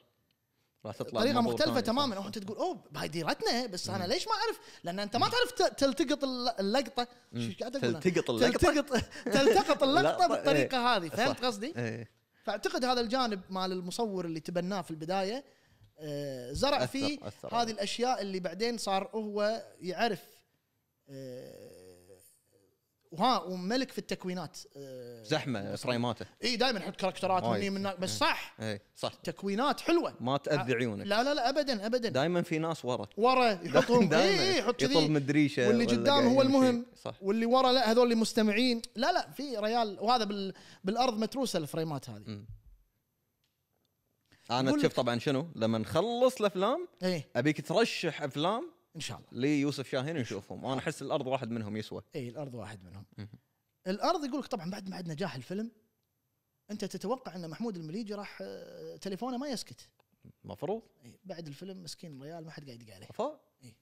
S2: راح تطلع طريقه مختلفه تماما
S1: او انت تقول اوه هاي ديرتنا بس انا ليش ما اعرف لان انت ما تعرف تلتقط اللقطه
S2: شو قاعد اقول تلتقط اللقطه
S1: تلتقط تلتقط اللقطه بالطريقه إيه. هذه فهمت قصدي؟ إيه. فاعتقد هذا الجانب مال المصور اللي تبناه في البدايه آه، زرع أثر فيه أثر هذه الاشياء اللي بعدين صار هو يعرف آه، وها وملك في التكوينات آه، زحمه فريماته اي دائما يحط كاركترات مني من بس صح اي صح تكوينات حلوه
S2: ما تاذي عيونك لا
S1: لا لا ابدا ابدا
S2: دائما في ناس ورا ورا يحطهم اي يحط يطل مدريشه واللي قدام هو المهم
S1: صح واللي ورا لا هذول اللي مستمعين لا لا في ريال وهذا بال بالارض متروسه الفريمات هذه م.
S2: انا تشوف طبعا شنو لما نخلص الافلام ايه؟ ابيك ترشح افلام ان شاء الله لي يوسف شاهين نشوفهم انا احس الارض واحد منهم يسوى
S1: اي الارض واحد منهم الارض يقول لك طبعا بعد ما نجاح الفيلم انت تتوقع ان محمود المليجي راح آه، تليفونه ما يسكت مفروض اي بعد الفيلم مسكين ريال ما حد قاعد يدق عليه اي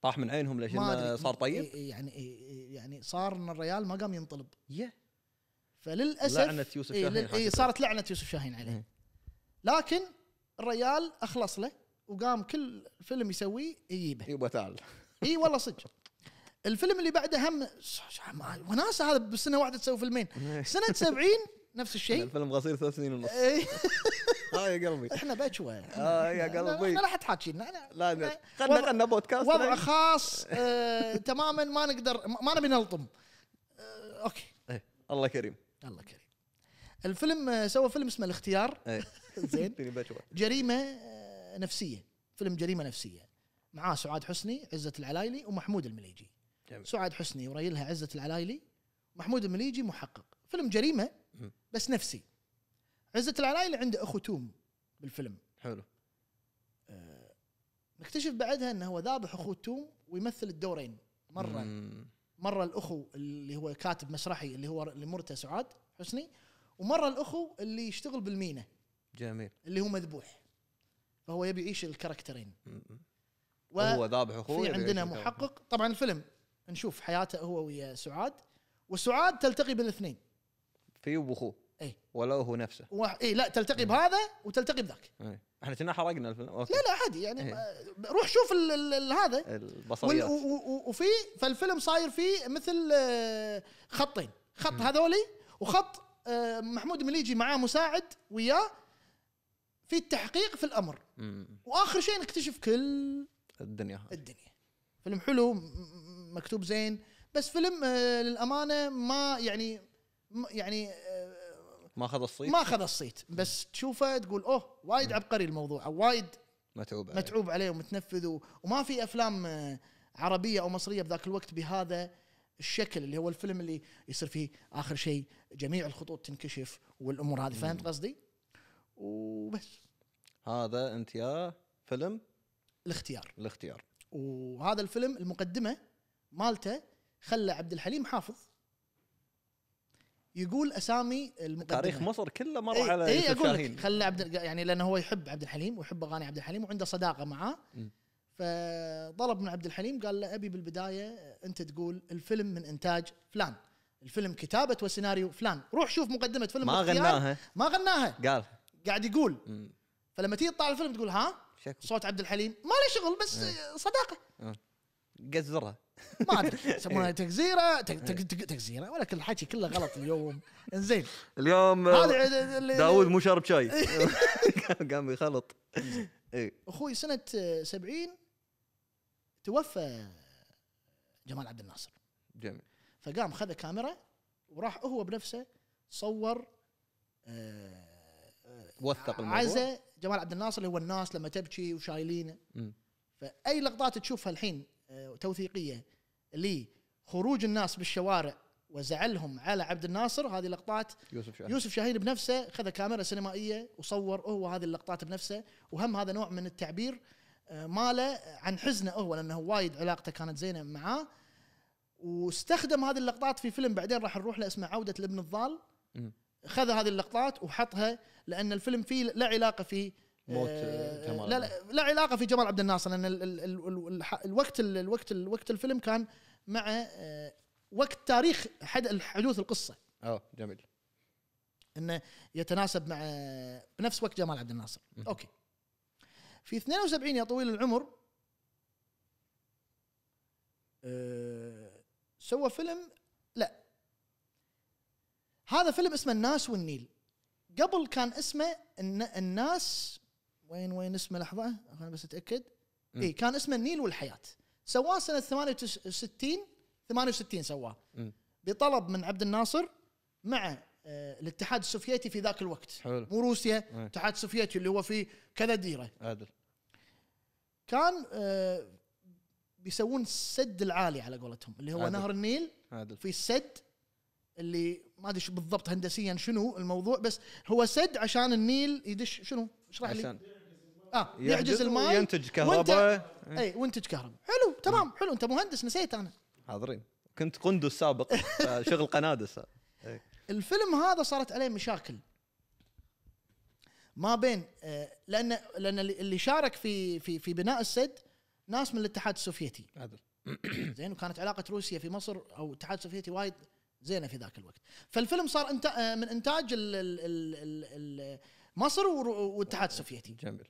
S2: طاح من عينهم ليش صار طيب إيه,
S1: إيه، يعني إيه،, إيه يعني صار ان الريال ما قام ينطلب يه فللاسف لعنه يوسف إيه، شاهين إيه صارت لعنه يوسف شاهين عليه لكن الريال اخلص له وقام كل فيلم يسويه يجيبه يبا تعال اي والله صدق الفيلم اللي بعده هم وناسه هذا بسنه واحده تسوي فيلمين سنه 70 نفس الشيء الفيلم قصير ثلاث سنين ونص اه يا قلبي احنا بشوى اه يا قلبي احنا لا تحاكي حاكينا لا لا خلنا خلنا بودكاست وضع خاص آه، تماما ما نقدر ما نبي نلطم آه، اوكي
S2: إيه، الله كريم الله كريم
S1: الفيلم آه، سوى فيلم اسمه الاختيار إيه. زين جريمه نفسيه فيلم جريمه نفسيه معاه سعاد حسني عزه العلايلي ومحمود المليجي جميل. سعاد حسني وريلها عزه العلايلي محمود المليجي محقق فيلم جريمه بس نفسي عزه العلايلي عنده اخو توم بالفيلم حلو نكتشف آه، بعدها انه هو ذابح اخو توم ويمثل الدورين مره مم. مره الاخو اللي هو كاتب مسرحي اللي هو اللي مرته سعاد حسني ومره الاخو اللي يشتغل بالمينا جميل اللي هو مذبوح فهو يبي يعيش الكاركترين و هو ذابح اخوه في عندنا محقق طبعا الفيلم نشوف حياته هو ويا سعاد وسعاد تلتقي بالاثنين
S2: في وباخوه اي ولا هو نفسه
S1: و... اي لا تلتقي مم. إيه. بهذا وتلتقي بذاك
S2: اي احنا كنا حرقنا الفيلم أوكي. لا
S1: لا عادي يعني ايه. روح شوف ال ال هذا
S2: البصريات و...
S1: و... وفي فالفيلم صاير فيه مثل آه، خطين خط هذولي وخط آه، محمود مليجي معاه مساعد وياه في التحقيق في الامر واخر شيء نكتشف كل الدنيا هذه الدنيا فيلم حلو مكتوب زين بس فيلم آه، للامانه ما يعني يعني آه،
S2: ما اخذ الصيت ما اخذ
S1: الصيت بس تشوفه تقول اوه وايد عبقري الموضوع او وايد متعوب عليه متعوب عليه ومتنفذ وما في افلام آه، عربيه او مصريه بذاك الوقت بهذا الشكل اللي هو الفيلم اللي يصير فيه اخر شيء جميع الخطوط تنكشف والامور هذه فهمت قصدي؟ وبس
S2: هذا انت يا فيلم الاختيار الاختيار
S1: وهذا الفيلم المقدمه مالته خلى عبد الحليم حافظ يقول اسامي المقدمه تاريخ مصر كله مر إيه، على اي إيه اقول لك خلى عبد يعني لانه هو يحب عبد الحليم ويحب اغاني عبد الحليم وعنده صداقه معاه فطلب من عبد الحليم قال له ابي بالبدايه انت تقول الفيلم من انتاج فلان الفيلم كتابه وسيناريو فلان روح شوف مقدمه فيلم ما غناها ما غناها قال قاعد يقول فلما تيجي تطالع الفيلم تقول ها شكو. صوت عبد الحليم ما له شغل بس إيه. صداقه آه. قزرها ما ادري يسمونها تجزيره تجزيره كل الحكي كله غلط اليوم انزين
S2: اليوم آه، داوود مو شارب شاي إيه. قام يخلط إيه.
S1: اخوي سنه 70 توفى جمال عبد الناصر جميل فقام خذ كاميرا وراح هو بنفسه صور
S2: آه، وثق الموضوع عزة
S1: جمال عبد الناصر اللي هو الناس لما تبكي وشايلينه فاي لقطات تشوفها الحين آه، توثيقيه لخروج الناس بالشوارع وزعلهم على عبد الناصر هذه لقطات يوسف شاهين يوسف شاهين بنفسه خذ كاميرا سينمائيه وصور هو هذه اللقطات بنفسه وهم هذا نوع من التعبير آه، ماله عن حزنه هو لانه وايد علاقته كانت زينه معاه واستخدم هذه اللقطات في فيلم بعدين راح نروح له اسمه عوده الابن الضال خذ هذه اللقطات وحطها لان الفيلم فيه لا علاقه في موت جمال آه، لا, لا لا علاقه في جمال عبد الناصر لان الوقت الوقت الوقت الفيلم كان مع آه، وقت تاريخ حد حدوث القصه اه جميل انه يتناسب مع آه، بنفس وقت جمال عبد الناصر اوكي في 72 يا طويل العمر سوى فيلم لا هذا فيلم اسمه الناس والنيل قبل كان اسمه الناس وين وين اسمه لحظه خليني بس اتاكد اي كان اسمه النيل والحياه سواه سنه 68 68 سواه بطلب من عبد الناصر مع آه، الاتحاد السوفيتي في ذاك الوقت حلو. مو روسيا إيه. الاتحاد السوفيتي اللي هو في كذا ديره عادل كان آه، بيسوون السد العالي على قولتهم اللي هو عادل. نهر النيل عادل. في السد اللي ما ادري بالضبط هندسيا شنو الموضوع بس هو سد عشان النيل يدش شنو اشرح لي عشان اه يعجز الماء ينتج كهرباء اي وينتج كهرباء حلو تمام حلو انت مهندس نسيت انا
S2: حاضرين كنت قندس سابق شغل قنادس إيه.
S1: الفيلم هذا صارت عليه مشاكل ما بين آه، لان لان اللي شارك في في في بناء السد ناس من الاتحاد السوفيتي عدل زين وكانت علاقه روسيا في مصر او الاتحاد السوفيتي وايد زينه في ذاك الوقت فالفيلم صار انت آه، من انتاج ال ال ال مصر والاتحاد السوفيتي جميل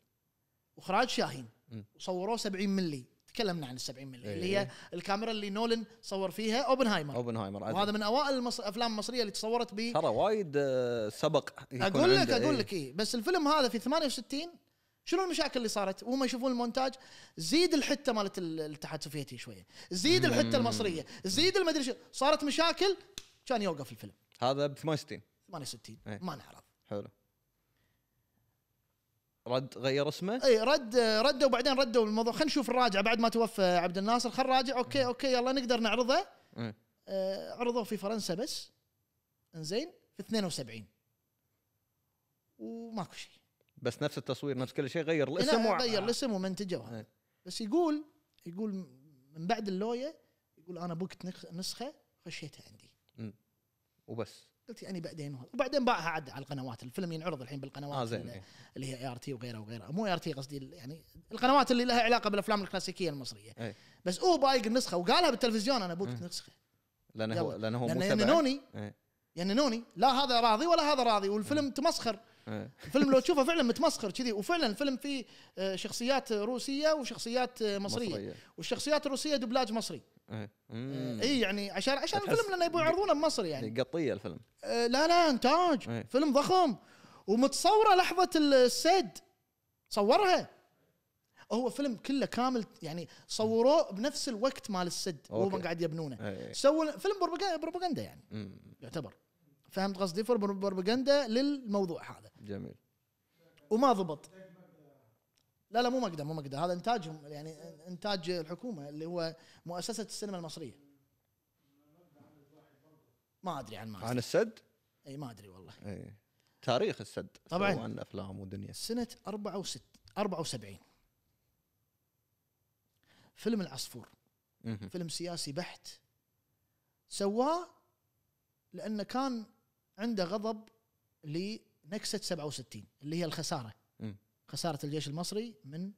S1: واخراج شاهين وصوروه 70 ملي تكلمنا عن ال 70 ملي اللي هي إيه. الكاميرا اللي نولن صور فيها اوبنهايمر اوبنهايمر عزيز. وهذا من اوائل المصر... الافلام المصريه اللي تصورت ب ترى وايد آه، سبق اقول لك اقول إيه. لك اي بس الفيلم هذا في 68 شنو المشاكل اللي صارت وهم يشوفون المونتاج زيد الحته مالت الاتحاد السوفيتي شويه زيد الحته المصريه زيد المدري شو صارت مشاكل كان يوقف الفيلم
S2: هذا ب 68 68 ايه. ما نعرض حلو رد غير اسمه؟ اي
S1: رد رده وبعدين ردوا الموضوع خلينا نشوف الراجع بعد ما توفى عبد الناصر خلينا نراجع اوكي اوكي يلا نقدر نعرضه ايه. آه، عرضوه في فرنسا بس انزين في 72 وماكو شيء
S2: بس نفس التصوير نفس كل شيء غير الاسم لا غير الاسم
S1: ومنتجه ايه. بس يقول يقول من بعد اللوية يقول انا بكت نسخه خشيتها عندي
S2: م. وبس
S1: قلت يعني بعدين وبعدين باعها عاد على القنوات الفيلم ينعرض الحين بالقنوات آه زين إيه. اللي هي اي ار تي وغيره وغيره مو اي ار تي قصدي يعني القنوات اللي لها علاقه بالافلام الكلاسيكيه المصريه ايه. بس هو بايق النسخه وقالها بالتلفزيون انا بكت نسخه
S2: لانه هو لانه هو لانه يمنوني إيه.
S1: يننوني لا هذا راضي ولا هذا راضي والفيلم تمسخر إيه. الفيلم لو تشوفه فعلا متمسخر كذي وفعلا الفيلم فيه آه، شخصيات روسيه وشخصيات آه، مصريه, مصرية. والشخصيات الروسيه دبلاج مصري
S2: إيه. آه، اي
S1: يعني عشان عشان الفيلم لانه يبون يعرضونه بمصر يعني, يعني قطيه الفيلم لا لا انتاج إيه. فيلم ضخم ومتصوره لحظه السيد صورها هو فيلم كله كامل يعني صوروه بنفس الوقت مال السد وهم قاعد يبنونه إيه، إيه. سووا فيلم بروباغندا يعني مم. يعتبر فهمت قصدي بروباغندا للموضوع هذا جميل وما ضبط لا لا مو مقدم مو مقدم هذا انتاجهم يعني انتاج الحكومه اللي هو مؤسسه السينما المصريه ما ادري عن ما عن السد؟ اي ما ادري والله اي تاريخ السد طبعا عن افلام ودنيا سنه 64 74 فيلم العصفور فيلم سياسي بحت سواه لانه كان عنده غضب لنكسه 67 اللي هي الخساره خساره الجيش المصري من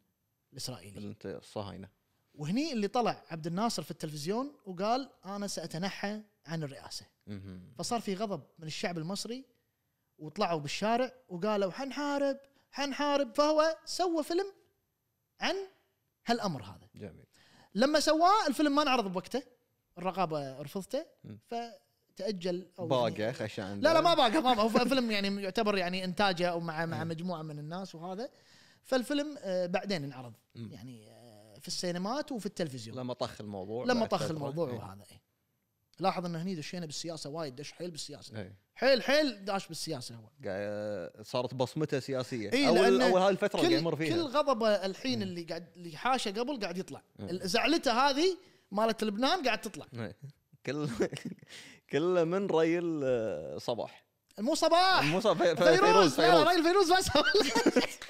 S1: الاسرائيلي الصهاينه وهني اللي طلع عبد الناصر في التلفزيون وقال انا ساتنحى عن الرئاسه فصار في غضب من الشعب المصري وطلعوا بالشارع وقالوا حنحارب حنحارب فهو سوى فيلم عن هالامر هذا جميل لما سواه الفيلم ما انعرض بوقته الرقابه رفضته فتاجل او يعني
S2: باقخ عشان لا لا ما باقة ما
S1: هو فيلم يعني يعتبر يعني انتاجه او مع مع مجموعه من الناس وهذا فالفيلم آه، بعدين انعرض
S2: يعني آه،
S1: في السينمات وفي التلفزيون لما طخ
S2: الموضوع لما طخ الموضوع إيه. وهذا إيه.
S1: لاحظ ان هني دشينا بالسياسه وايد دش حيل بالسياسه إيه. حيل حيل داش بالسياسه هو
S2: آه، صارت بصمته سياسيه إيه اول اول هاي الفتره اللي يمر فيها كل
S1: غضبه الحين اللي قاعد اللي حاشه قبل قاعد يطلع إيه. زعلته هذه مالت لبنان قاعد تطلع
S2: إيه. كل كل من ريل آه، صباح
S1: مو صباح مو
S2: صباح فيروز فيروز, فيروز.
S1: لا فيروز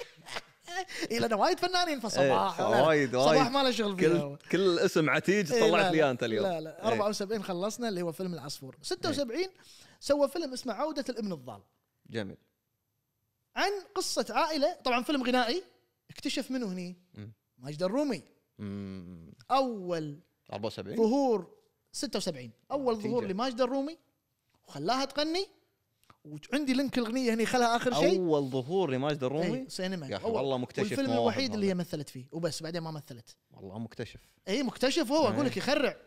S1: اي لانه وايد فنانين فصباح إيه وايد وايد صباح ما له شغل كل
S2: كل اسم عتيج إيه طلعت لي انت اليوم لا لا 74
S1: إيه. خلصنا اللي هو فيلم العصفور 76 إيه سوى فيلم اسمه عوده الابن الضال جميل عن قصه عائله طبعا فيلم غنائي اكتشف منه هني ماجد الرومي اول 74 ظهور 76 اول ظهور لماجد الرومي وخلاها تغني وعندي لينك الاغنيه هني خلها اخر شيء
S2: اول ظهور لماجد الرومي إيه، سينما يا اخي والله مكتشف والفيلم الوحيد اللي
S1: هي مثلت فيه وبس بعدين ما مثلت
S2: والله مكتشف
S1: اي مكتشف هو اقول لك إيه. يخرع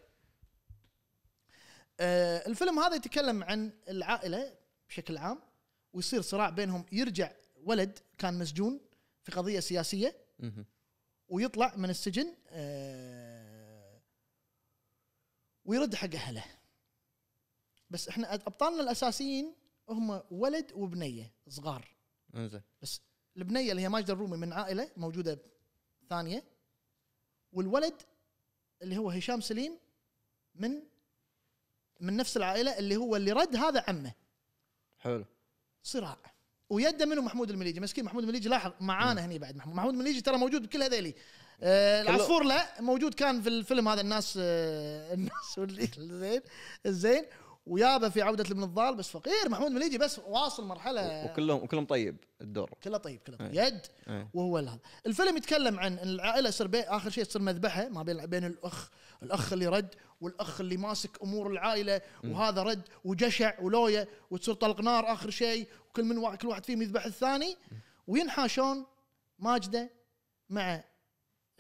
S1: آه الفيلم هذا يتكلم عن العائله بشكل عام ويصير صراع بينهم يرجع ولد كان مسجون في قضيه سياسيه ويطلع من السجن آه ويرد حق اهله بس احنا ابطالنا الاساسيين هم ولد وبنيه صغار انزين بس البنيه اللي هي ماجده الرومي من عائله موجوده ثانيه والولد اللي هو هشام سليم من من نفس العائله اللي هو اللي رد هذا عمه حلو صراع ويده منه محمود المليجي مسكين محمود المليجي لاحظ معانا هني بعد محمود محمود المليجي ترى موجود بكل هذيلي آه العصفور لا موجود كان في الفيلم هذا الناس آه الناس زين زين ويابه في عوده ابن الضال بس فقير محمود مليجي بس واصل مرحله
S2: وكلهم وكلهم طيب الدور كله طيب كله طيب إيه. يد إيه.
S1: وهو هذا الفيلم يتكلم عن العائله تصير اخر شيء تصير مذبحه ما بين بين الاخ الاخ اللي رد والاخ اللي ماسك امور العائله وهذا رد وجشع ولويه وتصير طلق نار اخر شيء وكل من واحد كل واحد فيهم يذبح الثاني وينحاشون ماجده مع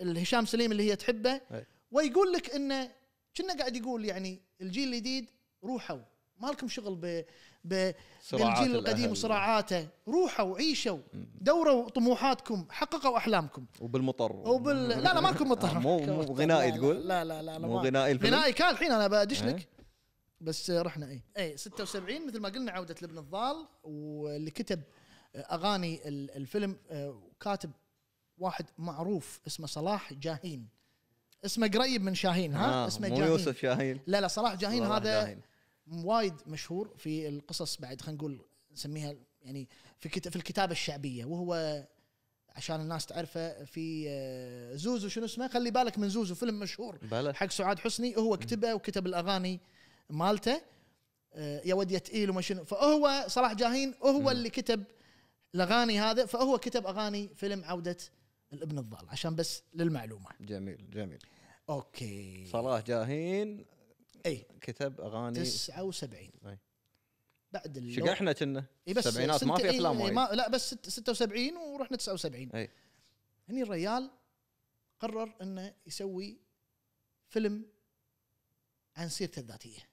S1: الهشام سليم اللي هي تحبه إيه. ويقول لك انه كنا قاعد يقول يعني الجيل الجديد روحوا ما لكم شغل ب... ب... بالجيل القديم وصراعاته روحوا عيشوا دوروا طموحاتكم حققوا احلامكم
S2: وبالمطر وبال لا لا ما لكم مطر مو مو غنائي تقول لا لا لا, لا مو
S1: غنائي الفيلم غنائي كان الحين انا بدش إيه. لك بس رحنا اي اي 76 مثل ما قلنا عوده لابن الضال واللي كتب اغاني الفيلم آه، كاتب واحد معروف اسمه صلاح جاهين اسمه قريب من شاهين ها آه اسمه مو جاهين يوسف شاهين لا لا صلاح جاهين صلاح هذا جاهين. وايد مشهور في القصص بعد خلينا نقول نسميها يعني في في الكتابه الشعبيه وهو عشان الناس تعرفه في آه، زوزو شنو اسمه خلي بالك من زوزو فيلم مشهور بلد. حق سعاد حسني هو كتبه وكتب الاغاني مالته آه، يا ود تقيل وما شنو فهو صلاح جاهين هو اللي كتب الاغاني هذا فهو كتب اغاني فيلم عوده الابن الضال عشان بس للمعلومه
S2: جميل جميل
S1: اوكي
S2: صلاح جاهين اي كتب اغاني
S1: 79 اي بعد اللو... شقحنا كنا اي بس السبعينات ما في افلام ايه ما لا بس 76 ورحنا 79 اي هني الريال قرر انه يسوي فيلم عن سيرته الذاتيه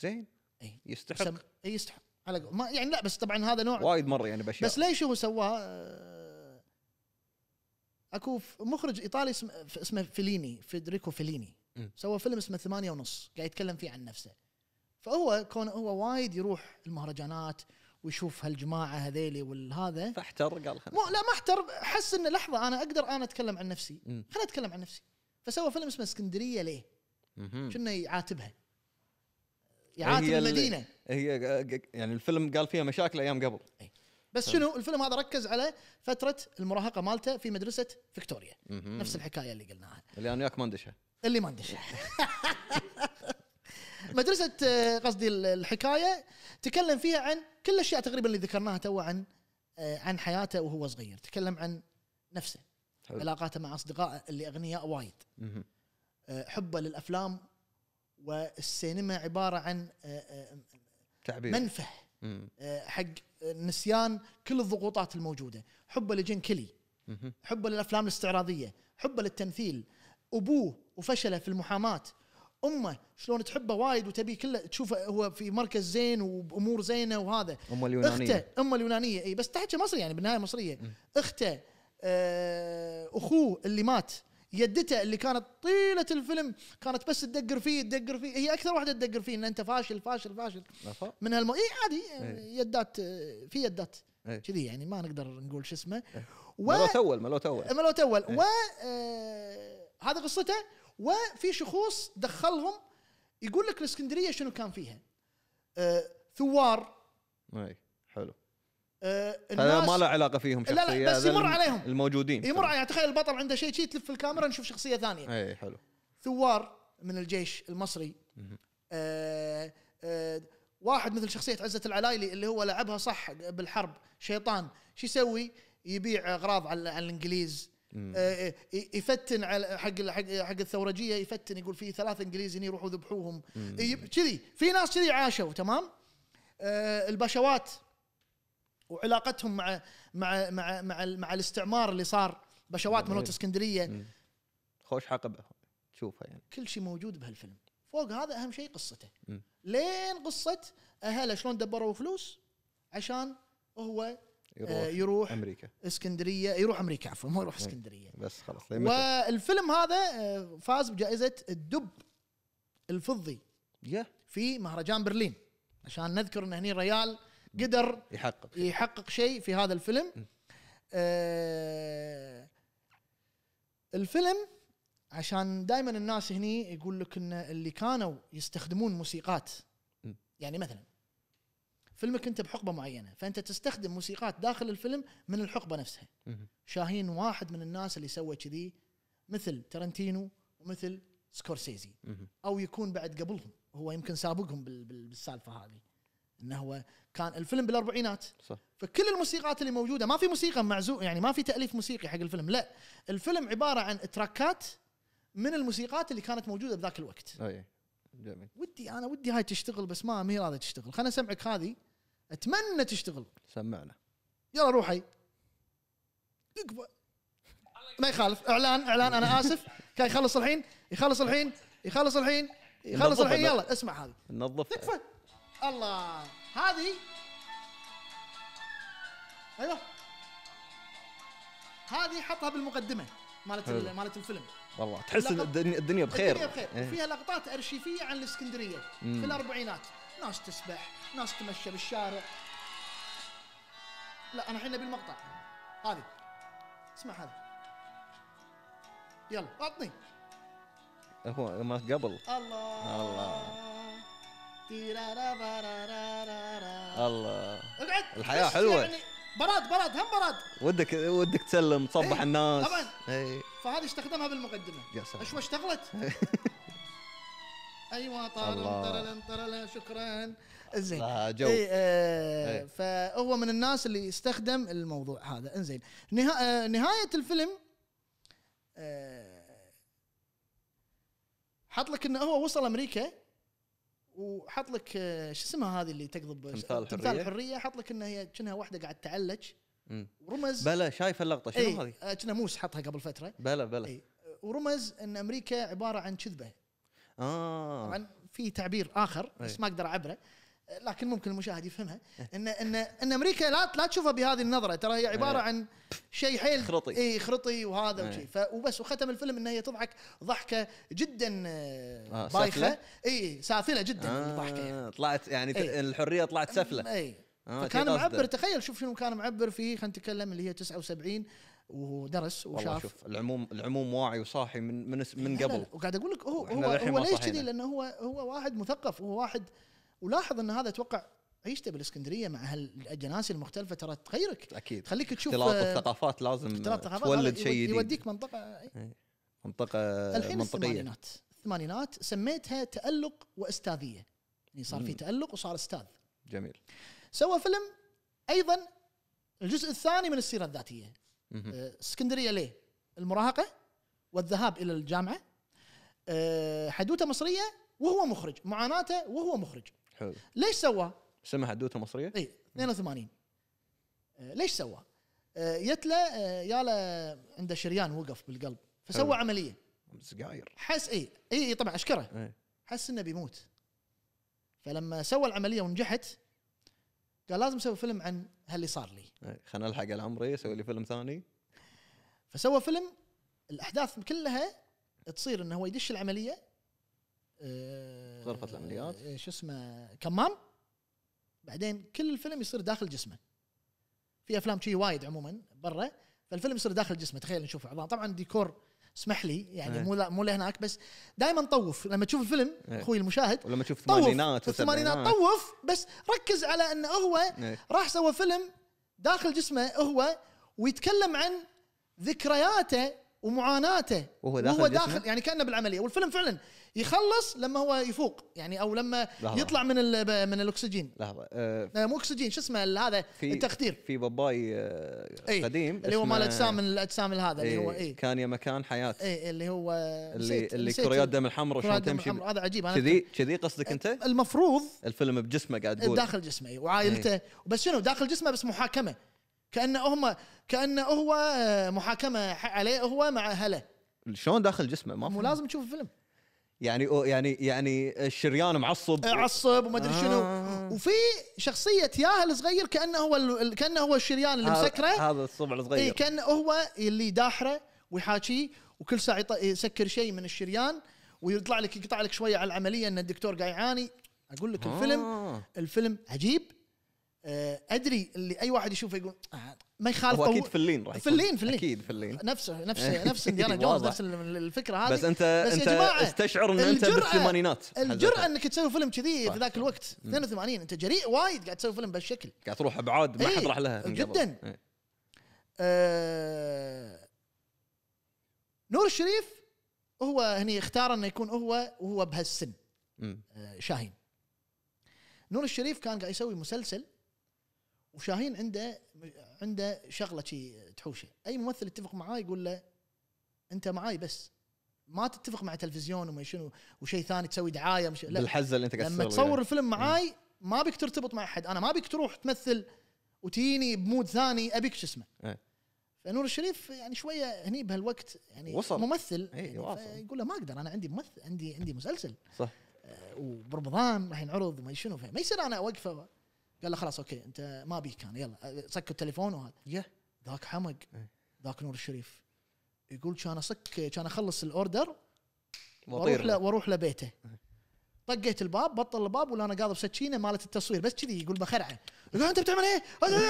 S1: زين اي يستحق سم... اي يستحق على ما يعني لا بس طبعا هذا نوع
S2: وايد مره يعني بشيء بس
S1: ليش هو سواه آه، اكو مخرج ايطالي اسمه فيليني فيدريكو فيليني سوى فيلم اسمه ثمانية ونص قاعد يتكلم فيه عن نفسه فهو كون هو وايد يروح المهرجانات ويشوف هالجماعه هذيلي والهذا
S2: فاحتر قال خلاص مو
S1: لا ما احتر حس انه لحظه انا اقدر انا اتكلم عن نفسي خلنا اتكلم عن نفسي فسوى فيلم اسمه اسكندريه ليه؟ كنا يعاتبها يعاتب هي المدينه
S2: هي يعني الفيلم قال فيها مشاكل ايام قبل أي.
S1: بس شنو الفيلم هذا ركز على فتره المراهقه مالته في مدرسه فيكتوريا نفس الحكايه اللي قلناها
S2: اللي انا وياك ما ندشها
S1: اللي ما ندش مدرسه آه، قصدي الحكايه تكلم فيها عن كل الاشياء تقريبا اللي ذكرناها تو عن آه، عن حياته وهو صغير تكلم عن نفسه حلو. علاقاته مع اصدقائه اللي اغنياء وايد
S2: آه،
S1: حبه للافلام والسينما عباره عن
S2: تعبير منفه
S1: حق نسيان كل الضغوطات الموجوده حبه لجين كيلي حبه للافلام الاستعراضيه حبه للتمثيل ابوه وفشله في المحاماه امه شلون تحبه وايد وتبي كله تشوفه هو في مركز زين وبامور زينه وهذا امه اليونانيه اخته امه اليونانيه اي بس تحكي مصري يعني بالنهايه مصريه اخته آه اخوه اللي مات يدته اللي كانت طيله الفيلم كانت بس تدقر فيه تدقر فيه هي اكثر واحده تدقر فيه ان انت فاشل فاشل فاشل من هالمو اي عادي يدات آه، في يدات كذي ايه. يعني ما نقدر نقول شو اسمه و... ملوت اول ملوت اول ملوت اول ايه. و آه هذا قصته وفي شخوص دخلهم يقول لك الاسكندريه شنو كان فيها آه ثوار
S2: اي حلو
S1: آه الناس ما له علاقه فيهم شخصيه لا لا بس يمر عليهم
S2: الموجودين يمر عليهم
S1: تخيل البطل عنده شيء شيء تلف الكاميرا نشوف شخصيه ثانيه اي حلو ثوار من الجيش المصري آه آه واحد مثل شخصيه عزه العلايلي اللي هو لعبها صح بالحرب شيطان شو يسوي؟ يبيع اغراض على الانجليز آه، آه، يفتن على حق حق الثورجيه يفتن يقول في انجليز انجليزيين يروحوا ذبحوهم إيه، كذي في ناس كذي عاشوا تمام آه، الباشوات وعلاقتهم مع مع مع مع, مع الاستعمار اللي صار بشوات من اسكندريه
S2: خوش حقبه تشوفها يعني
S1: كل شيء موجود بهالفيلم فوق هذا اهم شيء قصته لين قصه اهله شلون دبروا فلوس عشان هو يروح آه، يروح امريكا اسكندريه يروح امريكا عفوا ما يروح إيه، اسكندريه بس خلاص والفيلم هذا آه، فاز بجائزه الدب الفضي yeah. في مهرجان برلين عشان نذكر ان هني الريال قدر يحقق شيء. يحقق شيء في هذا الفيلم آه الفيلم عشان دائما الناس هني يقول لك ان اللي كانوا يستخدمون موسيقات يعني مثلا فيلمك انت بحقبه معينه فانت تستخدم موسيقات داخل الفيلم من الحقبه نفسها شاهين واحد من الناس اللي سوى كذي مثل ترنتينو ومثل سكورسيزي او يكون بعد قبلهم هو يمكن سابقهم بالسالفه هذه انه هو كان الفيلم بالاربعينات صح فكل الموسيقات اللي موجوده ما في موسيقى معزو يعني ما في تاليف موسيقي حق الفيلم لا الفيلم عباره عن تراكات من الموسيقات اللي كانت موجوده بذاك الوقت
S2: اي جميل
S1: ودي انا ودي هاي تشتغل بس ما هي راضيه تشتغل خلنا اسمعك هذه اتمنى تشتغل سمعنا يلا روحي ما يخالف اعلان اعلان انا اسف كان يخلص الحين يخلص الحين يخلص الحين يخلص الحين يلا اسمع هذه
S2: نظف تكفى
S1: الله هذه ايوه هذه حطها بالمقدمه مالت مالت الفيلم والله تحس الدنيا بخير الدنيا بخير إيه. فيها وفيها لقطات ارشيفيه عن الاسكندريه في الاربعينات ناس تسبح ناس تمشى بالشارع لا انا الحين ابي المقطع هذه اسمع هذا يلا عطني
S2: هو ما قبل الله الله الله اقعد الحياه حلوه يعني
S1: براد براد هم براد
S2: ودك ودك تسلم تصبح ايه الناس طبعا ايه
S1: فهذه استخدمها بالمقدمه يا سلام اشوى اشتغلت ايوه طارم طرلن طرلن شكرا زين جو اي آه إيه. فهو من الناس اللي استخدم الموضوع هذا انزين نها... آه، نهايه الفيلم آه، حط لك انه هو وصل امريكا وحط لك آه، شو اسمها هذه اللي تقضب تمثال الحريه تمثال الحريه حط لك انها هي كأنها واحده قاعد تعلج ورمز بلا
S2: شايف اللقطه شنو إيه،
S1: هذه؟ كنا موس حطها قبل فتره
S2: بلا بلا إيه.
S1: ورمز ان امريكا عباره عن كذبه اه طبعا في تعبير اخر بس إيه. ما اقدر اعبره لكن ممكن المشاهد يفهمها إيه. ان ان ان امريكا لا لا تشوفها بهذه النظره ترى هي عباره إيه. عن شيء حيل خرطي اي خرطي وهذا وشيء وبس وختم الفيلم ان هي تضحك ضحكه جدا آه، آه، بايخه اي سافله جدا آه الضحكه
S2: يعني. طلعت يعني أي. الحريه طلعت سفله اي آه فكان معبر
S1: تخيل شوف شنو كان معبر فيه خلينا نتكلم اللي هي 79 ودرس وشاف شوف
S2: العموم العموم واعي وصاحي من من من قبل
S1: وقاعد اقول لك هو هو, هو ليش كذي لانه هو هو واحد مثقف وهو واحد ولاحظ ان هذا اتوقع عيشته بالاسكندريه مع هالاجناس المختلفه ترى تغيرك
S2: اكيد خليك تشوف اختلاط آه، الثقافات لازم اختلاط الثقافات تولد شيء جديد يوديك
S1: منطقه إيه.
S2: منطقه الحين منطقيه الثمانينات
S1: الثمانينات سميتها تالق واستاذيه يعني صار في تالق وصار استاذ جميل سوى فيلم ايضا الجزء الثاني من السيره الذاتيه آه، اسكندريه ليه؟ المراهقه والذهاب الى الجامعه آه، حدوته مصريه وهو مخرج معاناته وهو مخرج حلو ليش سواه؟ اسمها حدوته مصريه؟ اي 82 آه، ليش سواه؟ جت له ياله عنده شريان وقف بالقلب فسوى عمليه سجاير حس اي اي إيه طبعا اشكره ايه. حس انه بيموت فلما سوى العمليه ونجحت قال لازم اسوي فيلم عن هاللي صار لي
S2: إيه، خلنا الحق على عمري اسوي لي فيلم ثاني
S1: فسوى فيلم الاحداث كلها تصير انه هو يدش العمليه آه، غرفه العمليات آه، شو اسمه كمام بعدين كل الفيلم يصير داخل جسمه في افلام شي وايد عموما برا فالفيلم يصير داخل جسمه تخيل نشوف عظام طبعا ديكور اسمح لي يعني إيه. مو مو لهناك بس دائما طوف لما تشوف الفيلم إيه. اخوي المشاهد ولما تشوف الثمانينات الثمانينات طوف بس ركز على انه هو إيه. راح سوى فيلم داخل جسمه هو ويتكلم عن ذكرياته ومعاناته وهو داخل, وهو داخل جسمه؟ يعني كانه بالعمليه والفيلم فعلا يخلص لما هو يفوق يعني او لما لحظة. يطلع من من الاكسجين
S2: لحظه آه
S1: مو اكسجين شو اسمه هذا
S2: التخدير في باباي آه إيه، قديم اللي هو مال اجسام
S1: الاجسام هذا اللي إيه، هو اي
S2: كان يا مكان حياه
S1: اي اللي هو اللي اللي كريات دم
S2: الحمر وشلون تمشي هذا
S1: عجيب انا كذي
S2: كذي قصدك انت؟ أه، المفروض الفيلم بجسمه قاعد تقول داخل
S1: جسمه اي وعائلته إيه. بس شنو داخل جسمه بس محاكمه كانه هم كانه هو آه، محاكمه عليه هو مع اهله
S2: شلون داخل جسمه ما مو
S1: لازم تشوف الفيلم
S2: يعني يعني يعني الشريان معصب معصب إيه، وما ادري شنو
S1: آه. وفي شخصيه ياهل صغير كانه هو كانه هو الشريان اللي مسكره هذا الصبع إيه، الصغير اي كانه هو اللي داحره ويحاكيه وكل ساعه يسكر شيء من الشريان ويطلع لك يقطع لك شويه على العمليه ان الدكتور قاعد يعاني اقول لك الفيلم آه. الفيلم عجيب آه، ادري اللي اي واحد يشوفه يقول آه ما يخالف هو اكيد فلين راح فلين فلين اكيد فلين نفس نفسه نفسه نفس انديانا جونز نفس الفكره هذه بس انت بس انت يا
S2: جماعة ان انت بالثمانينات الجرأه
S1: انك تسوي فيلم كذي في ذاك الوقت 82 انت جريء وايد قاعد تسوي فيلم بهالشكل
S2: قاعد تروح ابعاد ما حد إيه، راح لها جدا إيه.
S1: آه، نور الشريف هو هني اختار انه يكون هو وهو بهالسن آه، شاهين نور الشريف كان قاعد يسوي مسلسل وشاهين عنده عنده شغله شي تحوشه اي ممثل يتفق معاه يقول له انت معاي بس ما تتفق مع تلفزيون وما شنو وشيء ثاني تسوي دعايه مش لا بالحزه اللي انت قاعد لما تصور يعني. الفيلم معاي ما بيك ترتبط مع احد انا ما بيك تروح تمثل وتجيني بمود ثاني ابيك شو اسمه إيه. فنور الشريف يعني شويه هني بهالوقت يعني وصل. ممثل إيه، يعني يقول له ما اقدر انا عندي ممثل عندي عندي مسلسل صح آه، وبرمضان راح ينعرض وما شنو فما يصير انا اوقفه قال له خلاص اوكي انت ما بيك انا يلا صك التليفون وهذا yeah. ذاك حمق إيه. ذاك نور الشريف يقول كان اصك كان اخلص الاوردر واروح له واروح لبيته إيه. طقيت الباب بطل الباب ولا انا قاضب بسكينه مالت التصوير بس كذي يقول بخرعه يقول انت بتعمل ايه؟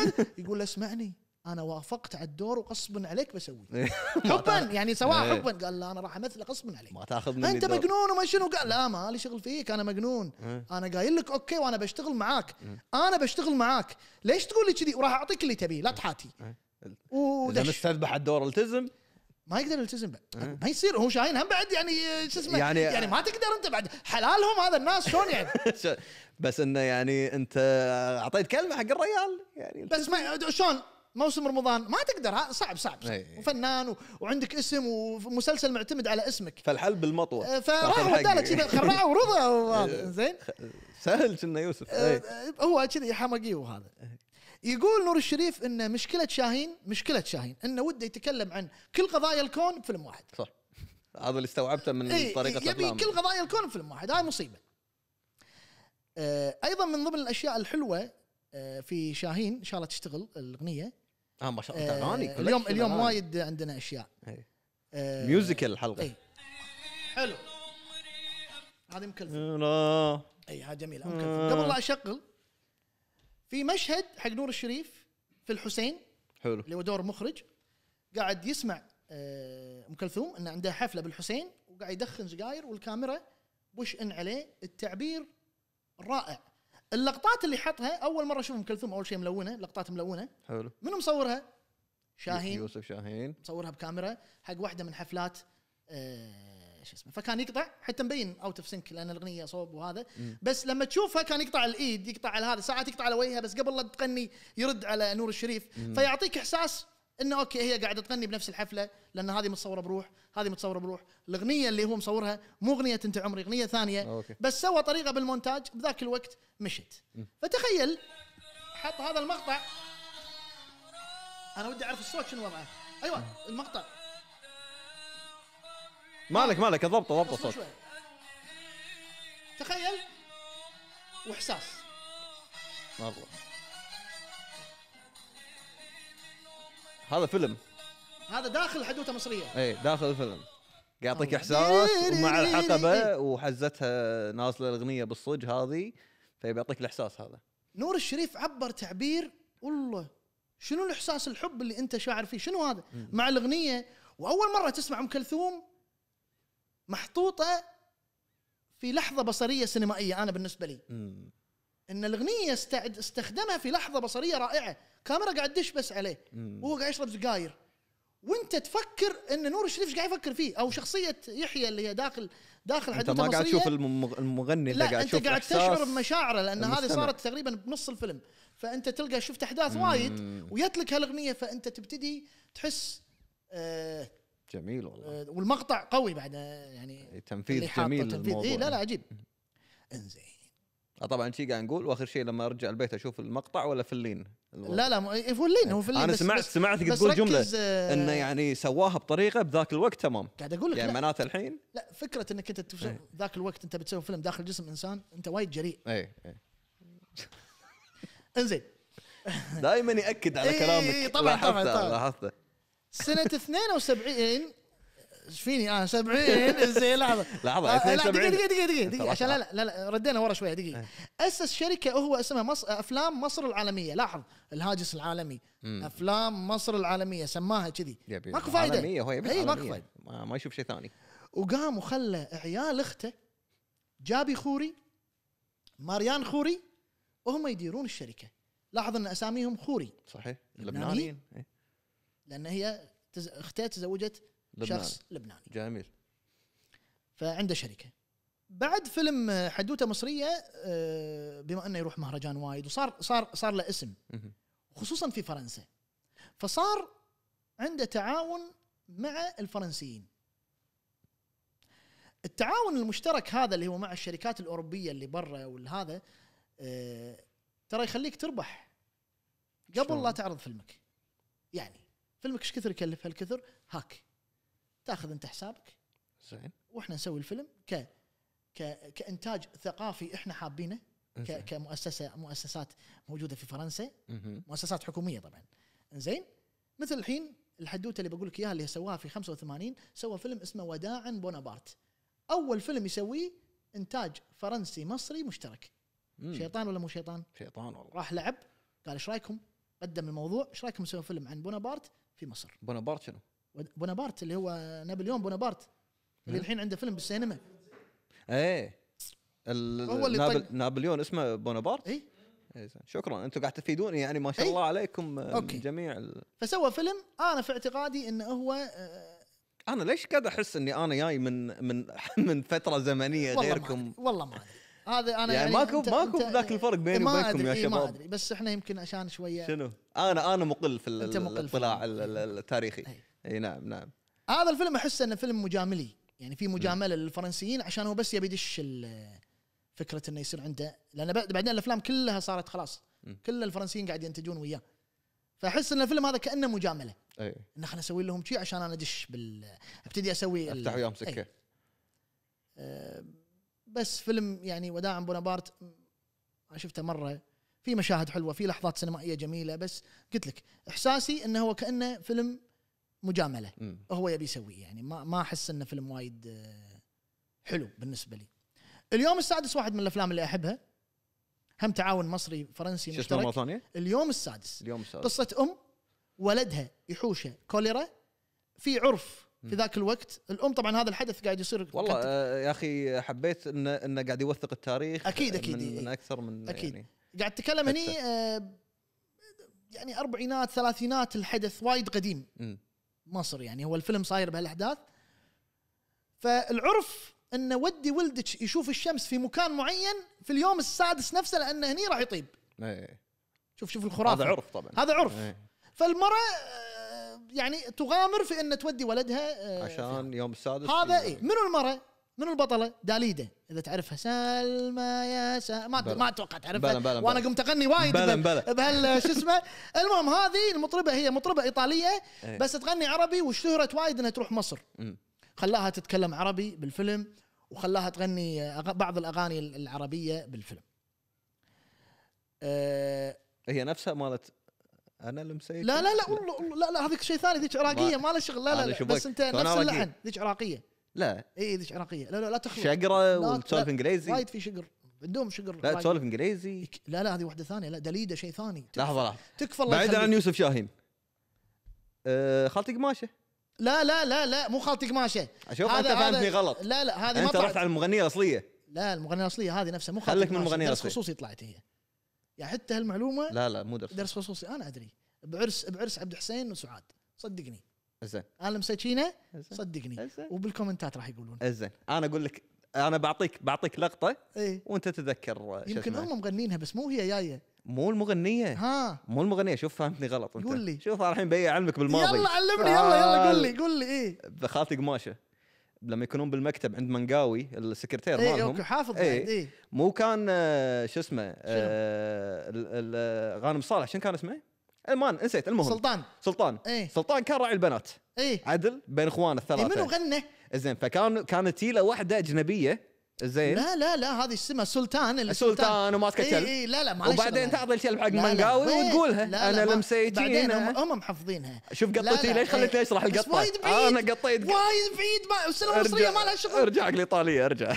S1: يقول اسمعني انا وافقت على الدور وغصبا عليك بسويه إيه. حبا يعني سواء إيه. حبا قال لا انا راح امثله غصبا عليك ما
S2: تاخذ مني انت مجنون
S1: وما شنو قال لا ما لي شغل فيك انا مجنون إيه. انا قايل لك اوكي وانا بشتغل معاك انا بشتغل معاك ليش تقول لي كذي وراح اعطيك اللي تبيه لا تحاتي اذا مستذبح الدور التزم ما يقدر يلتزم بعد ما يصير هو شاين هم بعد يعني شو اسمه يعني, يعني ما تقدر انت بعد حلالهم هذا الناس شلون يعني
S2: بس انه يعني انت اعطيت كلمه
S1: حق الريال يعني بس ما شلون موسم رمضان ما تقدر صعب صعب, صعب. إيه. وفنان و... وعندك اسم ومسلسل معتمد على اسمك
S2: فالحل بالمطوه آه، فراح وداله كذا خرعه ورضا زين سهل كنا يوسف آه، أي.
S1: آه، هو كذي حمقي وهذا يقول نور الشريف ان مشكله شاهين مشكله شاهين انه وده يتكلم عن كل قضايا الكون بفيلم واحد
S2: صح هذا اللي استوعبته من ايه طريقه يبي كل
S1: قضايا الكون بفيلم واحد هاي مصيبه ايضا من ضمن الاشياء الحلوه في شاهين ان شاء الله تشتغل الاغنيه
S2: اه ما شاء الله آه، اغاني اليوم اليوم وايد
S1: عندنا اشياء ميوزيكال إيه. آه، الحلقه إيه. حلو هذه ام كلثوم اي ها جميله ام آه. كلثوم قبل لا اشغل في مشهد حق نور الشريف في الحسين حلو اللي هو دور مخرج قاعد يسمع ام كلثوم ان عندها حفله بالحسين وقاعد يدخن سجاير والكاميرا بوش ان عليه التعبير رائع اللقطات اللي حطها اول مره اشوف ام كلثوم اول شيء ملونه لقطات ملونه حلو منو مصورها؟ شاهين
S2: يوسف شاهين
S1: مصورها بكاميرا حق واحده من حفلات ايش آه، شو اسمه فكان يقطع حتى مبين اوت اوف سنك لان الاغنيه صوب وهذا م. بس لما تشوفها كان يقطع الايد يقطع على هذا ساعات يقطع على وجهها بس قبل لا تغني يرد على نور الشريف م. فيعطيك احساس انه اوكي هي قاعده تغني بنفس الحفله لان هذه متصوره بروح هذه متصوره بروح الاغنيه اللي هو مصورها مو اغنيه انت عمري اغنيه ثانيه أوكي. بس سوى طريقه بالمونتاج بذاك الوقت مشت فتخيل حط هذا المقطع انا ودي اعرف الصوت شنو وضعه ايوه المقطع
S2: مالك مالك ضبطه ضبطه الصوت
S1: تخيل واحساس
S2: مره هذا فيلم
S1: هذا داخل حدوته مصريه
S2: اي داخل الفيلم يعطيك احساس ومع الحقبه وحزتها نازله الاغنيه بالصج هذه فيعطيك الاحساس هذا
S1: نور الشريف عبر تعبير والله شنو الاحساس الحب اللي انت شاعر فيه شنو هذا مع الاغنيه واول مره تسمع ام كلثوم محطوطه في لحظه بصريه سينمائيه انا بالنسبه لي مم. ان الاغنيه استعد استخدمها في لحظه بصريه رائعه كاميرا قاعد تدش بس عليه وهو قاعد يشرب سجاير وانت تفكر ان نور الشريف ايش قاعد يفكر فيه او شخصيه يحيى اللي هي داخل داخل حديثه انت ما قاعد تشوف
S2: المغني لا قاعد انت قاعد تشعر
S1: بمشاعره لان هذه صارت تقريبا بنص الفيلم فانت تلقى شفت احداث وايد ويتلك لك هالاغنيه فانت تبتدي تحس آه جميل والله آه والمقطع قوي بعد يعني
S2: تنفيذ جميل تنفيذ إيه لا لا عجيب انزين طبعا شي قاعد نقول واخر شيء لما ارجع البيت اشوف المقطع ولا فلين لا
S1: لا في إيه، اللين هو في اللين انا بس سمعت بس سمعتك تقول جمله آه انه
S2: يعني سواها بطريقه بذاك الوقت تمام قاعد اقول لك يعني معناته الحين
S1: لا فكره انك انت إيه. ذاك الوقت انت بتسوي فيلم داخل جسم انسان انت وايد جريء
S2: اي اي انزين دائما ياكد على إيه، كلامك اي طبعا طبعا لاحظته
S1: سنه 72 ايش فيني انا آه، 70 زين لحظه لحظه 72 آه، دقيقه دقيقه دقيقه دقيقه عشان لا لا لا ردينا ورا شويه دقيقه إيه. اسس شركه هو اسمها مصر افلام مصر العالميه لاحظ الهاجس العالمي مم. افلام مصر العالميه سماها كذي ماكو فايده عالميه هو يبي اي ماكو فايده
S2: ما, ما يشوف شيء ثاني
S1: وقام وخلى عيال اخته جابي خوري ماريان خوري وهم يديرون الشركه لاحظ ان اساميهم خوري
S2: صحيح لبنانيين إيه.
S1: لان هي اختها تزوجت لبنان. شخص لبناني جميل فعنده شركه بعد فيلم حدوته مصريه آه، بما انه يروح مهرجان وايد وصار صار صار له اسم خصوصا في فرنسا فصار عنده تعاون مع الفرنسيين التعاون المشترك هذا اللي هو مع الشركات الاوروبيه اللي برا والهذا آه، ترى يخليك تربح قبل لا تعرض فيلمك يعني فيلمك ايش كثر يكلف هالكثر هاك تاخذ انت حسابك زين واحنا نسوي الفيلم ك ك كانتاج ثقافي احنا حابينه ك... كمؤسسه مؤسسات موجوده في فرنسا مه. مؤسسات حكوميه طبعا زين مثل الحين الحدوته اللي بقول لك اياها اللي سواها في 85 سوى فيلم اسمه وداعا بونابارت اول فيلم يسويه انتاج فرنسي مصري مشترك مم. شيطان ولا مو شيطان؟ شيطان والله راح لعب قال ايش رايكم؟ قدم الموضوع ايش رايكم نسوي فيلم عن بونابارت في مصر؟ بونابارت شنو؟ بونابارت اللي هو نابليون بونابارت اللي إيه. الحين عنده فيلم بالسينما
S2: ايه هو اللي نابل... طيب. نابليون اسمه بونابارت اي إيه، شكرا انتم قاعد تفيدوني يعني ما شاء إيه. الله عليكم آه، أوكي. جميع ال...
S1: فسوى فيلم انا في اعتقادي انه هو آه،
S2: انا ليش قاعد احس اني انا جاي من من من فتره زمنيه والله غيركم ما
S1: والله ما ادري هذا انا يعني, يعني ماكو انت ماكو ذاك
S2: الفرق بيني وبينكم يا شباب ما ادري
S1: بس احنا يمكن عشان شويه شنو
S2: انا انا مقل في الاطلاع التاريخي أي. اي نعم نعم
S1: هذا الفيلم احس انه فيلم مجاملي يعني في مجامله للفرنسيين عشان هو بس يبي يدش فكره انه يصير عنده لان بعدين الافلام كلها صارت خلاص كل الفرنسيين قاعد ينتجون وياه فاحس ان الفيلم هذا كانه مجامله اي ان احنا نسوي لهم شيء عشان انا ادش بال ابتدي اسوي افتح وياهم سكه آه، بس فيلم يعني وداع بونابارت انا شفته مره في مشاهد حلوه في لحظات سينمائيه جميله بس قلت لك احساسي انه هو كانه فيلم مجامله م. هو يبي يسويه يعني ما ما احس انه فيلم وايد آه، حلو بالنسبه لي اليوم السادس واحد من الافلام اللي احبها هم تعاون مصري فرنسي مشترك مره ثانيه؟ اليوم السادس اليوم السادس قصه ام ولدها يحوشه كوليرا في عرف في ذاك الوقت الام طبعا هذا الحدث قاعد يصير والله
S2: آه يا اخي حبيت انه انه قاعد يوثق التاريخ اكيد اكيد من, إيه. من اكثر من اكيد يعني
S1: قاعد تتكلم هني آه يعني اربعينات ثلاثينات الحدث وايد قديم م. مصر يعني هو الفيلم صاير بهالاحداث فالعرف ان ودي ولدك يشوف الشمس في مكان معين في اليوم السادس نفسه لانه هني راح يطيب أي. شوف شوف الخرافه هذا عرف
S2: طبعا هذا عرف أي.
S1: فالمراه آه، يعني تغامر في ان تودي ولدها آه، عشان
S2: فيها. يوم السادس هذا إيه؟
S1: منو المراه من البطله داليدا اذا تعرفها سلمى يا سلمى ما بلن. ما اتوقع تعرفها بلن بلن وانا قمت اغني وايد بلن بلن. بهال شو اسمه المهم هذه المطربه هي مطربه ايطاليه إيه. بس تغني عربي واشتهرت وايد انها تروح مصر خلاها تتكلم عربي بالفيلم وخلاها تغني بعض الاغاني العربيه بالفيلم أه
S2: هي نفسها مالت انا المسيك لا لا لا
S1: والله لا لا هذيك شيء ثاني ذيك عراقيه ما, ما له شغل لا لا, لا بس انت نفس اللحن ذيك عراقيه لا اي ليش عراقيه لا لا لا تخلط شقره وتسولف انجليزي وايد في شقر عندهم شقر لا تسولف
S2: انجليزي
S1: لا لا هذه واحده ثانيه لا دليده شيء ثاني
S2: لحظه لحظه تكفى الله بعيدا عن يوسف شاهين أه، خالتي قماشه
S1: لا لا لا لا مو خالتي قماشه اشوف انت فهمتني غلط لا لا هذه انت رحت
S2: على المغنيه الاصليه
S1: لا المغنيه الاصليه هذه نفسها مو خالتي خليك من المغنيه الاصليه درس خصوصي طلعت هي يعني حتى هالمعلومه لا لا مو درس درس خصوصي انا ادري بعرس بعرس عبد الحسين وسعاد صدقني زين انا مسكينه صدقني وبالكومنتات راح يقولون
S2: زين انا اقول لك انا بعطيك بعطيك لقطه ايه؟ وانت تتذكر يمكن هم
S1: مغنينها بس مو هي جايه مو المغنيه ها
S2: مو المغنيه شوف فهمتني غلط انت قول لي شوف الحين بي علمك بالماضي يلا علمني يلا يلا قول لي
S1: قول لي ايه
S2: خالتي قماشه لما يكونون بالمكتب عند منقاوي السكرتير ايه مالهم اوكي حافظ ايه, ايه مو كان آه، شو اسمه آه غانم صالح شنو كان اسمه؟ المان نسيت المهم سلطان سلطان ايه؟ سلطان كان راعي البنات ايه؟ عدل بين اخوانه الثلاثه ايه منو غنى؟ زين فكان كانت له واحده اجنبيه زين
S1: لا لا لا هذه اسمها سلطان السلطان وماسكه كلب اي إيه، لا لا معلش وبعدين تعطي الكلب حق منقاوي وتقولها لا انا لمسيتي بعدين هم محافظينها شوف قطيتي ليش خليتني اشرح إيه. القطه وايد آه،
S2: بعيد انا قطيت وايد بعيد
S1: ما السينما المصريه ما لها شغل ارجع حق
S2: الايطاليه ارجع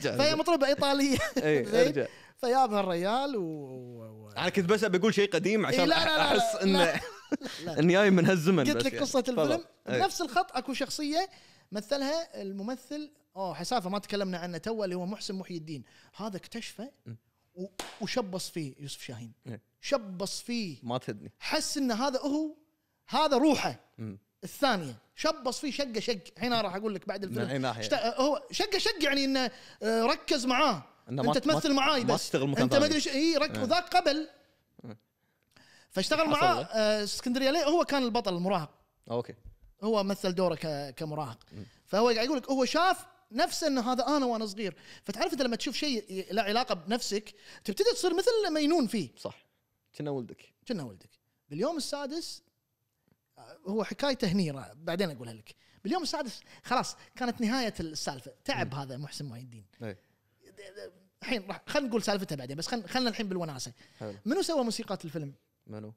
S2: فهي
S1: مطربه ايطاليه
S2: إيه، ارجع
S1: فيابها الريال و... و...
S2: انا كنت بس بقول شيء قديم إيه، عشان إيه لا لا لا احس ان اني جاي من هالزمن قلت لك يعني. قصه يعني. الفيلم إيه. نفس
S1: الخط اكو شخصيه مثلها الممثل اوه حسافه ما تكلمنا عنه تو اللي هو محسن محي الدين هذا اكتشفه وشبص فيه يوسف شاهين إيه. شبص فيه ما تهدني حس ان هذا هو هذا روحه الثانيه شبص فيه شقه شق الحين راح اقول لك بعد الفيلم هو شقه شق يعني انه آه، ركز معاه انت انت تمثل معاي بس ما تشتغل مكان انت ما ادري اي وذاك إيه. قبل إيه. فاشتغل معاه آه، اسكندريه ليه هو كان البطل المراهق اوكي هو مثل دوره كمراهق فهو قاعد يقول لك هو شاف نفسه ان هذا انا وانا صغير فتعرف انت لما تشوف شيء له علاقه بنفسك تبتدي تصير مثل مينون فيه صح كنا ولدك كنا ولدك باليوم السادس آه، هو حكايته هني بعدين اقولها لك باليوم السادس خلاص كانت نهايه السالفه تعب م. هذا محسن معين الدين إيه. الحين راح خلينا نقول سالفتها بعدين بس خلينا خلينا الحين بالوناسه حلو. منو سوى موسيقى الفيلم؟ منو؟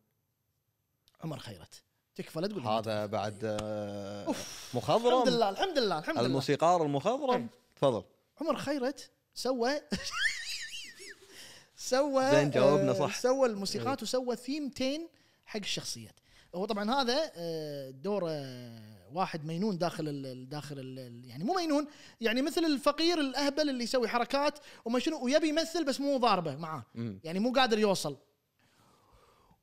S1: عمر خيرت تكفى لا تقول
S2: هذا بعد آه، اوف مخضرم الحمد لله
S1: الحمد لله الحمد لله
S2: الموسيقار المخضرم تفضل
S1: عمر خيرت سوى سوى زين جاوبنا آه، صح سوى الموسيقات وسوى ثيمتين حق الشخصيات هو طبعا هذا آه، دوره آه، واحد مينون داخل الـ داخل الـ يعني مو مينون يعني مثل الفقير الاهبل اللي يسوي حركات وما شنو ويبي يمثل بس مو ضاربه معاه يعني مو قادر يوصل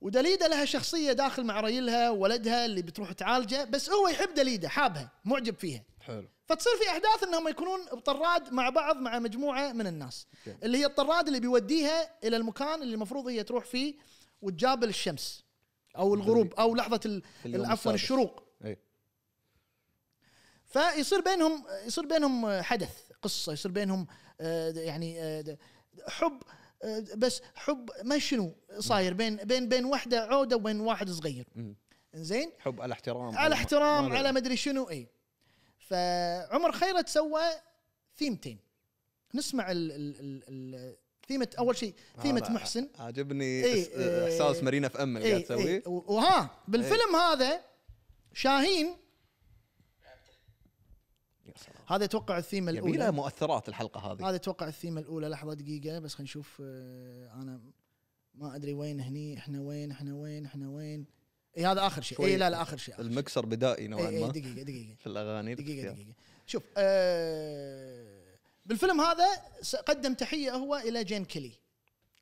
S1: ودليده لها شخصيه داخل مع ريلها ولدها اللي بتروح تعالجه بس هو يحب دليده حابها معجب فيها حلو فتصير في احداث انهم يكونون بطراد مع بعض مع مجموعه من الناس okay. اللي هي الطراد اللي بيوديها الى المكان اللي المفروض هي تروح فيه وتجابل الشمس او الغروب او لحظه عفوا الشروق أي. فيصير بينهم يصير بينهم آه، حدث قصه يصير بينهم آه، يعني آه، حب بس حب ما شنو صاير بين بين بين وحده عوده وبين واحد صغير زين
S2: حب على احترام على احترام على
S1: مدري شنو اي فعمر خيرت سوى ثيمتين نسمع ال ال ال ثيمه اول شيء ثيمه محسن
S2: عاجبني إيه، إيه، إيه، احساس إيه مارينا في ام اللي قاعد تسويه إيه
S1: وها بالفيلم إيه هذا شاهين هذا اتوقع الثيمه الاولى يبيلها مؤثرات الحلقه هذه هذا اتوقع الثيمه الاولى لحظه دقيقه بس خلينا نشوف آه، انا ما ادري وين هني احنا وين احنا وين احنا وين اي هذا اخر شيء اي لا لا اخر شيء
S2: المكسر بدائي نوعا ما دقيقه دقيقه في الاغاني دقيقه دقيقه
S1: شوف آه بالفيلم هذا قدم تحيه هو الى جين كيلي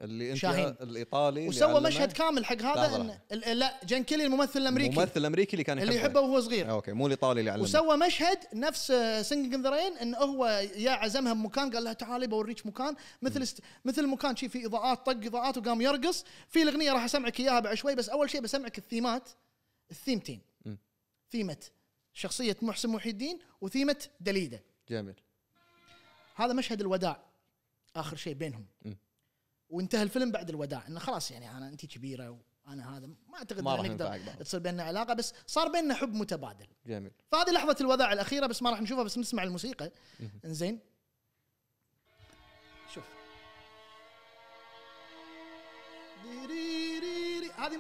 S2: اللي انت شاهين. الايطالي وسوى مشهد
S1: كامل حق هذا إن لا جين كيلي الممثل الامريكي الممثل
S2: الامريكي اللي كان يحبه اللي يحبه وهو صغير آه، اوكي مو الايطالي اللي علمه وسوى
S1: مشهد نفس سنجنج ان ذا رين ان هو يا عزمها بمكان قال لها تعالي بوريك مكان مثل است... مثل مكان شي في اضاءات طق اضاءات وقام يرقص في الاغنيه راح اسمعك اياها بعد شوي بس اول شيء بسمعك الثيمات الثيمتين ثيمه شخصيه محسن محي الدين وثيمه دليده جميل هذا مشهد الوداع اخر شيء بينهم وانتهى الفيلم بعد الوداع انه خلاص يعني انا انت كبيره وانا هذا ما اعتقد ما نقدر تصير بيننا علاقه بس صار بيننا حب متبادل جميل فهذه لحظه الوداع الاخيره بس ما راح نشوفها بس نسمع الموسيقى انزين شوف هذه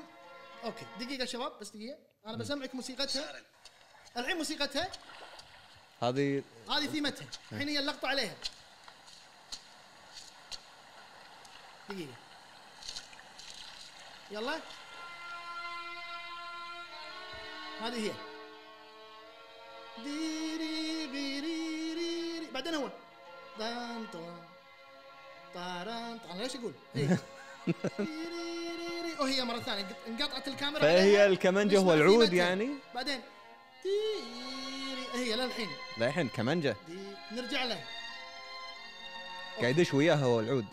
S1: اوكي دقيقه شباب بس دقيقه انا بسمعك موسيقتها الحين موسيقتها
S2: هذه هذه ثيمتها الحين هي
S1: اللقطه عليها دقيقه يلا هذه هي ديري بيري ريري بعدين هو طن طان طان انا ليش اقول؟ إيه. وهي مره ثانيه انقطعت الكاميرا فهي الكمنجه هو العود يعني بعدين هي للحين
S2: للحين كمانجة نرجع لها قاعد يدش وياها هو العود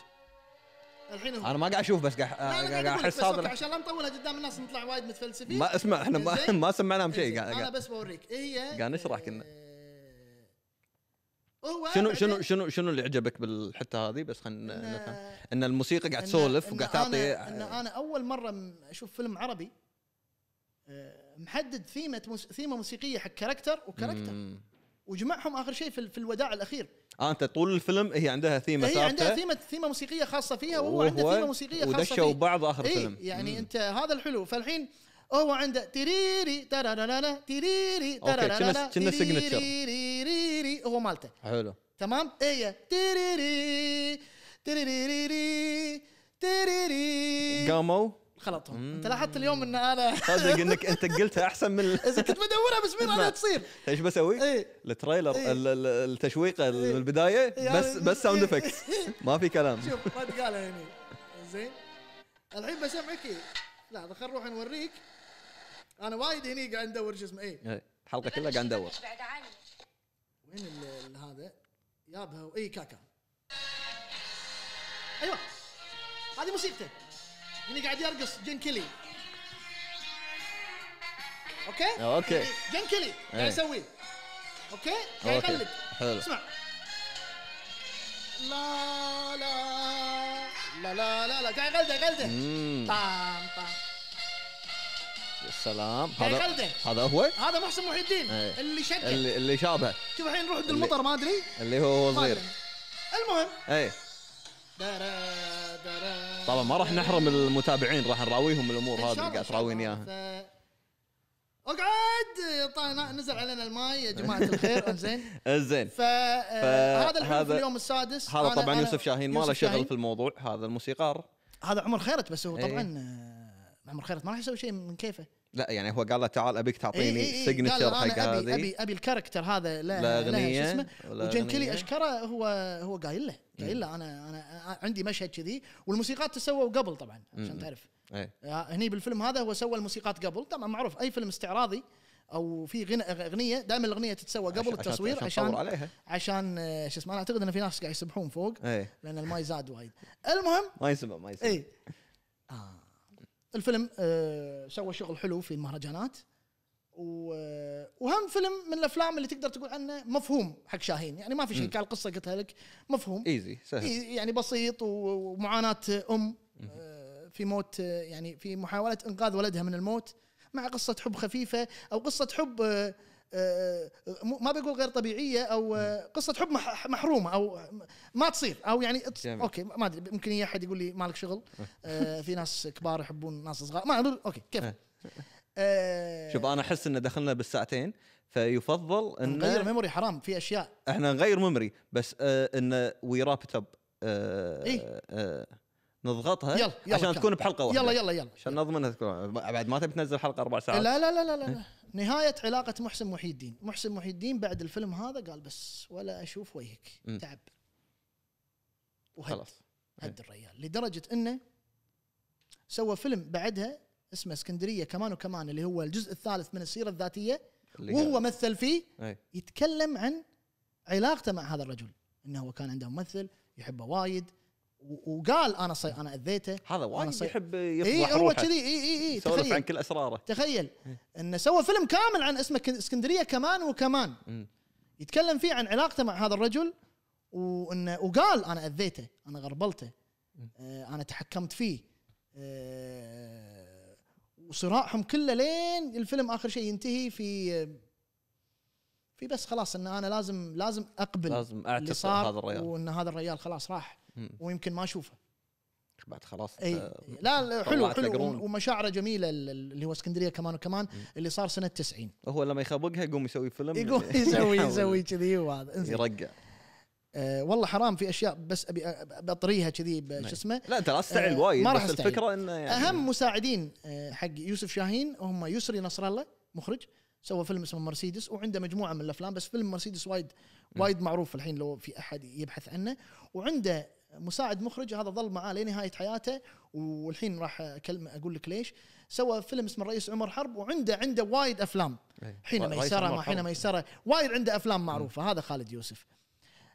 S1: الحين هو انا ما قاعد اشوف
S2: بس قاعد احس هذا عشان
S1: لا نطولها قدام الناس نطلع وايد متفلسفين ما اسمع احنا ما, ما
S2: سمعناهم شيء قاعد انا
S1: بس بوريك هي قاعد نشرح كنا آه، هو شنو شنو
S2: شنو شنو اللي عجبك بالحته هذه بس خلينا نفهم ان الموسيقى قاعد تسولف وقاعد تعطي أنا,
S1: انا اول مره اشوف فيلم عربي آه، محدد ثيمه موس... ثيمه موسيقيه حق كاركتر وكاركتر مم. وجمعهم اخر شيء في, في الوداع الاخير
S2: اه انت طول الفيلم هي عندها ثيمه هي عندها ثيمه
S1: ثيمه موسيقيه خاصه فيها وهو, وهو عنده ثيمه موسيقيه خاصه ودشوا بعض اخر إيه، الفيلم إيه يعني مم. انت هذا الحلو فالحين هو عنده تيريري ترارارا تيريري ترارارارا كنا سيجنتشر هو مالته حلو تمام اي تيريري تيريري تيريري قاموا غلطهم انت لاحظت اليوم ان انا صدق
S2: انك انت قلتها احسن من اذا كنت
S1: بدورها بس مين انا تصير
S2: ايش بسوي؟ إيه. التريلر إيه. التشويق التشويقه البدايه يعني بس بس ساوند إيه. افكتس
S1: ما في كلام شوف ما تقالها هني يعني. زين الحين بسمعك لحظه خل نروح نوريك انا وايد هني قاعد ندور شو اسمه اي
S2: الحلقه كلها قاعد ندور
S1: وين هذا؟ يابها اي كاكا ايوه هذه موسيقته هنا قاعد يرقص جنكلي اوكي؟ اوكي جنكلي قاعد يسوي اوكي؟ قاعد يقلد حلو اسمع لا لا لا لا لا لا قاعد يقلده يقلده طام طام
S2: يا سلام هذا هذا هو هذا
S1: محسن محي الدين ايه. اللي شكل اللي, اللي شابه شوف الحين نروح عند المطر ما ادري
S2: اللي هو هو صغير طيب. المهم ايه طبعا ما راح نحرم المتابعين راح نراويهم الامور هذه اللي قاعد تراويني
S1: اياها اقعد نزل علينا الماي يا جماعه الخير انزين
S2: انزين فهذا آه، هذا في اليوم السادس هذا طبعا يوسف شاهين ما له شغل في الموضوع هذا الموسيقار
S1: هذا عمر خيرت بس هو إيه. طبعا آه، عمر خيرت ما راح يسوي شيء من كيفه
S2: لا يعني هو قال له تعال ابيك تعطيني إيه إيه سيجنتشر إيه، حق هذه ابي ابي,
S1: أبي الكاركتر هذا لا, لا اغنيه شو اسمه وجين كيلي اشكره هو هو قايل له قايل له انا انا عندي مشهد كذي والموسيقات تسووا قبل طبعا عشان تعرف ايه. آه، هني بالفيلم هذا هو سوى الموسيقات قبل طبعا معروف اي فيلم استعراضي او في غنى اغنيه دائما الاغنيه تتسوى قبل عشان التصوير عشان عشان, عليها. عشان آه، شو اسمه انا اعتقد ان في ناس قاعد يسبحون فوق أي. لان الماي زاد وايد المهم
S2: ما يسمع ما يسمع اي آه.
S1: الفيلم آه، سوى شغل حلو في المهرجانات آه، وهم فيلم من الافلام اللي تقدر تقول عنه مفهوم حق شاهين يعني ما في شيء قصه قلتها لك مفهوم ايزي سهل يعني بسيط ومعاناه ام آه، في موت يعني في محاوله انقاذ ولدها من الموت مع قصه حب خفيفه او قصه حب آه، آه، ما بقول غير طبيعيه او آه، قصه حب محرومه او ما تصير او يعني اوكي ما ادري ممكن يجي احد يقول لي مالك شغل في ناس كبار يحبون ناس صغار ما اوكي
S2: كيف شوف انا احس ان دخلنا بالساعتين فيفضل ان نغير
S1: ميموري حرام في اشياء
S2: احنا نغير ميموري بس ان وي راب اب نضغطها يلا يلا عشان كان. تكون بحلقه واحده يلا يلا يلا عشان نضمنها تكون بعد ما تبي تنزل حلقه اربع ساعات لا لا
S1: لا لا لا نهايه علاقه محسن محي الدين محسن محي الدين بعد الفيلم هذا قال بس ولا اشوف وجهك تعب وهد خلاص هد الريال لدرجه انه سوى فيلم بعدها اسمه اسكندريه كمان وكمان اللي هو الجزء الثالث من السيره الذاتيه وهو مثل فيه يتكلم عن علاقته مع هذا الرجل انه هو كان عنده ممثل يحبه وايد وقال انا صي انا اذيته هذا وايد صي... يحب يفضح إيه هو كذي اي اي اي تخيل عن كل اسراره تخيل إيه. انه سوى فيلم كامل عن اسمه اسكندريه كمان وكمان م. يتكلم فيه عن علاقته مع هذا الرجل وانه وقال انا اذيته انا غربلته آه انا تحكمت فيه آه وصراعهم كله لين الفيلم اخر شيء ينتهي في آه، في بس خلاص ان انا لازم لازم اقبل لازم صار هذا الريال وان هذا الريال خلاص راح م. ويمكن ما اشوفه
S2: بعد خلاص اي لا حلو حلو
S1: ومشاعره جميله اللي هو اسكندريه كمان وكمان اللي صار سنه 90
S2: هو لما يخبقها يقوم يسوي فيلم يقوم يسوي يسوي كذي وهذا يرقع
S1: أه والله حرام في اشياء بس ابي بطريها كذي نعم. شو اسمه لا انت لا أه وايد ما راح الفكره انه يعني اهم مساعدين آه، حق يوسف شاهين هم يسري نصر الله مخرج سوى فيلم اسمه مرسيدس وعنده مجموعه من الافلام بس فيلم مرسيدس وايد وايد معروف الحين لو في احد يبحث عنه وعنده مساعد مخرج هذا ظل معاه لنهايه حياته والحين راح اكلم اقول لك ليش سوى فيلم اسمه الرئيس عمر حرب وعنده عنده وايد افلام
S2: إيه. حين ميسره ما حين
S1: ميسره وايد عنده افلام معروفه هذا خالد يوسف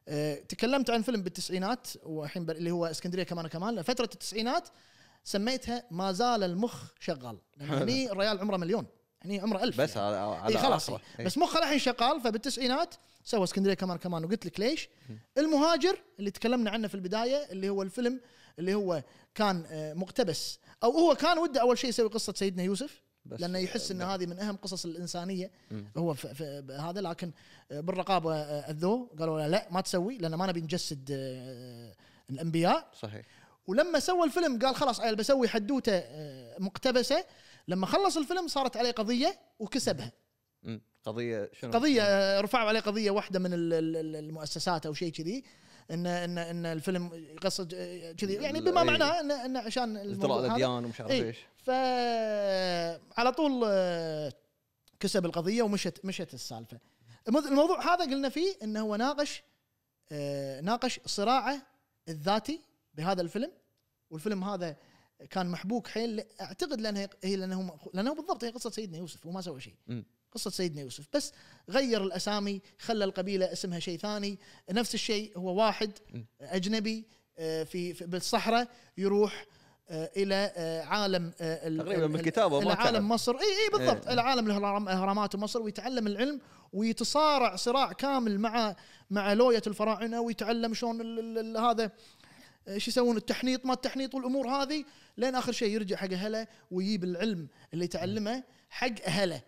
S1: آه، تكلمت عن فيلم بالتسعينات والحين اللي هو اسكندريه كمان كمان فتره التسعينات سميتها ما زال المخ شغال يعني الريال عمره مليون هني يعني عمره 1000
S2: بس يعني. على, على إيه خلاص إيه. بس مخه
S1: الحين شغال فبالتسعينات سوى اسكندريه كمان كمان وقلت لك ليش المهاجر اللي تكلمنا عنه في البدايه اللي هو الفيلم اللي هو كان آه، مقتبس او هو كان وده اول شيء يسوي قصه سيدنا يوسف بس لانه يحس ان آه، نعم. هذه من اهم قصص الانسانيه م. هو في في هذا لكن آه، بالرقابه اذوه قالوا لا ما تسوي لان ما نبي نجسد الانبياء صحيح ولما سوى الفيلم قال خلاص عيل بسوي حدوته مقتبسه لما خلص الفيلم صارت عليه قضيه وكسبها
S2: قضيه شنو قضيه
S1: آه، رفعوا عليه قضيه واحده من المؤسسات او شيء كذي ان ان ان الفيلم قصة آه، كذي يعني بما إيه. معناه ان ان عشان الاطلاع الاديان ومش عارف إيه. ايش فعلى طول آه، كسب القضيه ومشت مشت السالفه الموضوع هذا قلنا فيه انه هو ناقش ناقش صراعه الذاتي بهذا الفيلم والفيلم هذا كان محبوك حيل اعتقد لانها هي لانه لانه بالضبط هي قصه سيدنا يوسف وما سوى شيء قصة سيدنا يوسف بس غير الأسامي خلى القبيلة اسمها شيء ثاني نفس الشيء هو واحد أجنبي آه، في بالصحراء يروح آه، الى آه، عالم تقريبا بالكتابه الى عالم مصر اي اي بالضبط إيه. الى عالم الاهرامات ومصر ويتعلم العلم ويتصارع صراع كامل مع مع لويه الفراعنه ويتعلم شلون هذا ايش آه، يسوون التحنيط ما التحنيط والامور هذه لين اخر شيء يرجع حق اهله ويجيب العلم اللي تعلمه حق اهله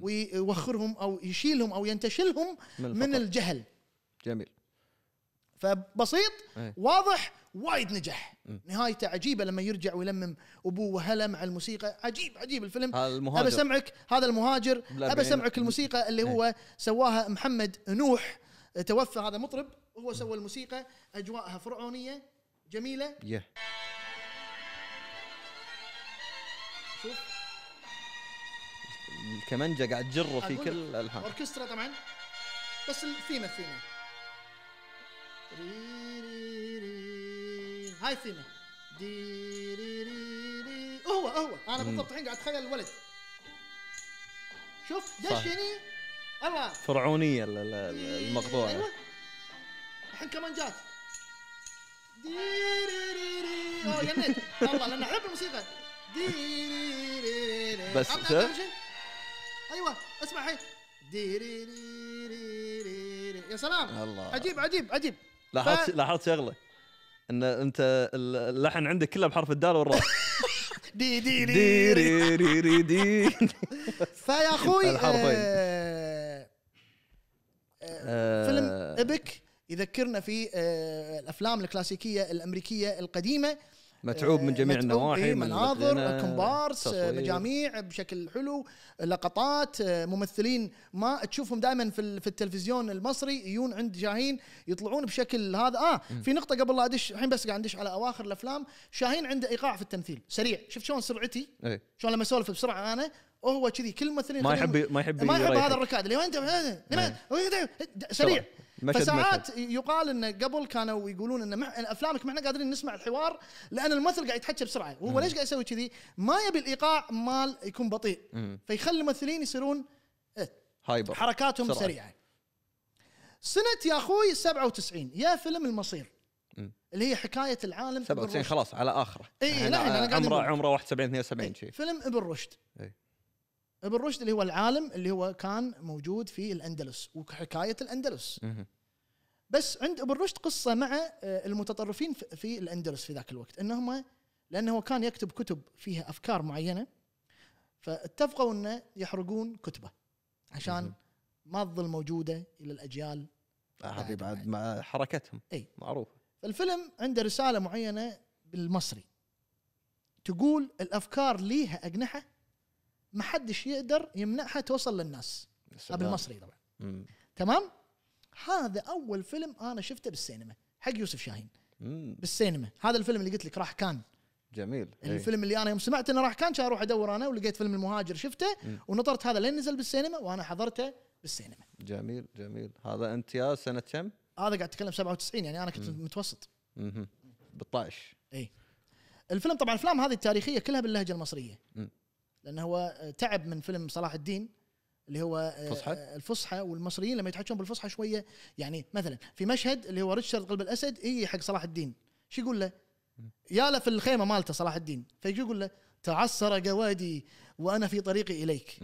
S1: ويوخرهم او يشيلهم او ينتشلهم من, من الجهل جميل فبسيط ايه. واضح وايد نجح نهايته عجيبه لما يرجع ويلمم ابوه وهلا مع الموسيقى عجيب عجيب الفيلم هذا ابى اسمعك هذا المهاجر ابى اسمعك الموسيقى اللي هو ايه. سواها محمد نوح توفى هذا مطرب هو سوى الموسيقى اجواءها فرعونيه جميله yeah. شوف
S2: الكمنجه قاعد تجره في كل الالحان
S1: اوركسترا طبعا بس الثيمه الثيمه ري ري ري هاي الثيمه دي ري ري ري هو هو انا بالضبط الحين قاعد اتخيل الولد شوف دش هني الله
S2: فرعونيه إيه، المقطوعه ايوه
S1: الحين كمانجات اوه جنيت والله لان احب الموسيقى بس ايوه اسمع هي يا سلام الله عجيب عجيب عجيب لاحظت ف...
S2: لاحظت شغله ان انت اللحن عندك كله بحرف الدال والراء
S1: دي دي دي دي
S2: دي دي دي
S1: فيا اخوي آه...
S2: آه... فيلم ابك
S1: يذكرنا في آه، الافلام الكلاسيكيه الامريكيه القديمه
S2: متعوب من جميع النواحي إيه، من مناظر كومبارس آه، مجاميع
S1: بشكل حلو لقطات آه، ممثلين ما تشوفهم دائما في في التلفزيون المصري يجون عند شاهين يطلعون بشكل هذا اه في نقطه قبل لا ادش الحين بس قاعد ادش على اواخر الافلام شاهين عنده ايقاع في التمثيل سريع شفت شلون سرعتي إيه. شلون لما اسولف بسرعه انا وهو كذي كل ممثلين ما يحب ما يحب ما يحب هذا الركاد اللي وين إيه. سريع مشهد فساعات مشهد. يقال انه قبل كانوا يقولون ان مح... افلامك ما احنا قادرين نسمع الحوار لان الممثل قاعد يتحكى بسرعه وهو ليش قاعد يسوي كذي؟ ما يبي الايقاع مال يكون بطيء فيخلي الممثلين يصيرون إيه؟
S2: هايبر حركاتهم سرعة. سريعه
S1: سنه يا اخوي 97 يا فيلم المصير اللي هي حكايه العالم 97
S2: خلاص على اخره اي لا انا قاعد عمره عمره 71 72 شيء
S1: فيلم ابن رشد إيه. ابن رشد اللي هو العالم اللي هو كان موجود في الاندلس وحكايه الاندلس بس عند ابن رشد قصه مع آه، المتطرفين في الاندلس في ذاك الوقت انهم لانه هو كان يكتب كتب فيها افكار معينه فاتفقوا انه يحرقون كتبه عشان ما تظل موجوده الى الاجيال
S2: آه، هذه بعد مع حركتهم
S1: اي معروفه فالفيلم عنده رساله معينه بالمصري تقول الافكار ليها اجنحه ما حدش يقدر يمنعها توصل للناس قبل المصري طبعا تمام هذا اول فيلم انا شفته بالسينما حق يوسف شاهين مم. بالسينما هذا الفيلم اللي قلت لك راح كان
S2: جميل إيه. الفيلم
S1: اللي انا يوم سمعت انه راح كان كان اروح ادور انا ولقيت فيلم المهاجر شفته ونطرت هذا لين نزل بالسينما وانا حضرته بالسينما
S2: جميل جميل هذا انت يا سنه كم؟
S1: هذا قاعد اتكلم 97 يعني انا كنت مم. متوسط
S2: اها بال
S1: اي الفيلم طبعا الافلام هذه التاريخيه كلها باللهجه المصريه مم. لانه هو آه، تعب من فيلم صلاح الدين اللي هو آه، الفصحى آه، الفصحى والمصريين لما يتحكون بالفصحى شويه يعني مثلا في مشهد اللي هو ريتشارد قلب الاسد يجي إيه حق صلاح الدين شو يقول له؟ ياله في الخيمه مالته صلاح الدين فيجي يقول له تعسر جوادي وانا في طريقي اليك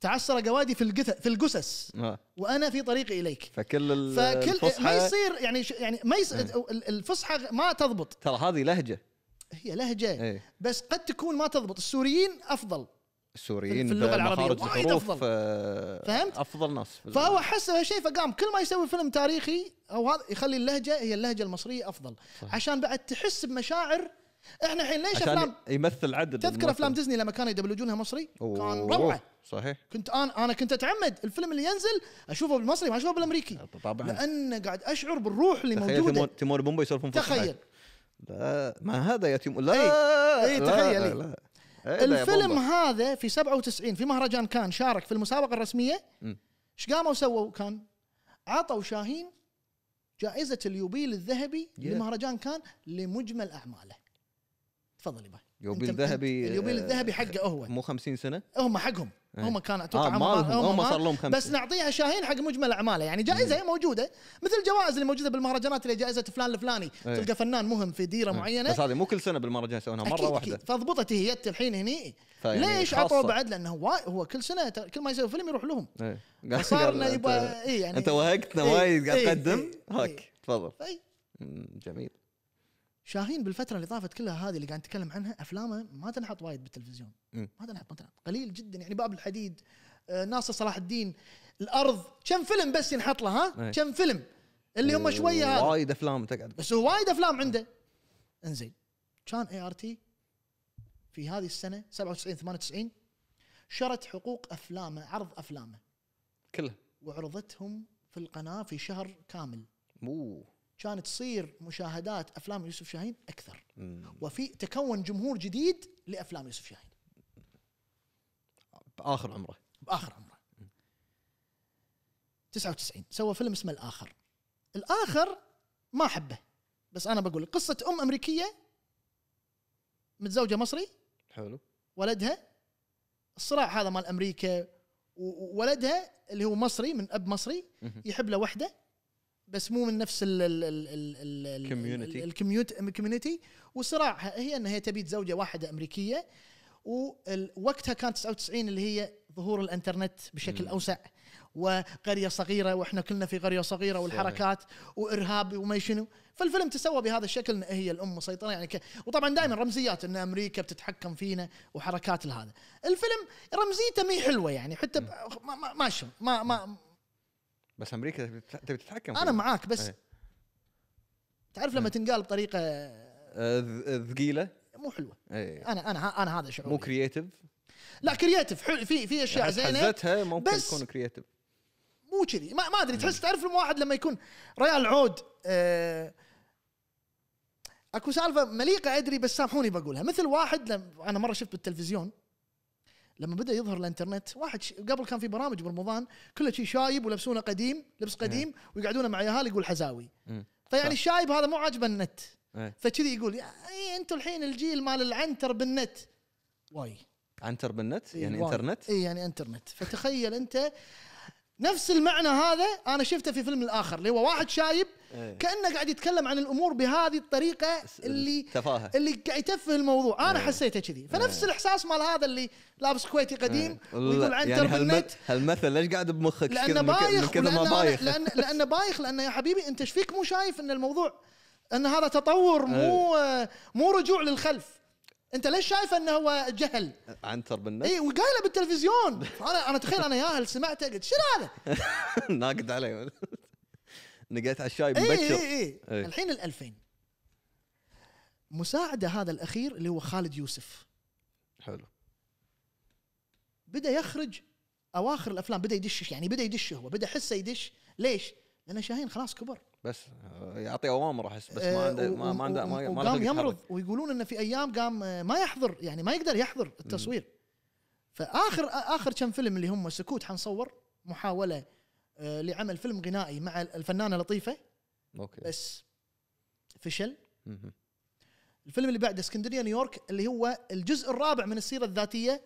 S1: تعسر جوادي في القث في الجسس وانا في طريقي اليك
S2: فكل فكل الفصحى ما يصير
S1: يعني يعني ما يصير إيه. الفصحى ما تضبط
S2: ترى هذه لهجه
S1: هي لهجه إيه. بس قد تكون ما تضبط السوريين افضل
S2: السوريين في اللغه العربيه وايد افضل آه، فهمت؟ افضل ناس فهو حس
S1: شيء فقام كل ما يسوي فيلم تاريخي او هذا يخلي اللهجه هي اللهجه المصريه افضل صح. عشان بعد تحس بمشاعر احنا الحين ليش افلام
S2: يمثل عدد تذكر افلام
S1: ديزني لما كانوا يدبلجونها مصري أوه. كان روعه صحيح كنت انا انا كنت اتعمد الفيلم اللي ينزل اشوفه بالمصري ما اشوفه بالامريكي أه،
S2: طبعا لان
S1: قاعد اشعر بالروح اللي تخيل
S2: موجوده بومبا يسولفون تخيل لا ما هذا يا تيمور لا اي إيه، تخيل لا, إيه. لا. إيه، الفيلم
S1: هذا في 97 في مهرجان كان شارك في المسابقه الرسميه
S2: ايش
S1: قاموا سووا كان عطوا شاهين جائزه اليوبيل الذهبي yeah. لمهرجان كان لمجمل اعماله تفضل يبا
S2: يوبيل ذهبي اليوبيل الذهبي حقه هو مو 50 سنه
S1: هم حقهم هم إيه. كان اتوقع آه مالهم هم, هم صار لهم خمسة بس نعطيها شاهين حق مجمل اعماله يعني جائزه إيه. هي موجوده مثل الجوائز اللي موجوده بالمهرجانات اللي جائزه فلان الفلاني ايه. تلقى فنان مهم في ديره ايه. معينه بس
S2: هذه مو كل سنه بالمهرجان يسوونها مره واحده
S1: فضبطت هي الحين هني ليش عطوا بعد لانه هو كل سنه كل ما يسوي فيلم يروح لهم
S2: ايه. انه يبغى اي يعني انت وهقتنا إيه، وايد قاعد تقدم هاك تفضل طيب. جميل
S1: شاهين بالفتره اللي طافت كلها هذه اللي قاعد نتكلم عنها افلامه ما تنحط وايد بالتلفزيون ما تنحط ما تنحط قليل جدا يعني باب الحديد آه، ناصر صلاح الدين الارض كم فيلم بس ينحط له ها إيه. كم فيلم اللي هم شويه
S2: وايد افلام تقعد
S1: بس هو وايد افلام عنده انزين كان اي ار تي في هذه السنه 97 98 شرت حقوق افلامه عرض افلامه كلها وعرضتهم في القناه في شهر كامل اوه كانت تصير مشاهدات افلام يوسف شاهين اكثر وفي تكون جمهور جديد لافلام يوسف شاهين باخر عمره باخر عمره 99 سوى فيلم اسمه الاخر الاخر ما احبه بس انا بقول قصه ام امريكيه متزوجه مصري حلو ولدها الصراع هذا مال امريكا وولدها اللي هو مصري من اب مصري يحب له وحده بس مو من نفس الكوميونتي الكوميونتي وصراعها هي انها تبي تزوجه واحده امريكيه ووقتها كانت 99 اللي هي ظهور الانترنت بشكل اوسع وقريه صغيره واحنا كلنا في قريه صغيره والحركات وارهاب وما شنو فالفيلم تسوى بهذا الشكل ان هي الام مسيطره يعني ك... وطبعا دائما رمزيات ان امريكا بتتحكم فينا وحركات لهذا الفيلم رمزيته مي حلوه يعني حتى ب... ما ما ما, ما ما
S2: بس امريكا تبي تتحكم انا معاك بس ايه.
S1: تعرف لما إيه. تنقال بطريقه آه،
S2: آه، ثقيله مو حلوه ايه.
S1: انا انا انا هذا شعوري مو كرييتف لا حلو في في اشياء زينه حزتها ممكن بس تكون كرييتف مو كذي ما, ما ادري تحس إيه. تعرف الواحد لما يكون ريال عود آه، اكو سالفه مليقه ادري بس سامحوني بقولها مثل واحد لما انا مره شفت بالتلفزيون لما بدا يظهر الانترنت واحد ش... قبل كان في برامج برمضان كله شيء شايب ولبسونه قديم لبس إيه. قديم ويقعدونه مع يهال يقول حزاوي إيه. فيعني الشايب هذا مو عاجبه النت إيه. فكذي يقول اي انتم الحين الجيل مال العنتر بالنت
S2: واي عنتر بالنت يعني واي. انترنت
S1: اي يعني انترنت فتخيل انت نفس المعنى هذا انا شفته في فيلم الاخر اللي هو واحد شايب إيه. كانه قاعد يتكلم عن الامور بهذه الطريقه اللي تفاهه اللي قاعد يتفه الموضوع انا إيه. حسيته كذي فنفس إيه. الاحساس مال هذا اللي لابس كويتي قديم إيه. ويقول عن يعني
S2: هالمثل ليش قاعد بمخك لانه بايخ كذا ما بايخ لأن
S1: لانه بايخ لانه يا حبيبي انت ايش فيك مو شايف ان الموضوع ان هذا تطور مو إيه. مو رجوع للخلف انت ليش شايف انه هو جهل؟
S2: عنتر بالنفس اي
S1: وقايله بالتلفزيون انا انا تخيل انا ياهل سمعته قلت شنو هذا؟
S2: ناقد علي نقيت على الشاي إيه، إيه، مبكر اي اي, اي, اي.
S1: الحين ال 2000 مساعده هذا الاخير اللي هو خالد يوسف حلو بدا يخرج اواخر الافلام بدا يدش يعني بدا يدش هو بدا حسه يدش ليش؟ لان شاهين خلاص كبر
S2: بس يعطي اوامر احس بس ما آه، عنده ما ما عنده ما, ما قام يمرض
S1: ويقولون انه في ايام قام آه، ما يحضر يعني ما يقدر يحضر التصوير م. فاخر اخر كم فيلم اللي هم سكوت حنصور محاوله آه، لعمل فيلم غنائي مع الفنانه لطيفه اوكي بس فشل الفيلم اللي بعده اسكندريه نيويورك اللي هو الجزء الرابع من السيره الذاتيه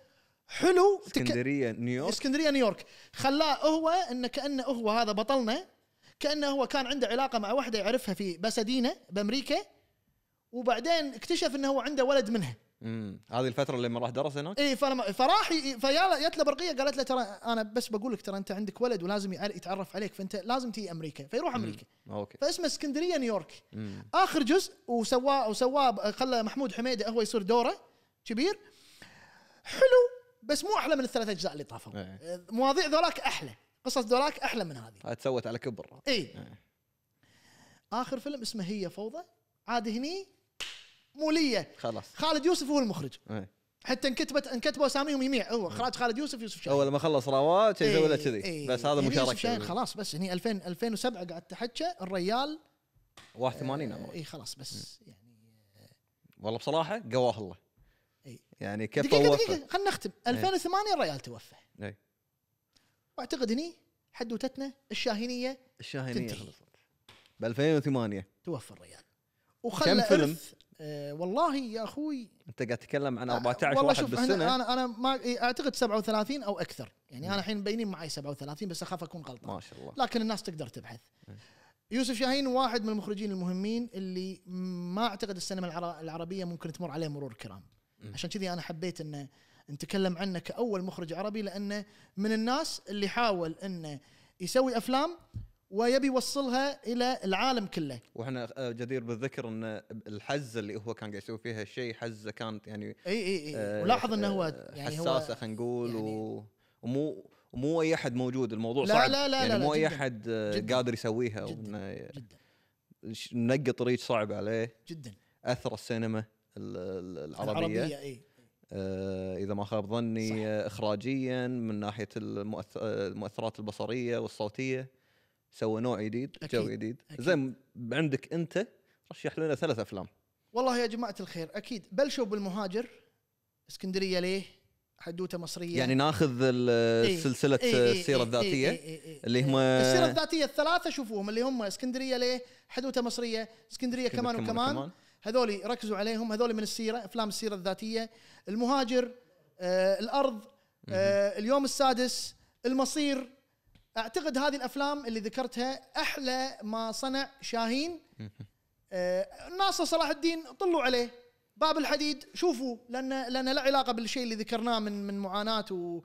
S1: حلو
S2: اسكندريه نيويورك
S1: اسكندريه نيويورك خلاه هو انه كانه هو هذا بطلنا كانه هو كان عنده علاقه مع واحده يعرفها في بسدينه بامريكا وبعدين اكتشف انه هو عنده ولد منها
S2: امم هذه الفتره اللي لما راح درس هناك
S1: اي فانا فراح فيا جت له برقيه قالت له ترى انا بس بقول لك ترى انت عندك ولد ولازم يتعرف عليك فانت لازم تيجي امريكا فيروح امريكا مم. اوكي فاسمه اسكندريه نيويورك مم. اخر جزء وسواه وسواه خلى محمود حميده هو يصير دوره كبير حلو بس مو احلى من الثلاث اجزاء اللي طافوا إيه. آه، مواضيع ذولاك احلى قصص ذولاك احلى من هذه
S2: هاي تسوت على كبر
S1: اي إيه. اخر فيلم اسمه هي فوضى عاد هني مو لي خلاص خالد يوسف هو المخرج ايه. حتى انكتبت انكتبوا اساميهم يميع هو اخراج إيه. خالد يوسف يوسف شاهين
S2: اول ما خلص روات ايه ولا كذي ايه بس هذا يعني مشاركه خلاص
S1: بس هني 2000 2007 قعدت احكي الريال 81 عمره اي خلاص بس إيه. يعني
S2: والله بصراحه قواه الله إيه. يعني كيف دقيقه دقيقه
S1: خلنا نختم 2008 الريال توفى اي واعتقد هني حدوتتنا الشاهينيه
S2: الشاهينيه خلصت ب 2008 توفى الريال
S1: وخلى كم فيلم آه، والله يا اخوي
S2: انت قاعد تتكلم عن 14 آه، والله واحد شوف بالسنه انا
S1: انا ما إيه، اعتقد 37 او اكثر يعني م. انا الحين مبينين معي 37 بس اخاف اكون غلطان ما شاء الله لكن الناس تقدر تبحث م. يوسف شاهين واحد من المخرجين المهمين اللي ما اعتقد السينما العربيه ممكن تمر عليه مرور كرام م. عشان كذي انا حبيت انه نتكلم عنه كاول مخرج عربي لانه من الناس اللي حاول انه يسوي افلام ويبي يوصلها الى العالم كله
S2: واحنا آه، جدير بالذكر ان الحزه اللي هو كان قاعد يسوي فيها شيء حزه كانت يعني اي اي اي آه ولاحظ انه هو آه، يعني حساسه خلينا نقول يعني ومو مو اي احد موجود الموضوع لا صعب لا لا يعني لا مو اي احد آه، قادر يسويها جدا, جداً. نقى طريق صعب عليه جدا اثر السينما العربيه العربيه اي آه اذا ما خاب ظني صح. اخراجيا من ناحيه المؤثرات البصريه والصوتيه سوى نوع جديد جو جديد زين عندك انت رشح لنا ثلاث افلام
S1: والله يا جماعه الخير اكيد بلشوا بالمهاجر اسكندريه ليه حدوته مصريه يعني
S2: ناخذ إيه، سلسله إيه إيه إيه السيره الذاتيه إيه، إيه، اللي هم السيره الذاتيه
S1: الثلاثه شوفوهم اللي هم اسكندريه ليه حدوته مصريه اسكندريه كمان وكمان, وكمان هذول ركزوا عليهم هذول من السيره افلام السيره الذاتيه المهاجر آه الارض آه اليوم السادس المصير اعتقد هذه الافلام اللي ذكرتها احلى ما صنع شاهين آه ناصر صلاح الدين طلوا عليه باب الحديد شوفوا لان لان لا علاقه بالشيء اللي ذكرناه من من معاناه و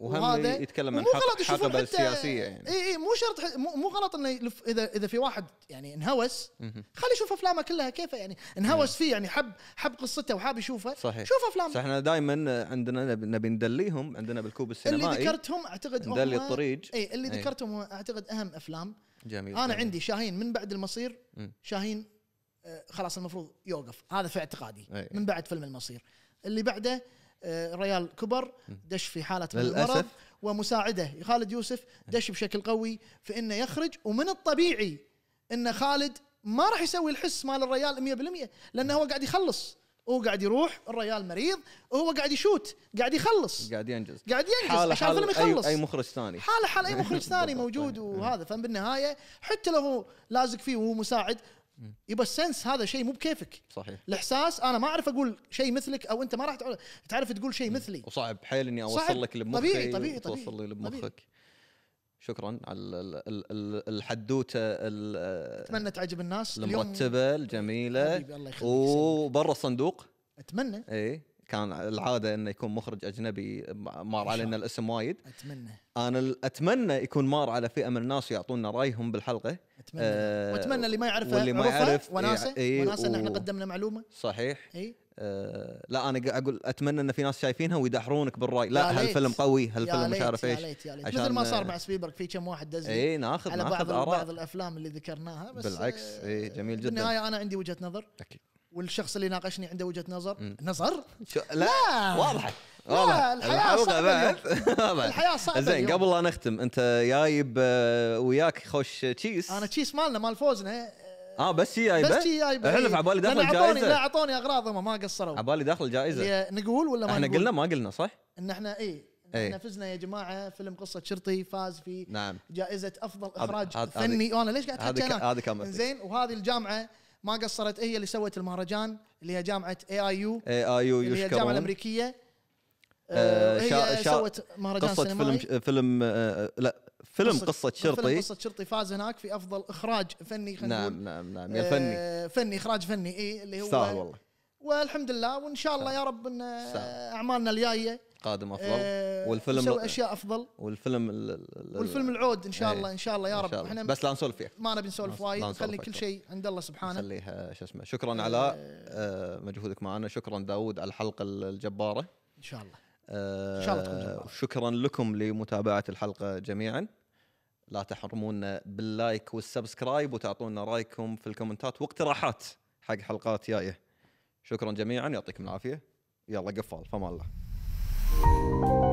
S1: وهم يتكلم عن حق حقبه سياسيه يعني اي اي مو شرط مو, غلط انه يلف اذا اذا في واحد يعني انهوس خليه يشوف افلامه كلها كيف يعني انهوس نعم. فيه يعني حب حب قصته وحاب يشوفه صحيح شوف افلامه صح احنا
S2: دائما عندنا نبي ندليهم عندنا بالكوب السينمائي اللي ذكرتهم
S1: اعتقد ندلي الطريق اي اللي إيه. ذكرتهم اعتقد اهم افلام
S2: جميل انا جميل. عندي
S1: شاهين من بعد المصير شاهين آه، خلاص المفروض يوقف هذا في اعتقادي إيه. من بعد فيلم المصير اللي بعده آه، ريال كبر دش في حاله من المرض ومساعده خالد يوسف دش بشكل قوي فانه يخرج ومن الطبيعي ان خالد ما راح يسوي الحس مال الريال 100% لانه هو قاعد يخلص هو قاعد يروح الريال مريض وهو قاعد يشوت قاعد يخلص قاعد ينجز قاعد ينجز حالة عشان الفيلم يخلص أي, اي مخرج
S2: ثاني حاله حال اي مخرج ثاني
S1: موجود وهذا فبالنهايه حتى لو هو لازق فيه وهو مساعد يبقى السنس هذا شيء مو بكيفك صحيح الاحساس انا ما اعرف اقول شيء مثلك او انت ما راح تعرف تقول شيء مثلي
S2: وصعب حيل اني اوصل صعب. لك لمخك طبيعي أيوة، طبيعي طبيعي توصل لي لمخك شكرا على الحدوته اتمنى تعجب الناس المرتبه الجميله وبرا الصندوق اتمنى اي كان العاده انه يكون مخرج اجنبي مار علينا الاسم وايد اتمنى انا اتمنى يكون مار على فئه من الناس يعطونا رايهم بالحلقه اتمنى آه واتمنى اللي ما يعرفه واللي ما يعرف وناسه إيه وناسه ان احنا قدمنا معلومه صحيح اي آه لا انا اقول اتمنى ان في ناس شايفينها ويدحرونك بالراي لا هالفيلم قوي هالفيلم مش عارف ايش مثل ما صار آه. مع
S1: سبيبرك في كم واحد دز اي ناخذ على بعض آراء. بعض الافلام اللي ذكرناها بس بالعكس
S2: اي آه، جميل جدا بالنهايه
S1: انا عندي وجهه نظر اكيد والشخص اللي ناقشني عنده وجهه نظر نظر
S2: لا, لا واضحه واضح الحياه الحلقه بعد الحياه صعبه زين قبل لا نختم انت جايب آه، وياك خوش تشيس انا
S1: تشيس مالنا مال فوزنا
S2: اه بس هي جايبه بس هي جايبه احلف إيه. على بالي داخل جائزه لا
S1: اعطوني اغراض هم ما قصروا على
S2: بالي داخل جائزه
S1: نقول ولا ما احنا نقول؟ قلنا ما قلنا صح؟ ان احنا اي احنا إيه. فزنا يا جماعه فيلم قصه شرطي فاز في نعم. جائزه افضل اخراج هاد فني وانا ليش قاعد احكي هذا كان زين وهذه الجامعه ما قصرت هي اللي سوت المهرجان اللي هي جامعه اي اي يو اي اي يو اللي هي الجامعه الامريكيه آه، شا شا سوت مهرجان قصة سينمائي. فيلم
S2: فيلم آه،, آه لا فيلم قصة, قصة شرطي فيلم قصة
S1: شرطي فاز هناك في افضل اخراج فني خلينا نعم نعم نعم يا فني آه فني اخراج فني اي اللي هو سهل والله والحمد لله وان شاء الله يا رب ان آه، اعمالنا الجاية
S2: قادم افضل آه والفيلم نسوي اشياء افضل والفيلم والفيلم العود ان شاء إيه، الله ان شاء الله يا رب احنا بس لا نسولف فيه ما
S1: نبي نسولف وايد نخلي كل شيء عند الله سبحانه
S2: نخليها شو اسمه شكرا علاء مجهودك معنا شكرا داود على الحلقه الجباره ان شاء الله شاء الله تكون شكرا لكم لمتابعه الحلقه جميعا لا تحرمونا باللايك والسبسكرايب وتعطونا رايكم في الكومنتات واقتراحات حق حلقات جايه شكرا جميعا يعطيكم العافيه يلا قفال فما الله